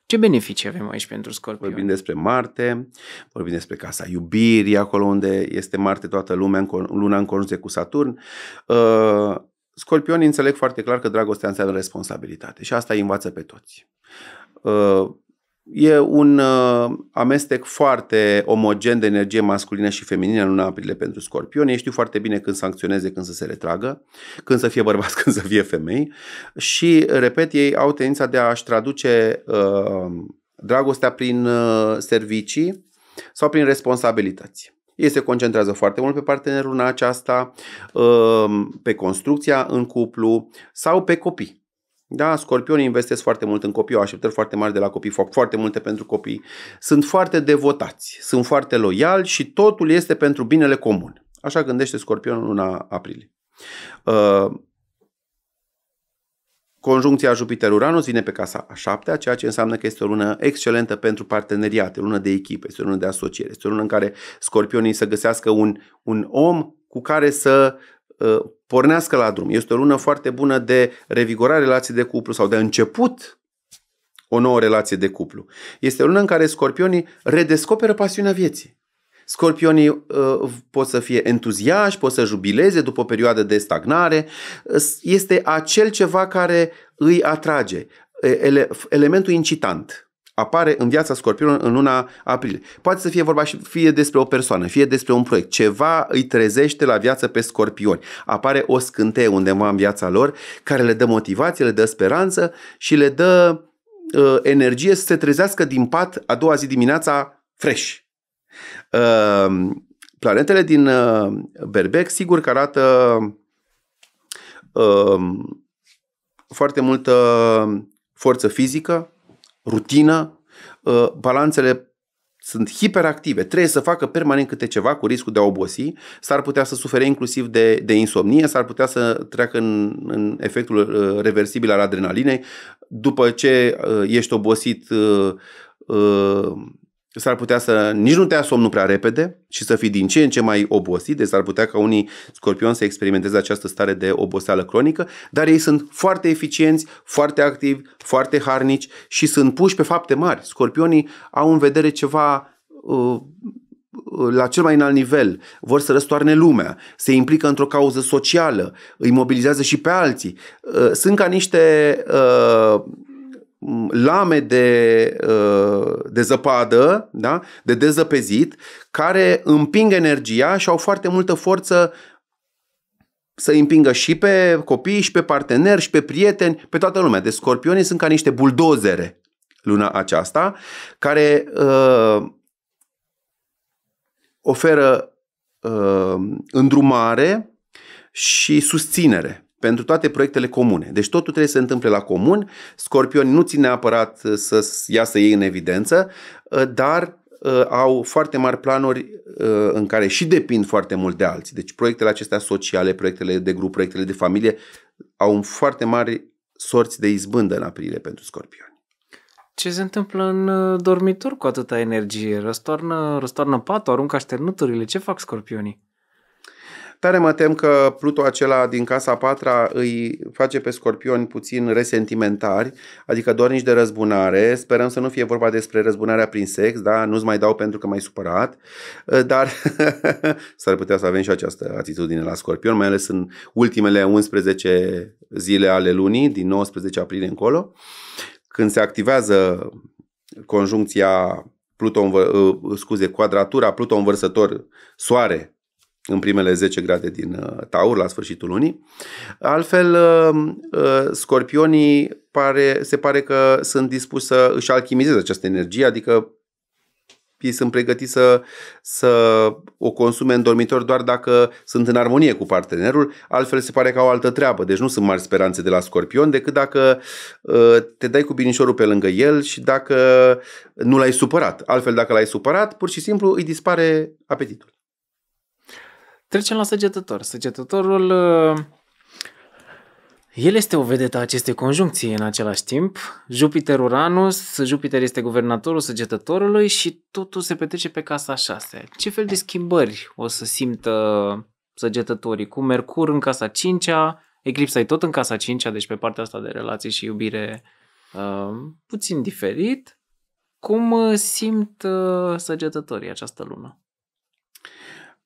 Ce beneficii avem aici pentru scorpion? Vorbim despre Marte, vorbim despre casa iubirii, acolo unde este Marte toată lumea, luna în conjuncție cu Saturn. Uh, scorpionii înțeleg foarte clar că dragostea înseamnă responsabilitate și asta îi învață pe toți uh, E un uh, amestec foarte omogen de energie masculină și feminină în luna aprilie pentru scorpion. Ei știu foarte bine când să când să se retragă, când să fie bărbați, *laughs* când să fie femei. Și, repet, ei au tendința de a-și traduce uh, dragostea prin uh, servicii sau prin responsabilități. Ei se concentrează foarte mult pe partenerul în aceasta, uh, pe construcția în cuplu sau pe copii. Da, scorpionii investesc foarte mult în copii, au așteptări foarte mari de la copii, fac foarte multe pentru copii, sunt foarte devotați, sunt foarte loiali și totul este pentru binele comun. Așa gândește scorpionul luna aprilie. Uh, Conjuncția Jupiter-Uranus vine pe casa a șaptea, ceea ce înseamnă că este o lună excelentă pentru parteneriate, o lună de echipă, este o lună de asociere, este o lună în care scorpionii să găsească un, un om cu care să pornească la drum. Este o lună foarte bună de revigorare relației de cuplu sau de început o nouă relație de cuplu. Este o lună în care scorpionii redescoperă pasiunea vieții. Scorpionii uh, pot să fie entuziași, pot să jubileze după o perioadă de stagnare. Este acel ceva care îi atrage, ele, elementul incitant apare în viața scorpionului în luna aprilie. Poate să fie vorba și fie despre o persoană, fie despre un proiect. Ceva îi trezește la viață pe scorpioni. Apare o scânteie undeva în viața lor care le dă motivație, le dă speranță și le dă uh, energie să se trezească din pat a doua zi dimineața fresh. Uh, planetele din uh, Berbec sigur că arată uh, foarte multă forță fizică, rutină, uh, balanțele sunt hiperactive, trebuie să facă permanent câte ceva cu riscul de a obosi, s-ar putea să sufere inclusiv de, de insomnie, s-ar putea să treacă în, în efectul uh, reversibil al adrenalinei. După ce uh, ești obosit, S-ar putea să nici nu te ia nu prea repede și să fii din ce în ce mai obosit, deci s-ar putea ca unii scorpioni să experimenteze această stare de oboseală cronică, dar ei sunt foarte eficienți, foarte activi, foarte harnici și sunt puși pe fapte mari. Scorpionii au în vedere ceva uh, la cel mai înalt nivel, vor să răstoarne lumea, se implică într-o cauză socială, îi mobilizează și pe alții. Uh, sunt ca niște uh, lame de, uh, de zăpadă, da? de dezăpezit, care împing energia și au foarte multă forță să împingă și pe copii, și pe parteneri, și pe prieteni, pe toată lumea. Deci scorpionii sunt ca niște buldozere luna aceasta, care uh, oferă uh, îndrumare și susținere pentru toate proiectele comune. Deci totul trebuie să se întâmple la comun. Scorpioni nu ține neapărat uh, să iasă ei în evidență, uh, dar uh, au foarte mari planuri în care și depind foarte mult de alții. Deci proiectele acestea sociale, proiectele de grup, proiectele de familie au un foarte mari sorți de izbândă în aprilie pentru scorpioni. Ce se întâmplă în dormitor cu atâta energie? Răstoarnă, răstoarnă patul, aruncă așternuturile. Ce fac scorpionii? Tare mă tem că Pluto acela din casa patra îi face pe scorpioni puțin resentimentari, adică nici de răzbunare. Sperăm să nu fie vorba despre răzbunarea prin sex, da? Nu-ți mai dau pentru că m-ai supărat, *laughs* dar *laughs* s-ar putea să avem și această atitudine la scorpion, mai ales în ultimele 11 zile ale lunii, din 19 aprilie încolo, când se activează conjuncția Pluton, uh, scuze, quadratura Pluton învărsător Soare în primele 10 grade din uh, Taur la sfârșitul lunii. Altfel, uh, uh, scorpionii pare, se pare că sunt dispuși să își alchimizeze această energie, adică ei sunt pregătiți să, să o consume în dormitor doar dacă sunt în armonie cu partenerul, altfel se pare că au altă treabă, deci nu sunt mari speranțe de la scorpion decât dacă te dai cu binișorul pe lângă el și dacă nu l-ai supărat. Altfel, dacă l-ai supărat, pur și simplu îi dispare apetitul. Trecem la săgetător. Săgetătorul, uh, el este o vedetă a acestei conjuncții în același timp. Jupiter-Uranus, Jupiter este guvernatorul săgetătorului și totul se petrece pe casa 6. Ce fel de schimbări o să simtă săgetătorii cu Mercur în casa 5 Eclipsa e tot în casa 5 deci pe partea asta de relații și iubire uh, puțin diferit. Cum uh, simt uh, săgetătorii această lună?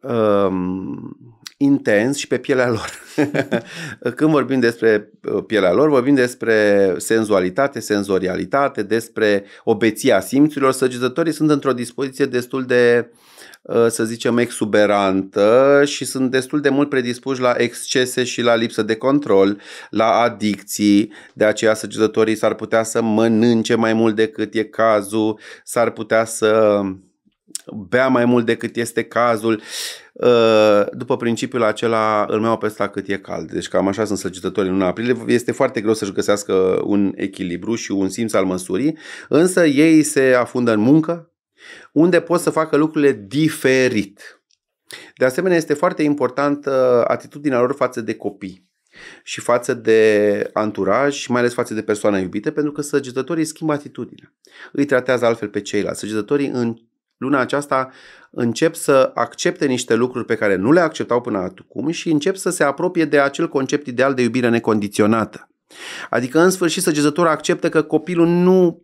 um, intens și pe pielea lor. *laughs* Când vorbim despre uh, pielea lor, vorbim despre senzualitate, senzorialitate, despre obeția simțurilor. Săgetătorii sunt într-o dispoziție destul de, uh, să zicem, exuberantă și sunt destul de mult predispuși la excese și la lipsă de control, la adicții. De aceea săgetătorii s-ar putea să mănânce mai mult decât e cazul, s-ar putea să bea mai mult decât este cazul, ă, după principiul acela îl mai pe ăsta cât e cald. Deci cam așa sunt săgetătorii în luna aprilie. Este foarte greu să-și găsească un echilibru și un simț al măsurii, însă ei se afundă în muncă, unde pot să facă lucrurile diferit. De asemenea, este foarte importantă atitudinea lor față de copii și față de anturaj și mai ales față de persoane iubite, pentru că săgetătorii schimbă atitudinea. Îi tratează altfel pe ceilalți. Săgetătorii în luna aceasta încep să accepte niște lucruri pe care nu le acceptau până acum și încep să se apropie de acel concept ideal de iubire necondiționată. Adică, în sfârșit, săgezătura acceptă că copilul nu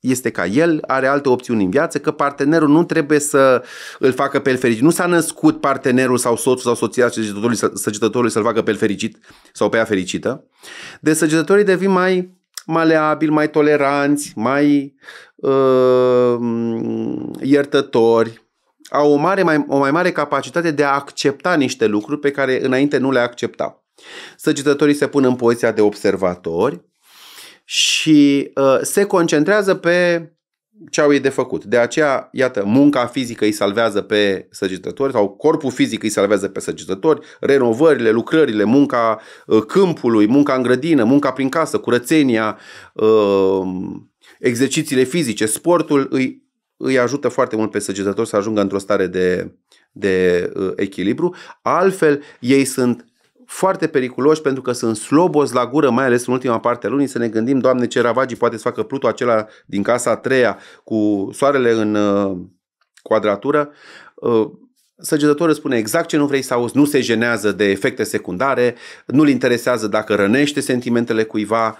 este ca el, are alte opțiuni în viață, că partenerul nu trebuie să îl facă pe el fericit. Nu s-a născut partenerul sau soțul sau soția săgetătorului, săgetătorului să-l facă pe el fericit sau pe ea fericită. Deci săgetătorii devin mai maleabili, mai toleranți, mai uh, iertători, au o, mare, mai, o mai mare capacitate de a accepta niște lucruri pe care înainte nu le acceptau. Săgetătorii se pun în poziția de observatori și uh, se concentrează pe ce au ei de făcut. De aceea, iată, munca fizică îi salvează pe săgetători sau corpul fizic îi salvează pe săgetători, renovările, lucrările, munca uh, câmpului, munca în grădină, munca prin casă, curățenia, uh, exercițiile fizice, sportul îi, îi ajută foarte mult pe săgetători să ajungă într-o stare de, de uh, echilibru. Altfel, ei sunt foarte periculoși pentru că sunt slobos la gură, mai ales în ultima parte a lunii, să ne gândim, Doamne, ce ravagii poate să facă Pluto acela din casa a treia cu soarele în uh, quadratură. Uh, Săgetătorul spune exact ce nu vrei să auzi, nu se jenează de efecte secundare, nu-l interesează dacă rănește sentimentele cuiva,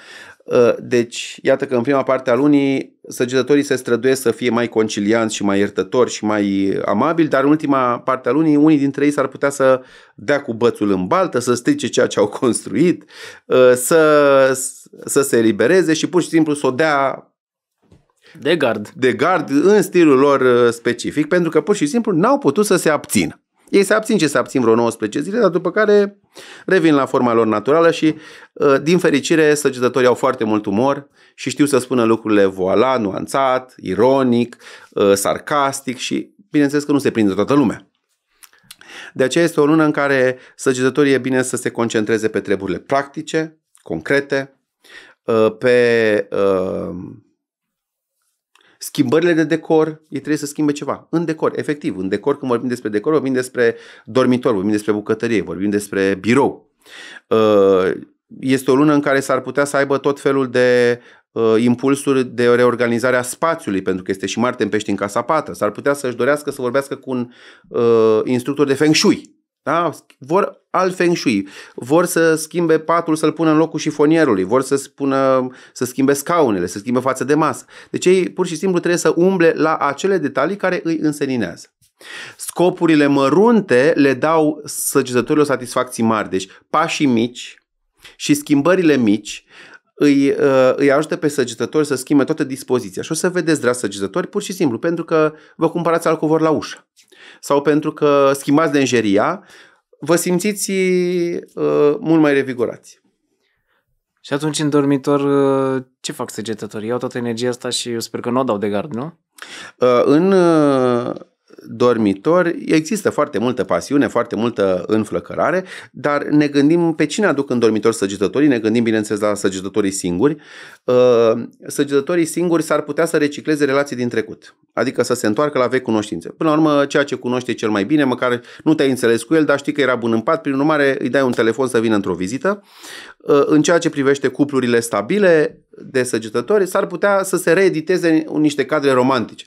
Ă, deci, iată că în prima parte a lunii săgetătorii se străduiesc să fie mai concilianți și mai iertători și mai amabili, dar în ultima parte a lunii unii dintre ei s-ar putea să dea cu bățul în baltă, să strice ceea ce au construit, ă, să, să se elibereze și pur și simplu să o dea de gard. De gard în stilul lor ă, specific, pentru că pur și simplu n-au putut să se abțină. Ei se abțin ce se abțin vreo 19 zile, dar după care Revin la forma lor naturală și, uh, din fericire, săgetătorii au foarte mult umor și știu să spună lucrurile voala, nuanțat, ironic, uh, sarcastic și, bineînțeles, că nu se prinde toată lumea. De aceea este o lună în care săgetătorii e bine să se concentreze pe treburile practice, concrete, uh, pe schimbările de decor, ei trebuie să schimbe ceva. În decor, efectiv, în decor, când vorbim despre decor, vorbim despre dormitor, vorbim despre bucătărie, vorbim despre birou. Uh, este o lună în care s-ar putea să aibă tot felul de uh, impulsuri de reorganizare a spațiului, pentru că este și Marte în pești în casa pată. S-ar putea să-și dorească să vorbească cu un uh, instructor de Feng Shui da? Vor alt feng shui, vor să schimbe patul să-l pună în locul șifonierului, vor să, spună, să schimbe scaunele, să schimbe față de masă. Deci ei pur și simplu trebuie să umble la acele detalii care îi înseninează. Scopurile mărunte le dau săgezătorilor satisfacții mari, deci pașii mici și schimbările mici îi, uh, îi ajută pe săgezători să schimbe toată dispoziția. Și o să vedeți, dragi săgezători, pur și simplu, pentru că vă cumpărați alcovor la ușă sau pentru că schimbați denjeria, vă simțiți uh, mult mai revigorați. Și atunci în dormitor uh, ce fac săgetătorii? Iau toată energia asta și eu sper că nu o dau de gard, nu? Uh, în uh, dormitor există foarte multă pasiune, foarte multă înflăcărare, dar ne gândim pe cine aduc în dormitor săgetătorii, ne gândim bineînțeles la săgetătorii singuri. Ă, săgetătorii singuri s-ar putea să recicleze relații din trecut, adică să se întoarcă la vechi cunoștințe. Până la urmă, ceea ce cunoște cel mai bine, măcar nu te-ai înțeles cu el, dar știi că era bun în pat, prin urmare îi dai un telefon să vină într-o vizită. Ă, în ceea ce privește cuplurile stabile de săgetători, s-ar putea să se reediteze niște cadre romantice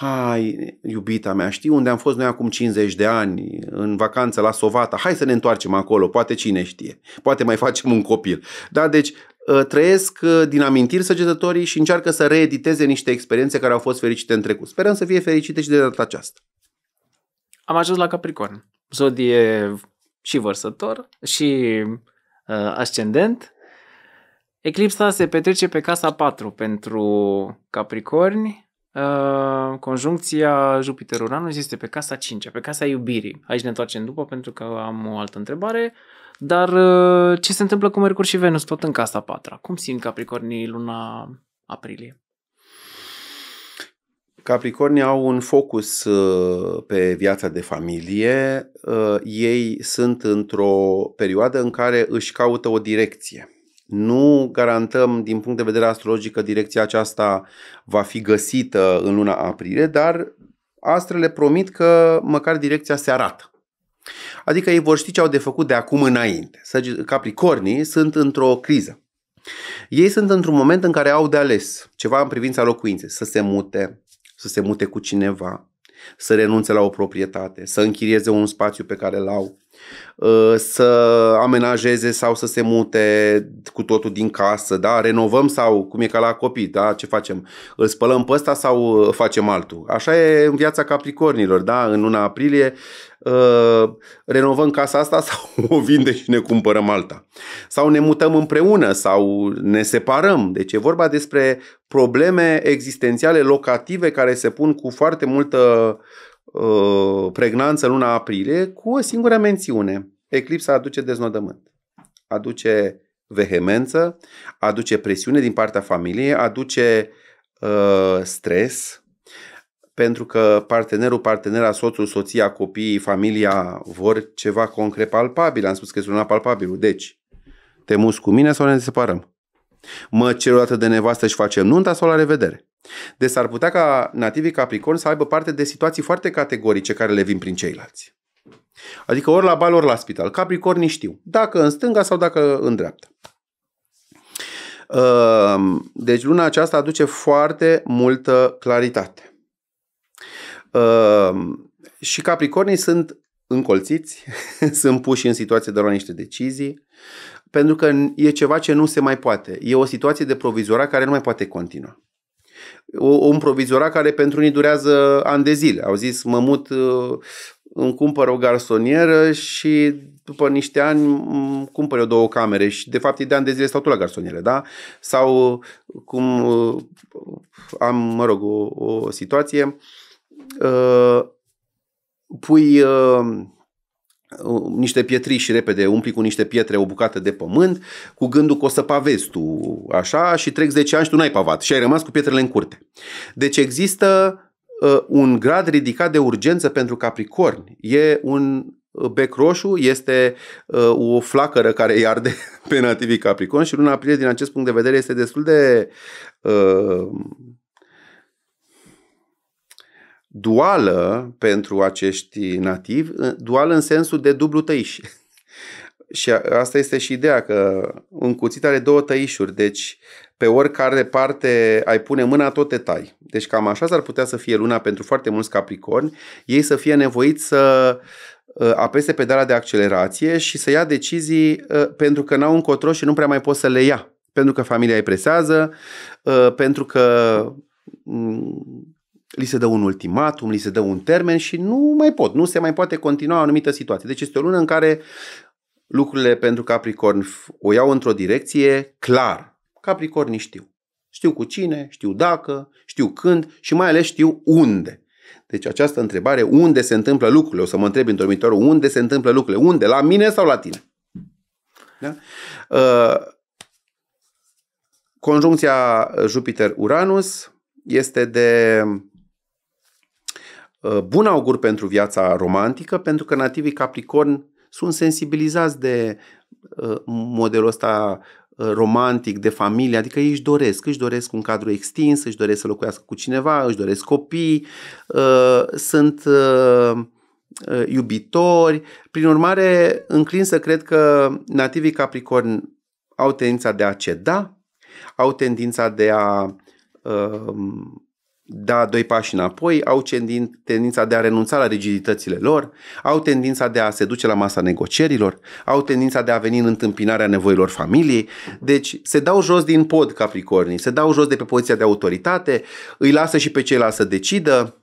hai, iubita mea, știi unde am fost noi acum 50 de ani, în vacanță la Sovata, hai să ne întoarcem acolo, poate cine știe, poate mai facem un copil. Da, deci ă, trăiesc ă, din amintiri săgetătorii și încearcă să reediteze niște experiențe care au fost fericite în trecut. Sperăm să fie fericite și de data aceasta. Am ajuns la Capricorn. Zodie și vărsător și uh, ascendent. Eclipsa se petrece pe casa 4 pentru Capricorni, Ă, conjuncția Jupiter-Uranus este pe casa 5 pe casa iubirii. Aici ne întoarcem după pentru că am o altă întrebare. Dar ă, ce se întâmplă cu Mercur și Venus tot în casa 4 Cum simt Capricornii luna aprilie? Capricornii au un focus ă, pe viața de familie. Ei sunt într-o perioadă în care își caută o direcție nu garantăm din punct de vedere astrologic că direcția aceasta va fi găsită în luna aprilie, dar astrele promit că măcar direcția se arată. Adică ei vor ști ce au de făcut de acum înainte. Capricornii sunt într-o criză. Ei sunt într-un moment în care au de ales ceva în privința locuinței, să se mute, să se mute cu cineva, să renunțe la o proprietate, să închirieze un spațiu pe care l-au, Uh, să amenajeze sau să se mute cu totul din casă, da? renovăm sau cum e ca la copii, da? ce facem? Îl spălăm pe ăsta sau uh, facem altul? Așa e în viața capricornilor, da? în luna aprilie uh, renovăm casa asta *laughs* sau o vinde și ne cumpărăm alta. Sau ne mutăm împreună sau ne separăm. Deci e vorba despre probleme existențiale locative care se pun cu foarte multă Uh, pregnanță luna aprilie cu o singură mențiune. Eclipsa aduce deznodământ, aduce vehemență, aduce presiune din partea familiei, aduce uh, stres, pentru că partenerul, partenera, soțul, soția, copiii, familia vor ceva concret palpabil. Am spus că este una palpabilă, Deci, te muți cu mine sau ne separăm? Mă cer o dată de nevastă și facem nunta sau la revedere? Deci ar putea ca nativii Capricorn să aibă parte de situații foarte categorice care le vin prin ceilalți. Adică ori la bal, ori la spital. Capricornii știu. Dacă în stânga sau dacă în dreapta. Ehm, deci luna aceasta aduce foarte multă claritate. Ehm, și Capricornii sunt încolțiți, *laughs* sunt puși în situație de a lua niște decizii, pentru că e ceva ce nu se mai poate. E o situație de provizorare care nu mai poate continua o, un proviziorat care pentru unii durează ani de zile. Au zis, mă mut, uh, îmi cumpăr o garsonieră și după niște ani cumpăr eu două camere și de fapt de ani de zile stau tot la garsoniere, da? Sau uh, cum uh, am, mă rog, o, o situație, pui niște și repede, umpli cu niște pietre o bucată de pământ, cu gândul că o să pavezi tu așa și trec 10 ani și tu n-ai pavat și ai rămas cu pietrele în curte. Deci există uh, un grad ridicat de urgență pentru Capricorn. E un ă, bec roșu, este uh, o flacără care îi arde *laughs* pe nativii Capricorn și luna aprilie din acest punct de vedere este destul de uh, duală pentru acești nativi, duală în sensul de dublu tăiș. *laughs* și asta este și ideea, că un cuțit are două tăișuri, deci pe oricare parte ai pune mâna, tot te tai. Deci cam așa s-ar putea să fie luna pentru foarte mulți capricorni, ei să fie nevoiți să ă, apese pedala de accelerație și să ia decizii ă, pentru că n-au încotro și nu prea mai pot să le ia. Pentru că familia îi presează, ă, pentru că li se dă un ultimatum, li se dă un termen și nu mai pot, nu se mai poate continua o anumită situație. Deci este o lună în care lucrurile pentru Capricorn o iau într-o direcție clar. Capricorni știu. Știu cu cine, știu dacă, știu când și mai ales știu unde. Deci această întrebare, unde se întâmplă lucrurile, o să mă întreb în dormitorul, unde se întâmplă lucrurile, unde, la mine sau la tine? Da? Uh, conjuncția Jupiter-Uranus este de Uh, bun augur pentru viața romantică, pentru că nativii Capricorn sunt sensibilizați de uh, modelul ăsta uh, romantic, de familie, adică ei își doresc, își doresc un cadru extins, își doresc să locuiască cu cineva, își doresc copii, sunt iubitori. Prin urmare, înclin să cred că nativii Capricorn au tendința de a ceda, au tendința de a da doi pași înapoi, au tendința de a renunța la rigiditățile lor, au tendința de a se duce la masa negocierilor, au tendința de a veni în întâmpinarea nevoilor familiei. Deci se dau jos din pod capricornii, se dau jos de pe poziția de autoritate, îi lasă și pe ceilalți să decidă,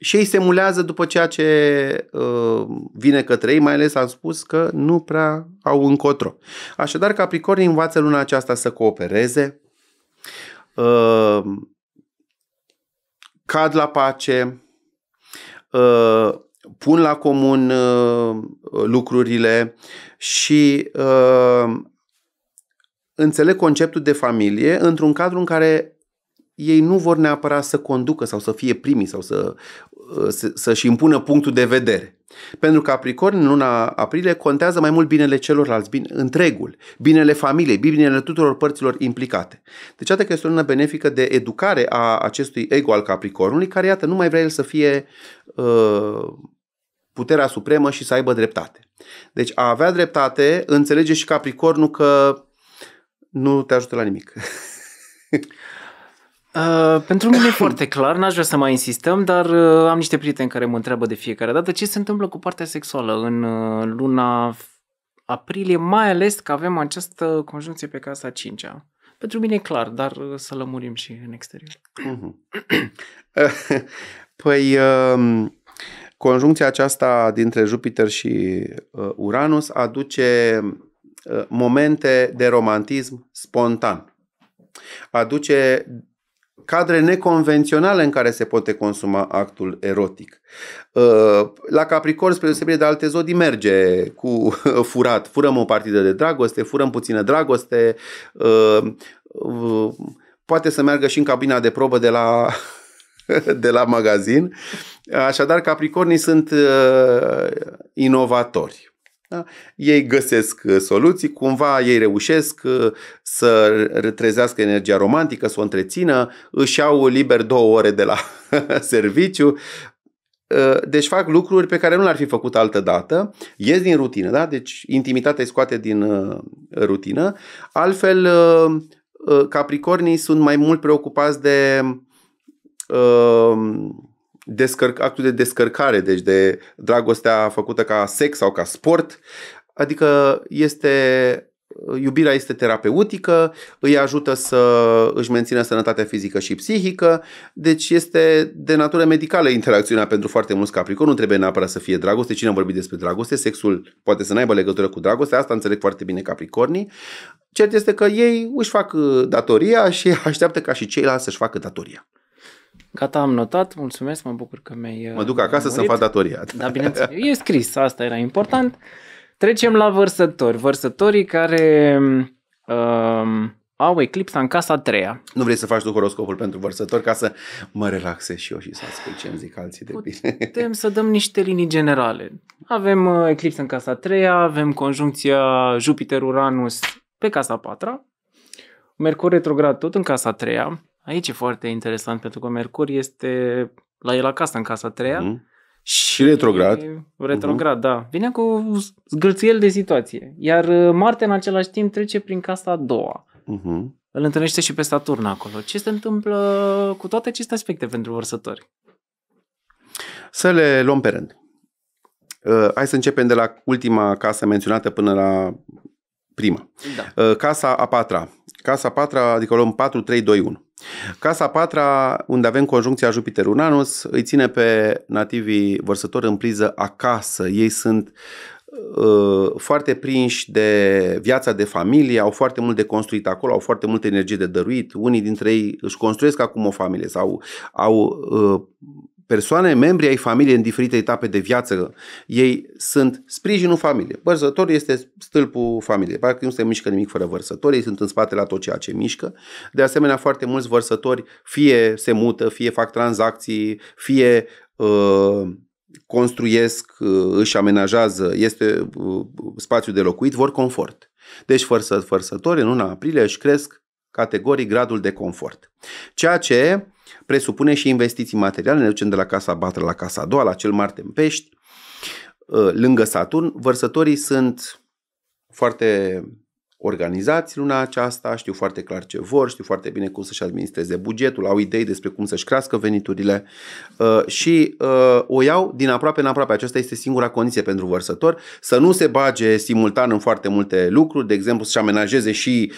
și ei se mulează după ceea ce uh, vine către ei, mai ales am spus că nu prea au încotro. Așadar, Capricornii învață luna aceasta să coopereze, uh, cad la pace, uh, pun la comun uh, lucrurile și uh, înțeleg conceptul de familie într-un cadru în care ei nu vor neapărat să conducă sau să fie primii sau să Uh, să-și impună punctul de vedere. Pentru că Capricorn în luna aprilie contează mai mult binele celorlalți, bine, întregul, binele familiei, binele tuturor părților implicate. Deci atât că este o lună benefică de educare a acestui ego al Capricornului, care iată nu mai vrea el să fie uh, puterea supremă și să aibă dreptate. Deci a avea dreptate înțelege și Capricornul că nu te ajută la nimic. *laughs* Uh, pentru mine e *coughs* foarte clar, n-aș vrea să mai insistăm, dar uh, am niște prieteni care mă întreabă de fiecare dată ce se întâmplă cu partea sexuală în uh, luna aprilie, mai ales că avem această conjuncție pe casa 5 -a. Pentru mine e clar, dar uh, să lămurim și în exterior. Mhm. *coughs* păi, uh, conjuncția aceasta dintre Jupiter și uh, Uranus aduce uh, momente de romantism spontan. Aduce cadre neconvenționale în care se poate consuma actul erotic. Uh, la Capricorn, spre deosebire de alte zodii, merge cu *laughs* furat. Furăm o partidă de dragoste, furăm puțină dragoste, uh, uh, poate să meargă și în cabina de probă de la, *laughs* de la magazin. Așadar, Capricornii sunt inovatori. Da? Ei găsesc uh, soluții, cumva ei reușesc uh, să retrezească energia romantică, să o întrețină, își au liber două ore de la *laughs* serviciu, uh, deci fac lucruri pe care nu le-ar fi făcut altă dată, ies din rutină, da? deci intimitatea îi scoate din rutină. Altfel, capricornii sunt mai mult preocupați de uh, descărc, actul de descărcare, deci de dragostea făcută ca sex sau ca sport, adică este iubirea este terapeutică, îi ajută să își mențină sănătatea fizică și psihică, deci este de natură medicală interacțiunea pentru foarte mulți Capricorni nu trebuie neapărat să fie dragoste, cine a vorbit despre dragoste, sexul poate să n-aibă legătură cu dragoste, asta înțeleg foarte bine capricornii, cert este că ei își fac uh, datoria și *laughs* așteaptă ca și ceilalți să-și facă datoria. Gata, am notat, mulțumesc, mă bucur că mi-ai... Mă duc uh, acasă să-mi fac datoria. Da, bineînțeles, e scris, asta era important. Trecem la vărsători. Vărsătorii care uh, au eclipsa în casa a treia. Nu vrei să faci tu horoscopul pentru vărsători ca să mă relaxez și eu și să ascult ce îmi zic alții de bine. Putem *laughs* să dăm niște linii generale. Avem uh, eclipsa în casa a treia, avem conjuncția Jupiter-Uranus pe casa a patra, Mercur retrograd tot în casa a treia, Aici e foarte interesant pentru că Mercur este la el acasă, în casa treia. Mm. Și retrograd. Retrograd, uh-huh. da. Vine cu zgârțiel de situație. Iar uh, Marte în același timp trece prin casa a doua. Uh-huh. Îl întâlnește și pe Saturn acolo. Ce se întâmplă cu toate aceste aspecte pentru vărsători? Să le luăm pe rând. Uh, hai să începem de la ultima casă menționată până la prima. Da. Uh, casa a patra. Casa a patra, adică luăm 4, 3, 2, 1. Casa patra, unde avem conjuncția Jupiter-Uranus, îi ține pe nativii vărsători în priză acasă. Ei sunt uh, foarte prinși de viața de familie, au foarte mult de construit acolo, au foarte multă energie de dăruit. Unii dintre ei își construiesc acum o familie sau au uh, persoane, membri ai familiei în diferite etape de viață, ei sunt sprijinul familiei. Vărsătorul este stâlpul familiei. Practic nu se mișcă nimic fără vărsători, ei sunt în spate la tot ceea ce mișcă. De asemenea, foarte mulți vărsători fie se mută, fie fac tranzacții, fie uh, construiesc, uh, își amenajează, este uh, spațiu de locuit, vor confort. Deci vărsători în luna aprilie își cresc categoric gradul de confort. Ceea ce presupune și investiții materiale, ne ducem de la casa Batra la casa a doua, la cel Marte în Pești, ă, lângă Saturn. Vărsătorii sunt foarte organizați luna aceasta, știu foarte clar ce vor, știu foarte bine cum să-și administreze bugetul, au idei despre cum să-și crească veniturile ă, și ă, o iau din aproape în aproape. Aceasta este singura condiție pentru vărsător, să nu se bage simultan în foarte multe lucruri, de exemplu să-și amenajeze și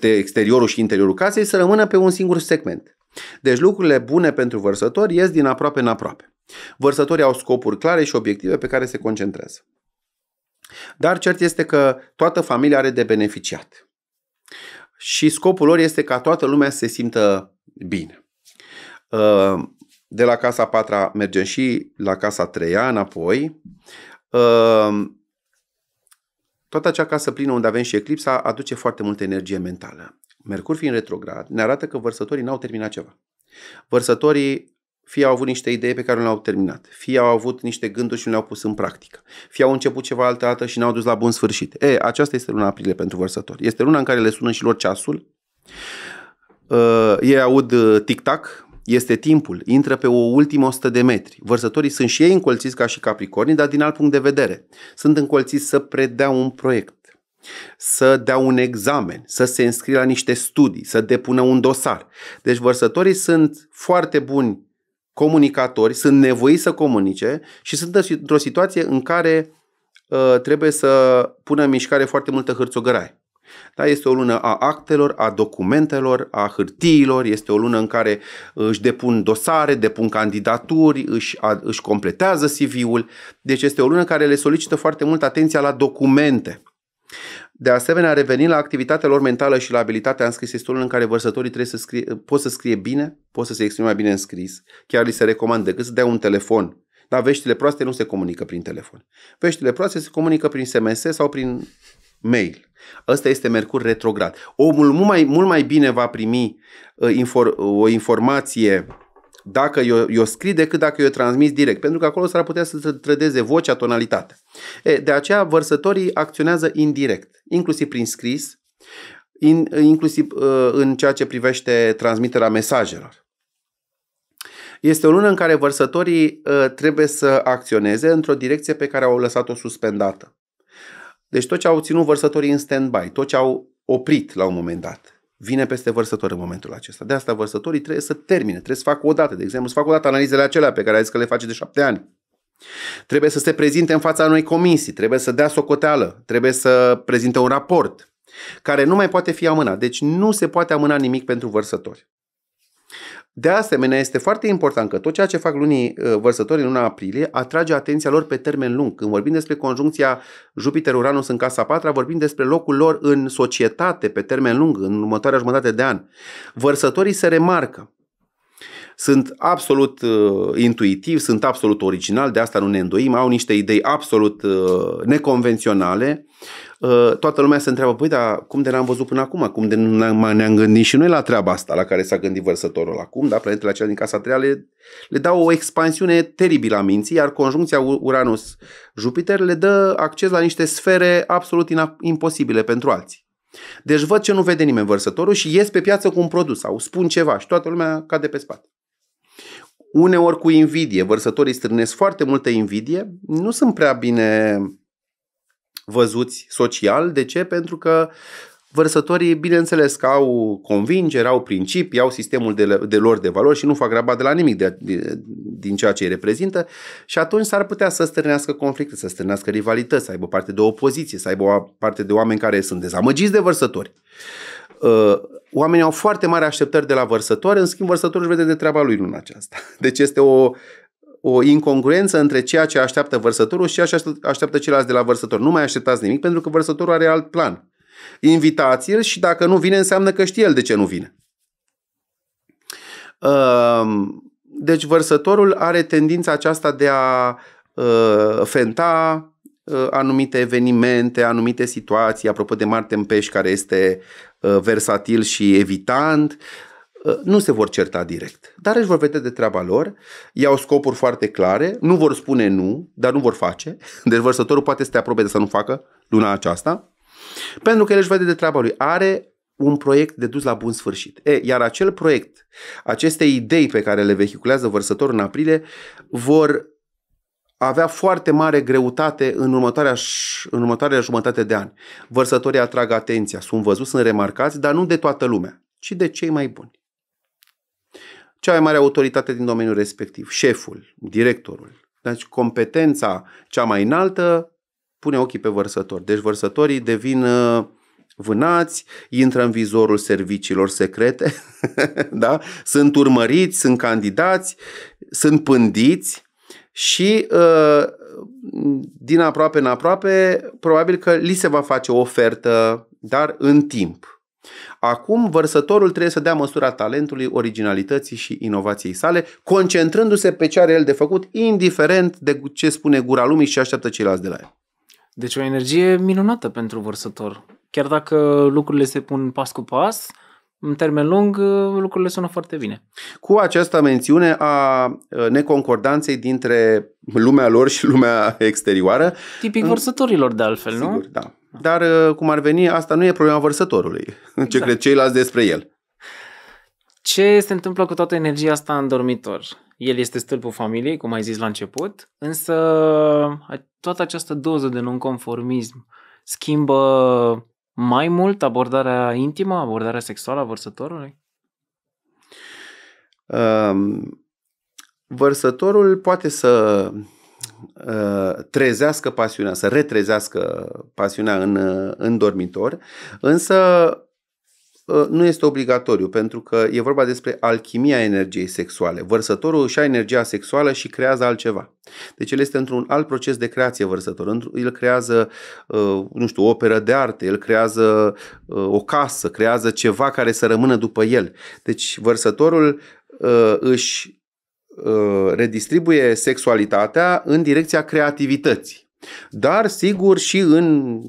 exteriorul și interiorul casei, să rămână pe un singur segment. Deci lucrurile bune pentru vărsători ies din aproape în aproape. Vărsătorii au scopuri clare și obiective pe care se concentrează. Dar cert este că toată familia are de beneficiat. Și scopul lor este ca toată lumea să se simtă bine. Uh, de la casa patra mergem și la casa treia înapoi. Uh, toată acea casă plină unde avem și eclipsa aduce foarte multă energie mentală. Mercur fiind retrograd, ne arată că vărsătorii n-au terminat ceva. Vărsătorii fie au avut niște idei pe care nu le-au terminat, fie au avut niște gânduri și nu le-au pus în practică, fie au început ceva altă dată și n-au dus la bun sfârșit. E, aceasta este luna aprilie pentru vărsători. Este luna în care le sună și lor ceasul, uh, ei aud ă, tic-tac, este timpul, intră pe o ultimă 100 de metri. Vărsătorii sunt și ei încolțiți ca și capricornii, dar din alt punct de vedere. Sunt încolțiți să predea un proiect, să dea un examen, să se înscrie la niște studii, să depună un dosar. Deci vărsătorii sunt foarte buni comunicatori, sunt nevoiți să comunice și sunt într-o situație în care uh, trebuie să pună în mișcare foarte multă hârțogăraie. Da, este o lună a actelor, a documentelor, a hârtiilor, este o lună în care își depun dosare, depun candidaturi, își, a, își completează CV-ul. Deci este o lună care le solicită foarte mult atenția la documente. De asemenea, revenind la activitatea lor mentală și la abilitatea în scris, este în care vărsătorii trebuie să scrie, pot să scrie bine, pot să se exprime mai bine în scris, chiar li se recomandă decât să dea un telefon. Dar veștile proaste nu se comunică prin telefon. Veștile proaste se comunică prin SMS sau prin mail. Ăsta este Mercur retrograd. Omul mult mai, mult mai bine va primi uh, infor, o informație dacă eu, eu scrii decât dacă eu transmis direct, pentru că acolo s-ar putea să trădeze vocea, tonalitatea. E, de aceea, vărsătorii acționează indirect, inclusiv prin scris, in, inclusiv uh, în ceea ce privește transmiterea mesajelor. Este o lună în care vărsătorii uh, trebuie să acționeze într-o direcție pe care au lăsat-o suspendată. Deci tot ce au ținut vărsătorii în stand-by, tot ce au oprit la un moment dat, vine peste vărsător în momentul acesta. De asta vărsătorii trebuie să termine, trebuie să facă o dată, de exemplu, să facă o dată analizele acelea pe care ai zis că le face de șapte ani. Trebuie să se prezinte în fața unei comisii, trebuie să dea socoteală, trebuie să prezinte un raport care nu mai poate fi amânat. Deci nu se poate amâna nimic pentru vărsători. De asemenea, este foarte important că tot ceea ce fac lunii uh, vărsători în luna aprilie atrage atenția lor pe termen lung. Când vorbim despre conjuncția Jupiter-Uranus în casa patra, vorbim despre locul lor în societate pe termen lung, în următoarea jumătate de an. Vărsătorii se remarcă. Sunt absolut uh, intuitiv, sunt absolut original, de asta nu ne îndoim, au niște idei absolut uh, neconvenționale, Uh, toată lumea se întreabă, păi, dar cum de n-am văzut până acum? Cum de ne-am gândit și noi la treaba asta la care s-a gândit vărsătorul acum? Da, planetele acelea din casa treia le, le dau o expansiune teribilă a minții, iar conjuncția Uranus-Jupiter le dă acces la niște sfere absolut imposibile pentru alții. Deci văd ce nu vede nimeni vărsătorul și ies pe piață cu un produs sau spun ceva și toată lumea cade pe spate uneori cu invidie. Vărsătorii strânesc foarte multă invidie, nu sunt prea bine văzuți social. De ce? Pentru că Vărsătorii, bineînțeles că au convingeri, au principii, au sistemul de, de lor de valori și nu fac graba de la nimic de, de, din ceea ce îi reprezintă și atunci s-ar putea să stârnească conflicte, să stârnească rivalități, să aibă parte de opoziție, să aibă o parte de oameni care sunt dezamăgiți de vărsători. Uh, oamenii au foarte mari așteptări de la vărsători, în schimb vărsătorul își vede de treaba lui luna aceasta. Deci este o o incongruență între ceea ce așteaptă vărsătorul și ceea ce așteaptă ceilalți de la vărsător. Nu mai așteptați nimic pentru că vărsătorul are alt plan. Invitați-l și dacă nu vine înseamnă că știe el de ce nu vine. Ehm, deci vărsătorul are tendința aceasta de a uh, fenta uh, anumite evenimente, anumite situații, apropo de Marte în Peș, care este uh, versatil și evitant, Uh, nu se vor certa direct, dar își vor vedea de treaba lor, iau scopuri foarte clare, nu vor spune nu, dar nu vor face. *laughs* Deci vărsătorul poate să te aprobe de să nu facă luna aceasta, pentru că el își vede de treaba lui. Are un proiect de dus la bun sfârșit. E, iar acel proiect, aceste idei pe care le vehiculează vărsătorul în aprilie, vor avea foarte mare greutate în următoarea, în următoarea jumătate de ani. Vărsătorii atrag atenția, sunt văzuți, sunt remarcați, dar nu de toată lumea, ci de cei mai buni cea mai mare autoritate din domeniul respectiv, șeful, directorul. Deci competența cea mai înaltă pune ochii pe vărsători. Deci vărsătorii devin uh, vânați, intră în vizorul serviciilor secrete, *laughs* da? sunt urmăriți, sunt candidați, sunt pândiți și uh, din aproape în aproape, probabil că li se va face o ofertă, dar în timp. Acum, vărsătorul trebuie să dea măsura talentului, originalității și inovației sale, concentrându-se pe ce are el de făcut, indiferent de ce spune gura lumii și ce așteaptă ceilalți de la el. Deci o energie minunată pentru vărsător. Chiar dacă lucrurile se pun pas cu pas, în termen lung, lucrurile sună foarte bine. Cu această mențiune a neconcordanței dintre lumea lor și lumea exterioară. Tipic vărsătorilor, de altfel, Sigur, nu? Sigur, da. Da. Dar uh, cum ar veni, asta nu e problema vărsătorului. *laughs* Exact. Ce cred ceilalți despre el. Ce se întâmplă cu toată energia asta în dormitor? El este stâlpul familiei, cum ai zis la început, însă toată această doză de nonconformism schimbă mai mult abordarea intimă, abordarea sexuală a vărsătorului? Um, vărsătorul poate să Uh, trezească pasiunea, să retrezească pasiunea în, uh, în dormitor, însă uh, nu este obligatoriu, pentru că e vorba despre alchimia energiei sexuale. Vărsătorul își ia energia sexuală și creează altceva. Deci el este într-un alt proces de creație vărsător. El creează, nu știu, o operă de artă, el creează o casă, creează ceva care să rămână după el. Deci vărsătorul își Uh, redistribuie sexualitatea în direcția creativității. Dar, sigur, și în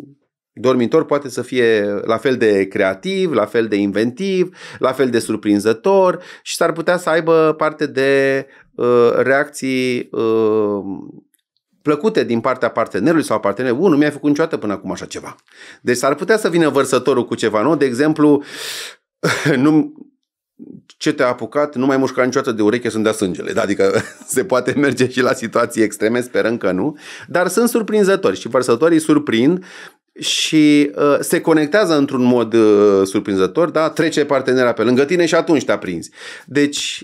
dormitor poate să fie la fel de creativ, la fel de inventiv, la fel de surprinzător și s-ar putea să aibă parte de uh, reacții uh, plăcute din partea partenerului sau partenerului. nu mi ai făcut niciodată până acum așa ceva. Deci s-ar putea să vină vărsătorul cu ceva nou, de exemplu, *laughs* nu, ce te-a apucat, nu mai mușca niciodată de ureche, sunt de sângele. Da, adică *laughs* se poate merge și la situații extreme, sperăm că nu, dar sunt surprinzători și vărsătorii surprind și uh, se conectează într-un mod uh, surprinzător, da? trece partenera pe lângă tine și atunci te aprinzi. Deci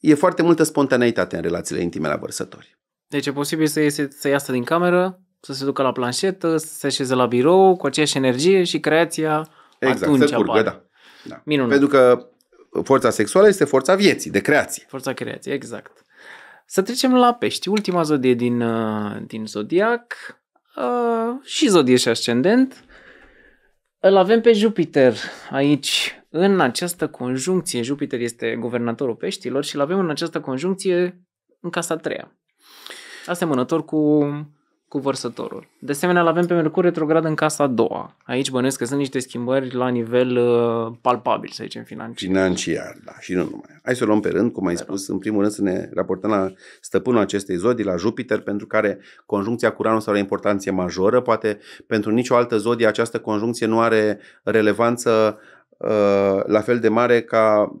e foarte multă spontaneitate în relațiile intime la vărsători. Deci e posibil să, iese, să iasă din cameră, să se ducă la planșetă, să se așeze la birou cu aceeași energie și creația exact, atunci se curgă, apare. Da, da. Minunat. Pentru că forța sexuală este forța vieții, de creație. Forța creației, exact. Să trecem la pești, ultima zodie din, uh, din zodiac uh, și zodie și ascendent. Îl avem pe Jupiter aici, în această conjuncție. Jupiter este guvernatorul peștilor și îl avem în această conjuncție în casa a treia. Asemănător cu cu vărsătorul. De asemenea, îl avem pe Mercur retrograd în casa a doua. Aici bănesc că sunt niște schimbări la nivel uh, palpabil, să zicem, financiar. Financiar, da, și nu numai. Hai să o luăm pe rând, cum ai pe spus, rând. în primul rând să ne raportăm la stăpânul acestei zodii, la Jupiter, pentru care conjuncția cu Uranus are o importanță majoră. Poate pentru nicio altă zodie această conjuncție nu are relevanță uh, la fel de mare ca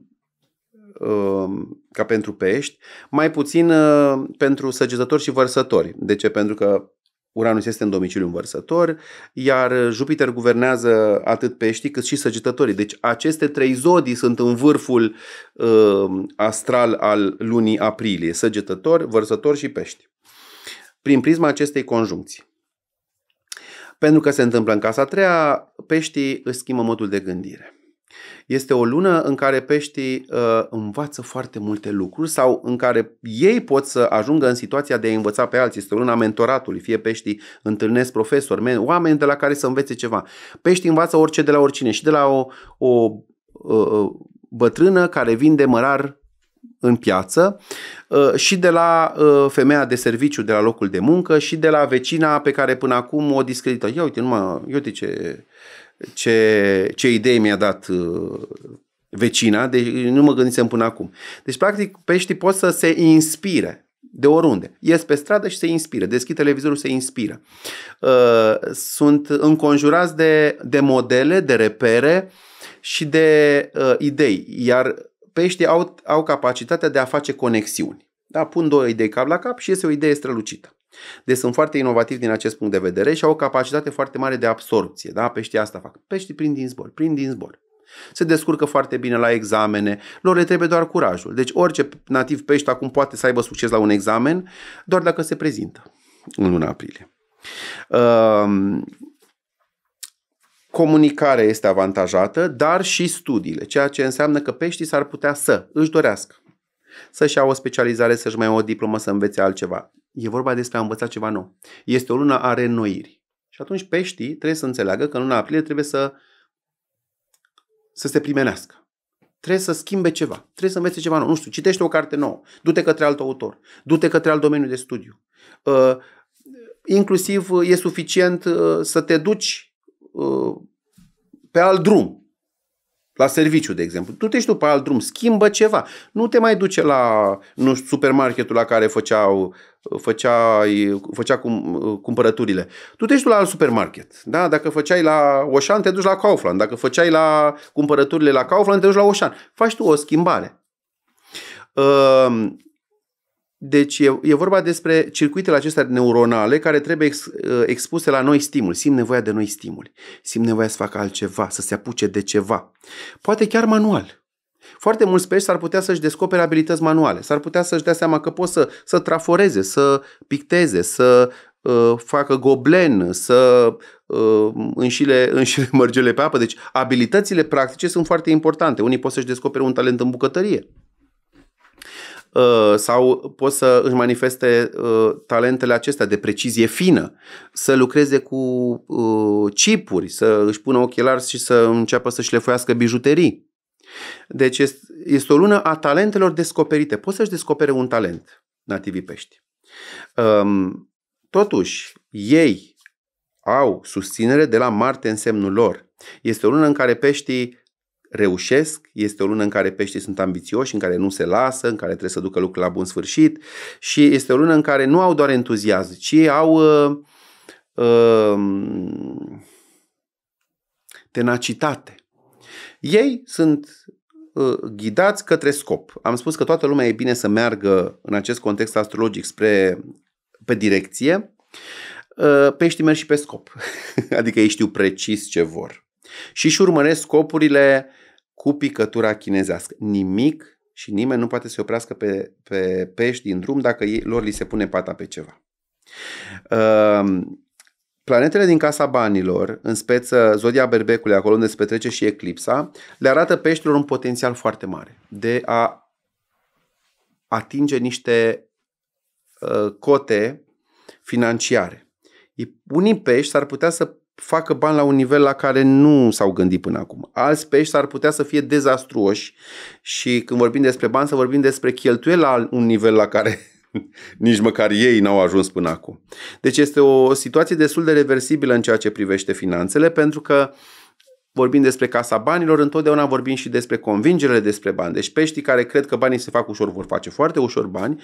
uh, ca pentru pești, mai puțin uh, pentru săgezători și vărsători. De ce? Pentru că Uranus este în domiciliu învărsător, iar Jupiter guvernează atât peștii cât și săgetătorii. Deci aceste trei zodii sunt în vârful uh, astral al lunii aprilie, săgetători, vărsători și pești, prin prisma acestei conjuncții. Pentru că se întâmplă în casa a treia, peștii își schimbă modul de gândire. Este o lună în care peștii uh, învață foarte multe lucruri sau în care ei pot să ajungă în situația de a învăța pe alții. Este o lună mentoratului. Fie peștii întâlnesc profesori, men, oameni de la care să învețe ceva. Peștii învață orice de la oricine și de la o, o uh, uh bătrână care vinde mărar în piață uh, și de la uh, femeia de serviciu de la locul de muncă și de la vecina pe care până acum o discredită. Ia uite, numai, ia uite ce, ce, ce idei mi-a dat uh, vecina, deci nu mă gândisem până acum. Deci, practic, peștii pot să se inspire de oriunde. Ies pe stradă și se inspiră. Deschid televizorul, se inspiră. Uh, sunt înconjurați de, de modele, de repere și de uh, idei. Iar peștii au, au capacitatea de a face conexiuni. Da? Pun două idei cap la cap și este o idee strălucită. Deci sunt foarte inovativi din acest punct de vedere și au o capacitate foarte mare de absorpție. Da? Peștii asta fac. Peștii prin din zbor, prin din zbor. Se descurcă foarte bine la examene, lor le trebuie doar curajul. Deci orice nativ pește acum poate să aibă succes la un examen, doar dacă se prezintă în luna aprilie. Um, comunicarea este avantajată, dar și studiile, ceea ce înseamnă că peștii s-ar putea să își dorească să-și ia o specializare, să-și mai ia o diplomă, să învețe altceva. E vorba despre a învăța ceva nou. Este o lună a reînnoirii. Și atunci peștii trebuie să înțeleagă că în luna aprilie trebuie să, să se primenească trebuie să schimbe ceva, trebuie să învețe ceva nou. Nu știu, citește o carte nouă, du-te către alt autor, du-te către alt domeniu de studiu. Uh, inclusiv e suficient uh, să te duci uh, pe alt drum la serviciu, de exemplu. Tu te pe alt drum, schimbă ceva. Nu te mai duce la nu știu, supermarketul la care făceau, făcea, făcea cum, cumpărăturile. Tu te la alt supermarket. Da? Dacă făceai la Oșan, te duci la Kaufland. Dacă făceai la cumpărăturile la Kaufland, te duci la Oșan. Faci tu o schimbare. Ă, deci e, e vorba despre circuitele acestea neuronale care trebuie ex, uh, expuse la noi stimuli. Simt nevoia de noi stimuli. Simt nevoia să facă altceva, să se apuce de ceva. Poate chiar manual. Foarte mulți pești s-ar putea să-și descopere abilități manuale, s-ar putea să-și dea seama că pot să, să traforeze, să picteze, să uh, facă goblen, să uh, înșile, *laughs* înșile mărgele pe apă. Deci abilitățile practice sunt foarte importante. Unii pot să-și descopere un talent în bucătărie Uh, sau pot să își manifeste uh, talentele acestea de precizie fină, să lucreze cu uh, chipuri, să își pună ochelari și să înceapă să șlefuiască bijuterii. Deci este o lună a talentelor descoperite. Poți să-și descopere un talent nativii pești. Um, totuși, ei au susținere de la Marte în semnul lor. Este o lună în care peștii reușesc, este o lună în care peștii sunt ambițioși, în care nu se lasă, în care trebuie să ducă lucrurile la bun sfârșit și este o lună în care nu au doar entuziasm, ci au uh, uh, tenacitate. Ei sunt uh, ghidați către scop. Am spus că toată lumea e bine să meargă în acest context astrologic spre pe direcție. Uh, peștii merg și pe scop. *laughs* adică ei știu precis ce vor și își urmăresc scopurile cu picătura chinezească. Nimic și nimeni nu poate să oprească pe, pe pești din drum dacă ei, lor li se pune pata pe ceva. Uh, Planetele din casa banilor, în speță zodia berbecului, acolo unde se petrece și eclipsa, le arată peștilor un potențial foarte mare de a atinge niște uh, cote financiare. Unii pești s-ar putea să facă bani la un nivel la care nu s-au gândit până acum. Alți pești ar putea să fie dezastruoși și când vorbim despre bani să vorbim despre cheltuieli la un nivel la care *laughs* nici măcar ei n-au ajuns până acum. Deci este o situație destul de reversibilă în ceea ce privește finanțele pentru că uh, vorbim despre casa banilor, întotdeauna vorbim și despre convingerile despre bani. Deci peștii care cred că banii se fac ușor vor face foarte ușor bani,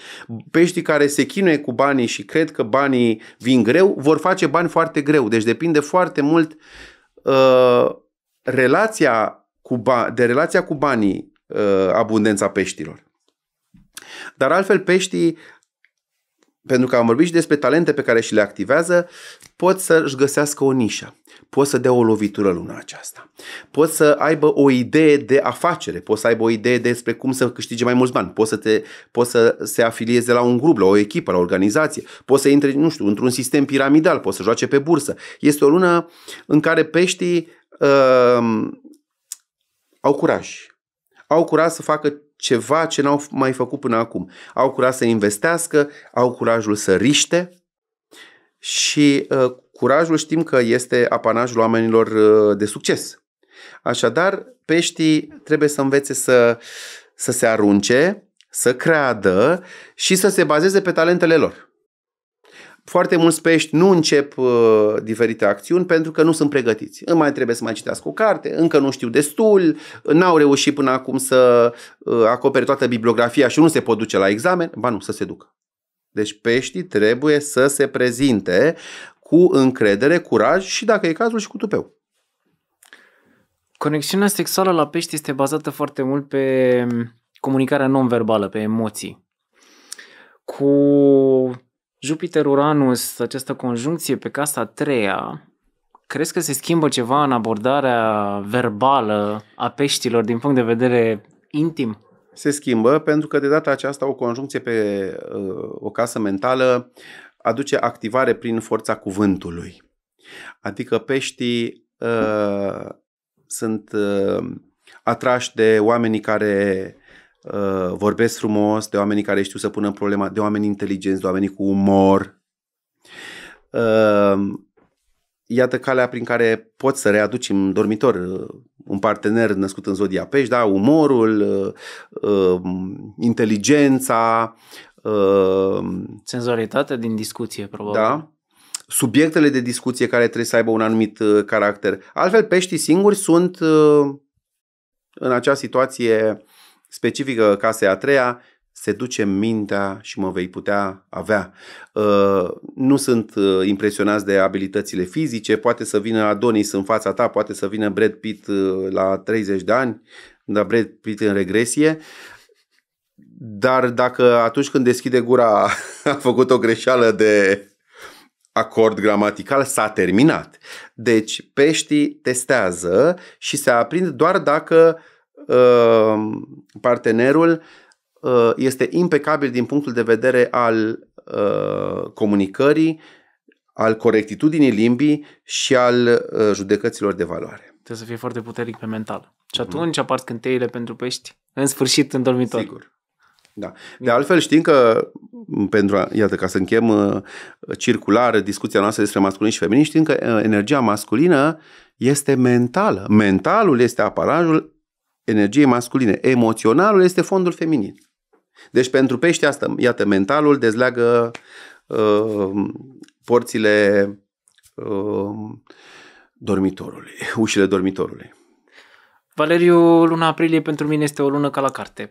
peștii care se chinuie cu banii și cred că banii vin greu vor face bani foarte greu. Deci depinde foarte mult uh, relația cu ba- de relația cu banii uh, abundența peștilor. Dar altfel peștii pentru că am vorbit și despre talente pe care și le activează, pot să-și găsească o nișă, pot să dea o lovitură luna aceasta, pot să aibă o idee de afacere, pot să aibă o idee despre cum să câștige mai mulți bani, pot să, te, pot să se afilieze la un grup, la o echipă, la o organizație, pot să intre, nu știu, într-un sistem piramidal, pot să joace pe bursă. Este o lună în care peștii uh, au curaj. Au curaj să facă ceva ce n-au mai făcut până acum. Au curaj să investească, au curajul să riște și uh, curajul știm că este apanajul oamenilor uh, de succes. Așadar, peștii trebuie să învețe să, să se arunce, să creadă și să se bazeze pe talentele lor. Foarte mulți pești nu încep uh, diferite acțiuni pentru că nu sunt pregătiți. Îmi mai trebuie să mai citească o carte, încă nu știu destul, n-au reușit până acum să uh, acopere toată bibliografia și nu se pot duce la examen, ba nu, să se ducă. Deci peștii trebuie să se prezinte cu încredere, curaj și, dacă e cazul, și cu tupeu. Conexiunea sexuală la pești este bazată foarte mult pe mm, comunicarea non-verbală, pe emoții. Cu Jupiter-Uranus, această conjuncție pe casa a treia, crezi că se schimbă ceva în abordarea verbală a peștilor din punct de vedere intim? Se schimbă pentru că de data aceasta o conjuncție pe uh, o casă mentală aduce activare prin forța cuvântului. Adică peștii uh, sunt uh, atrași de oamenii care Uh, vorbesc frumos, de oamenii care știu să pună problema, de oameni inteligenți, de oamenii cu umor. Uh, iată calea prin care poți să readuci în dormitor uh, un partener născut în zodia pești, da, umorul, uh, um, inteligența. senzoritatea din discuție, probabil. Da, subiectele de discuție care trebuie să aibă un anumit caracter. Altfel, peștii singuri sunt în acea situație specifică casei a treia, se duce mintea și mă vei putea avea. Uh, nu sunt uh, impresionați de abilitățile fizice, poate să vină Adonis în fața ta, poate să vină Brad Pitt uh, la 30 de ani, dar Brad Pitt în regresie. Dar dacă atunci când deschide gura *laughs* a făcut o greșeală de acord gramatical, s-a terminat. Deci peștii testează și se aprind doar dacă uh, Ehm, partenerul eh, este impecabil din punctul de vedere al eh, comunicării, al corectitudinii limbii și al eh, judecăților de valoare. Trebuie să fie foarte puternic pe mental. Și mhm. atunci apar scânteile pentru pești, în sfârșit, în dormitor. Sigur. Da. De altfel știm că, mm, pentru a, iată, ca să închem circular discuția noastră despre masculin și feminin, știm că energia masculină este mentală. Mentalul este aparajul energiei masculine. Emoționalul este fondul feminin. Deci pentru pește asta, iată, mentalul dezleagă uh, porțile uh, dormitorului, ușile dormitorului. Valeriu, luna aprilie pentru mine este o lună ca la carte.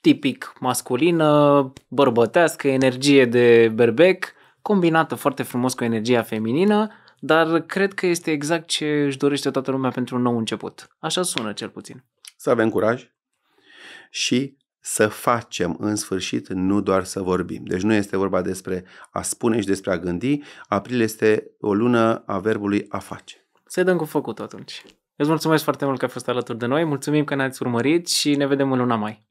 Tipic masculină, bărbătească, energie de berbec, combinată foarte frumos cu energia feminină, dar cred că este exact ce își dorește toată lumea pentru un nou început. Așa sună cel puțin. Să avem curaj și să facem în sfârșit, nu doar să vorbim. Deci nu este vorba despre a spune și despre a gândi. Aprilie este o lună a verbului a face. Să-i dăm cu făcut atunci. Îți mulțumesc foarte mult că ai fost alături de noi, mulțumim că ne-ați urmărit și ne vedem în luna mai.